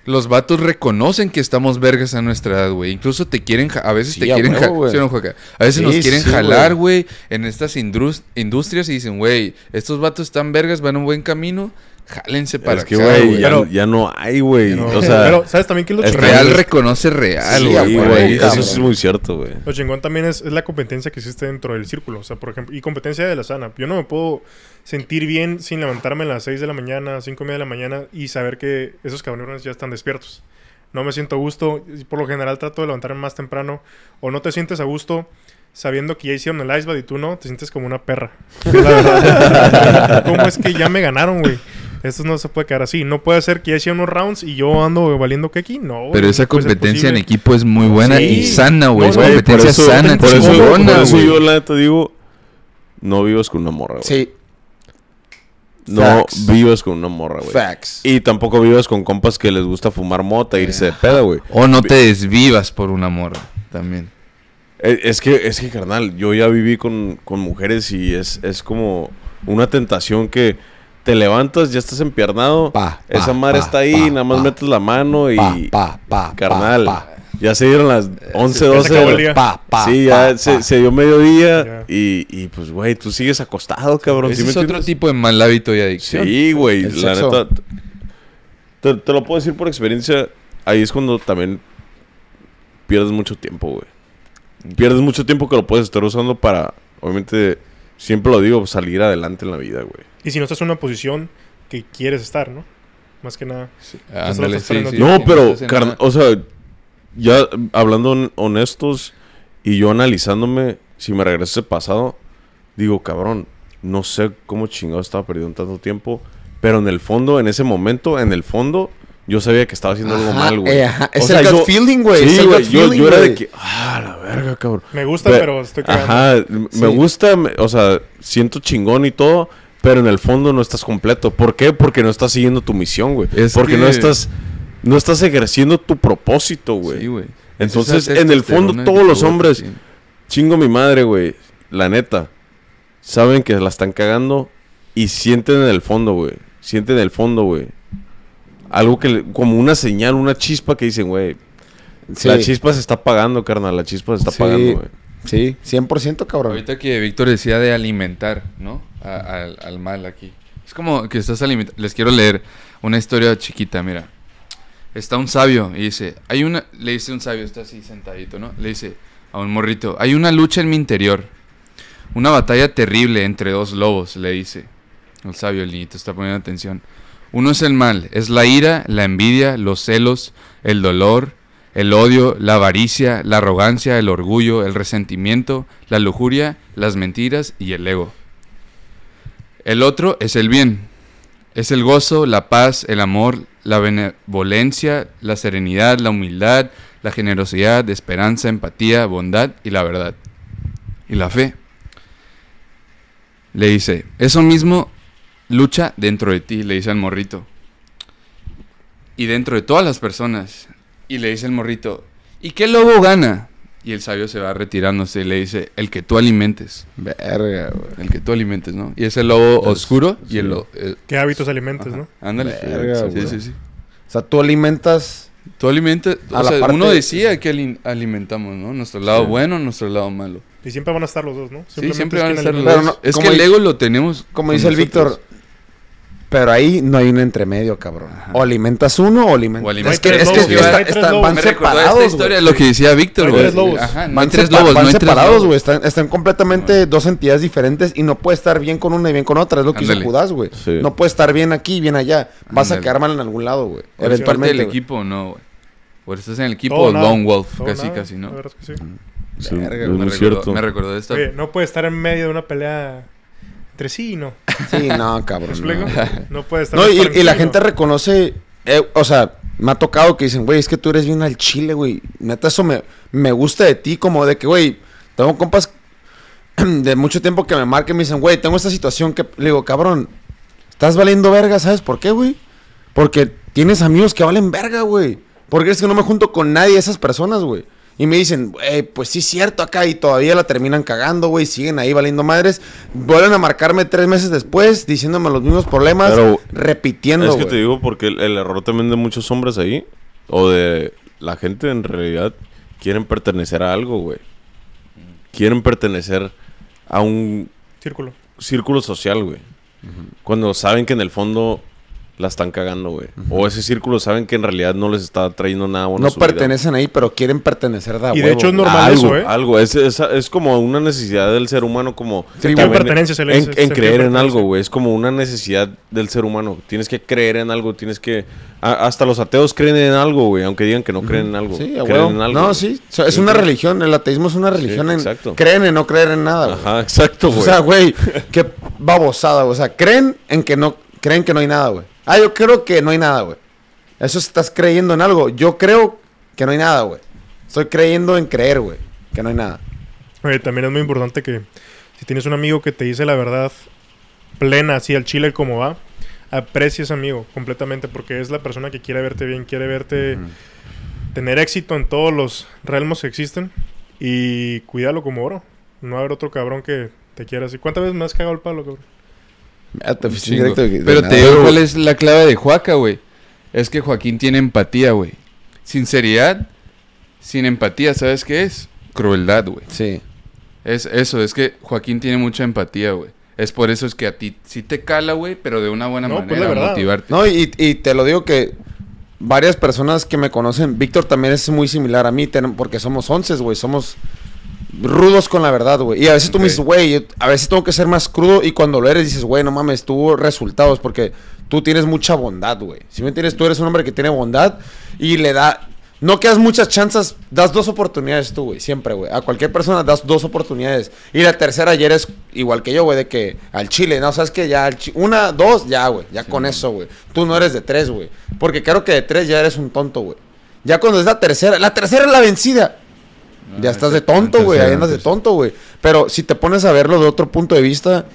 los vatos reconocen que estamos vergas a nuestra edad, güey. Incluso te quieren, a veces te quieren, huevo, a veces nos quieren jalar, güey, en estas industrias y dicen, güey, estos vatos están vergas, van un buen camino. Jálense para que, güey. Ya, no hay, güey. o sea, pero, ¿sabes también que lo chingón? Real reconoce real, güey. eso es muy cierto, güey. Lo chingón también es, es, la competencia que existe dentro del círculo. O sea, por ejemplo, y competencia de la sana. Yo no me puedo sentir bien sin levantarme a las 6 de la mañana, 5 y media de la mañana y saber que esos cabrones ya están despiertos. No me siento a gusto. Por lo general trato de levantarme más temprano. O no te sientes a gusto sabiendo que ya hicieron el iceberg y tú no, te sientes como una perra. (laughs) ¿Cómo es que ya me ganaron, güey? Esto no se puede quedar así. No puede ser que ya haya unos rounds y yo ando valiendo que aquí. No, Pero esa pues competencia en equipo es muy buena y sana, güey. es competencia sana. Por eso, yo la te digo, no vivas con una morra, güey. Sí. No vivas con una morra, güey. Facts. Y tampoco vivas con compas que les gusta fumar mota e irse de ah. peda, güey. O no te desvivas por una morra también. Eh, es que, es carnal, yo ya viví con, mujeres y es, es como una tentación que te levantas, ya estás empiernado. Pa, esa madre está ahí, nada más metes la mano y. carnal. Ya se dieron las 11, eh, 12 Sí, ya se, dio mediodía y, pues, güey, tú sigues acostado, cabrón. es otro tipo de mal hábito y adicción. Sí, güey, la neta. te, lo puedo decir por experiencia. Ahí es cuando también pierdes mucho tiempo, güey. Pierdes mucho tiempo que lo puedes estar usando para, obviamente, siempre lo digo, salir adelante en la vida, güey. Y si no estás en una posición que quieres estar, ¿no? Más que nada. no, pero, o sea, ya hablando honestos y yo analizándome, si me regreso ese pasado, digo, cabrón, no sé cómo chingado estaba perdiendo tanto tiempo, pero en el fondo, en ese momento, en el fondo, yo sabía que estaba haciendo algo mal, güey. Eh, es el feeling, güey. Sí, güey. Yo, era de que, ah, la verga, cabrón. Me gusta, pero, estoy Ajá, me gusta, o sea, siento chingón y todo, pero en el fondo no estás completo. ¿Por qué? Porque no estás siguiendo tu misión, güey. Porque no estás no estás ejerciendo tu propósito, güey. Sí, güey. Entonces, en el este, fondo todos los hombres, chingo mi madre, güey, la neta, saben que la están cagando y sienten en el fondo, güey. Sienten en el fondo, güey. Algo que como una señal, una chispa que dicen, güey, la chispa se está apagando, carnal, la chispa se está apagando, güey. Sí, 100% cabrón. Ahorita que Víctor decía de alimentar, ¿no? al, mal aquí. Es como que estás alimentando. Les quiero leer una historia chiquita, mira. Está un sabio y dice, hay una, le dice un sabio, está así sentadito, ¿no? Le dice a un morrito, hay una lucha en mi interior, una batalla terrible entre dos lobos, le dice. El sabio, el niñito está poniendo atención. Uno es el mal, es la ira, la envidia, los celos, el dolor, el odio, la avaricia, la arrogancia, el orgullo, el resentimiento, la lujuria, las mentiras y el ego. El otro es el bien. Es el gozo, la paz, el amor, la benevolencia, la serenidad, la humildad, la generosidad, esperanza, empatía, bondad y la verdad. Y la fe. Le dice, eso mismo lucha dentro de ti, le dice al morrito. Y dentro de todas las personas. Y le dice el morrito, ¿y qué lobo gana? Y el sabio se va retirándose y le dice, el que tú alimentes. Verga, güey. El que tú alimentes, ¿no? Y es el lobo oscuro y el lobo... ¿Qué hábitos alimentes, no? Ándale. sí, sí, sí. O sea, tú alimentas... Tú alimentas... A o sea, uno decía que alimentamos, ¿no? Nuestro lado bueno, nuestro lado malo. Y siempre van a estar los dos, ¿no? Sí, siempre van a estar los dos. es que el ego lo tenemos... Como dice el Víctor, pero ahí no hay un entremedio, cabrón. O alimentas uno o alimentas... O alimentas es que, es que van separados, esta lo que decía Víctor, güey. van tres lobos, van no separados, güey. Están, están, completamente dos entidades diferentes y no puede estar bien con una y bien con otra. Es lo que hizo Judas, güey. No puede estar bien aquí y bien allá. Vas a quedar mal en algún lado, güey. Eventualmente, del equipo no, güey. Por estás en el equipo Lone Wolf, casi, casi, ¿no? La verdad es que sí. Mm. sí es me, cierto. me recordó de esta. no puede estar en medio de una pelea Sí, no, (laughs) cabrón. (laughs) No, puede estar. No, y, la gente reconoce, eh, o sea, me ha tocado que dicen, güey, es que tú eres bien al chile, güey. Neta, eso me, gusta de ti, como de que, güey, tengo compas (clears throat) de mucho tiempo que me marquen y me dicen, güey, tengo esta situación que. Le digo, cabrón, estás valiendo verga, ¿sabes por qué, güey? Porque tienes amigos que valen verga, güey. Porque es que no me junto con nadie de esas personas, güey? Y me dicen, pues sí, es cierto acá. Y todavía la terminan cagando, güey. Siguen ahí valiendo madres. Vuelven a marcarme tres meses después diciéndome los mismos problemas. repitiendo. Es que te digo porque el, error también de muchos hombres ahí. O de la gente en realidad quieren pertenecer a algo, güey. Quieren pertenecer a un círculo. Círculo social, güey. Cuando saben que en el fondo la están cagando, güey. O ese círculo saben que en realidad no les está trayendo nada bueno. No pertenecen ahí, pero quieren pertenecer de Y de hecho es normal algo, eso, Algo, ¿eh? es, como una necesidad del ser humano como... Sí, pertenencia se En, creer en algo, güey. Es como una necesidad del ser humano. Tienes que creer en algo, tienes que... hasta los ateos creen en algo, güey. Aunque digan que no creen en algo. Sí, creen en algo. No, sí. es una religión. El ateísmo es una religión. en, Creen en no creer en nada, Ajá, exacto, güey. O sea, güey, qué babosada, O sea, creen en que no... Creen que no hay nada, güey. Ah, yo creo que no hay nada, güey. Eso estás creyendo en algo. Yo creo que no hay nada, güey. Estoy creyendo en creer, güey. Que no hay nada. Oye, también es muy importante que si tienes un amigo que te dice la verdad plena, así al chile como va, aprecia ese amigo completamente porque es la persona que quiere verte bien, quiere verte tener éxito en todos los realmos que existen y cuídalo como oro. No haber otro cabrón que te quiera así. ¿Cuántas veces me has cagado el palo, cabrón? Ah, pero te digo cuál es la clave de Juaca, güey. Es que Joaquín tiene empatía, güey. Sinceridad, sin empatía, ¿sabes qué es? Crueldad, güey. Sí. Es eso, es que Joaquín tiene mucha empatía, güey. Es por eso es que a ti sí te cala, güey, pero de una buena no, pues, manera motivarte. No, y, y, te lo digo que varias personas que me conocen, Víctor también es muy similar a mí, porque somos once, güey, somos rudos con la verdad, güey. Y a veces tú me dices, güey, a veces tengo que ser más crudo. Y cuando lo eres, dices, güey, no mames, tuvo resultados. Porque tú tienes mucha bondad, güey. Si me tienes tú eres un hombre que tiene bondad y le da. No quedas muchas chances, das dos oportunidades tú, güey, siempre, güey. A cualquier persona das dos oportunidades. Y la tercera ayer es igual que yo, güey, de que al chile, ¿no? ¿Sabes que Ya, una, dos, ya, güey, ya con eso, güey. Tú no eres de tres, güey. Porque creo que de tres ya eres un tonto, güey. Ya cuando es la tercera, la tercera es la vencida ya estás de tonto, güey. Ahí andas de tonto, güey. Pero si te pones a verlo de otro punto de vista,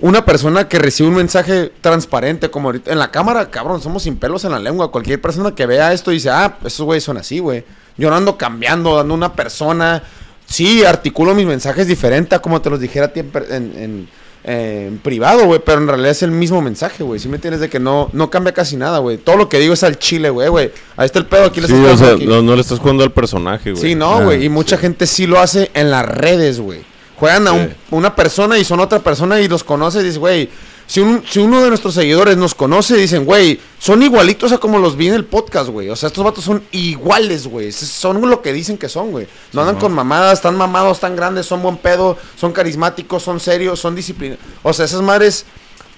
una persona que recibe un mensaje transparente, como ahorita en la cámara, cabrón, somos sin pelos en la lengua. Cualquier persona que vea esto dice, ah, esos güeyes son así, güey. Yo no ando cambiando, dando una persona. Sí, articulo mis mensajes diferente como te los dijera a ti en eh, en privado, güey, pero en realidad es el mismo mensaje, güey. Si me tienes de que no, no cambia casi nada, güey. Todo lo que digo es al chile, güey, güey. Ahí está el pedo, aquí le sí, o sea, No, le estás jugando al personaje, güey. Sí, no, ah, güey. y mucha gente sí lo hace en las redes, güey. Juegan a una persona y son otra persona y los conoces y dices, güey si, uno de nuestros seguidores nos conoce, dicen, güey, son igualitos a como los vi en el podcast, güey. O sea, estos vatos son iguales, güey. Son lo que dicen que son, güey. No andan con mamadas, están mamados, están grandes, son buen pedo, son carismáticos, son serios, son disciplinados. O sea, esas madres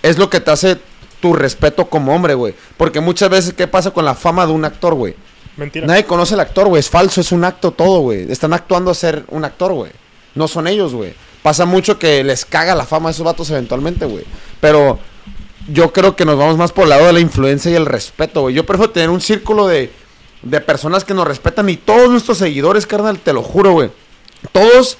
es lo que te hace tu respeto como hombre, güey. Porque muchas veces, ¿qué pasa con la fama de un actor, güey? Mentira. Nadie conoce al actor, güey. Es falso, es un acto todo, güey. Están actuando a ser un actor, güey. No son ellos, güey. Pasa mucho que les caga la fama a esos vatos eventualmente, güey. Pero yo creo que nos vamos más por el lado de la influencia y el respeto, güey. Yo prefiero tener un círculo de, personas que nos respetan y todos nuestros seguidores, carnal, te lo juro, güey. Todos,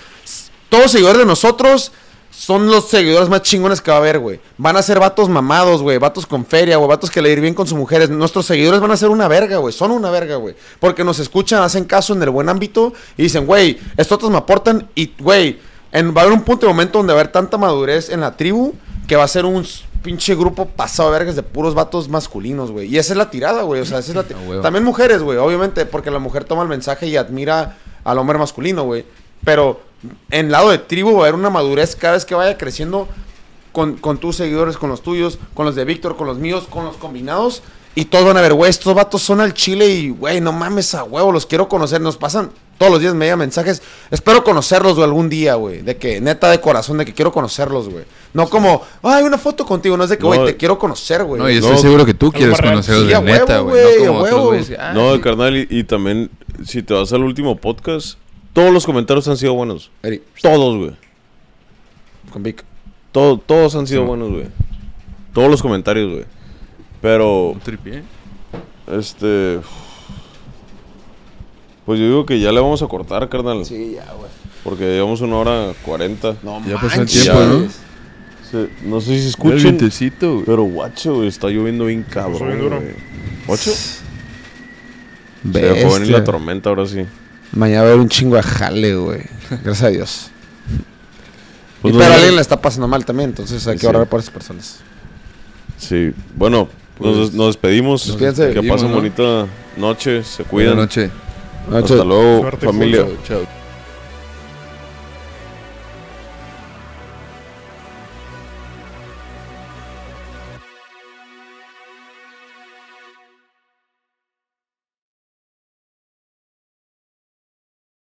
todos seguidores de nosotros son los seguidores más chingones que va a haber, güey. Van a ser vatos mamados, güey. Vatos con feria, güey. Vatos que le ir bien con sus mujeres. Nuestros seguidores van a ser una verga, güey. Son una verga, güey. Porque nos escuchan, hacen caso en el buen ámbito y dicen, güey, estos otros me aportan y, güey, en, va a haber un punto de momento donde va a haber tanta madurez en la tribu que va a ser un pinche grupo pasado de vergas de puros vatos masculinos, güey. Y esa es la tirada, güey. O sea, esa es la ah, También mujeres, güey, obviamente, porque la mujer toma el mensaje y admira al hombre masculino, güey. Pero en lado de tribu va a haber una madurez cada vez que vaya creciendo con, con tus seguidores, con los tuyos, con los de Víctor, con los míos, con los combinados y todos van a ver, güey, estos vatos son al Chile y, güey, no mames a huevo, los quiero conocer. Nos pasan todos los días media mensajes. Espero conocerlos, güey, algún día, güey. De que, neta de corazón, de que quiero conocerlos, güey. No como, ay, una foto contigo. No es de que, güey, te quiero conocer, güey. No, y estoy seguro que tú quieres conocerlos, de neta, güey. No, carnal, y, también, si te vas al último podcast, todos los comentarios han sido buenos. Todos, güey. Con Vic. Todo, todos han sido buenos, güey. Todos los comentarios, güey. Pero. Un tripié. Este. Pues yo digo que ya le vamos a cortar, carnal. Sí, ya, güey. Porque llevamos una hora cuarenta. No, ya pasó el tiempo, ¿no? no sé si se escucha. El güey. Pero guacho, güey, está lloviendo bien cabrón. ¿Ocho? Se dejó venir la tormenta ahora sí. Mañana va a haber un chingo de jale, güey. Gracias a Dios. Pues y para alguien la está pasando mal también, entonces hay que ahorrar por esas personas. Sí, bueno, nos, nos, despedimos. Que pasen bonita noche. Se cuidan. Buenas Hasta luego, familia. Chao.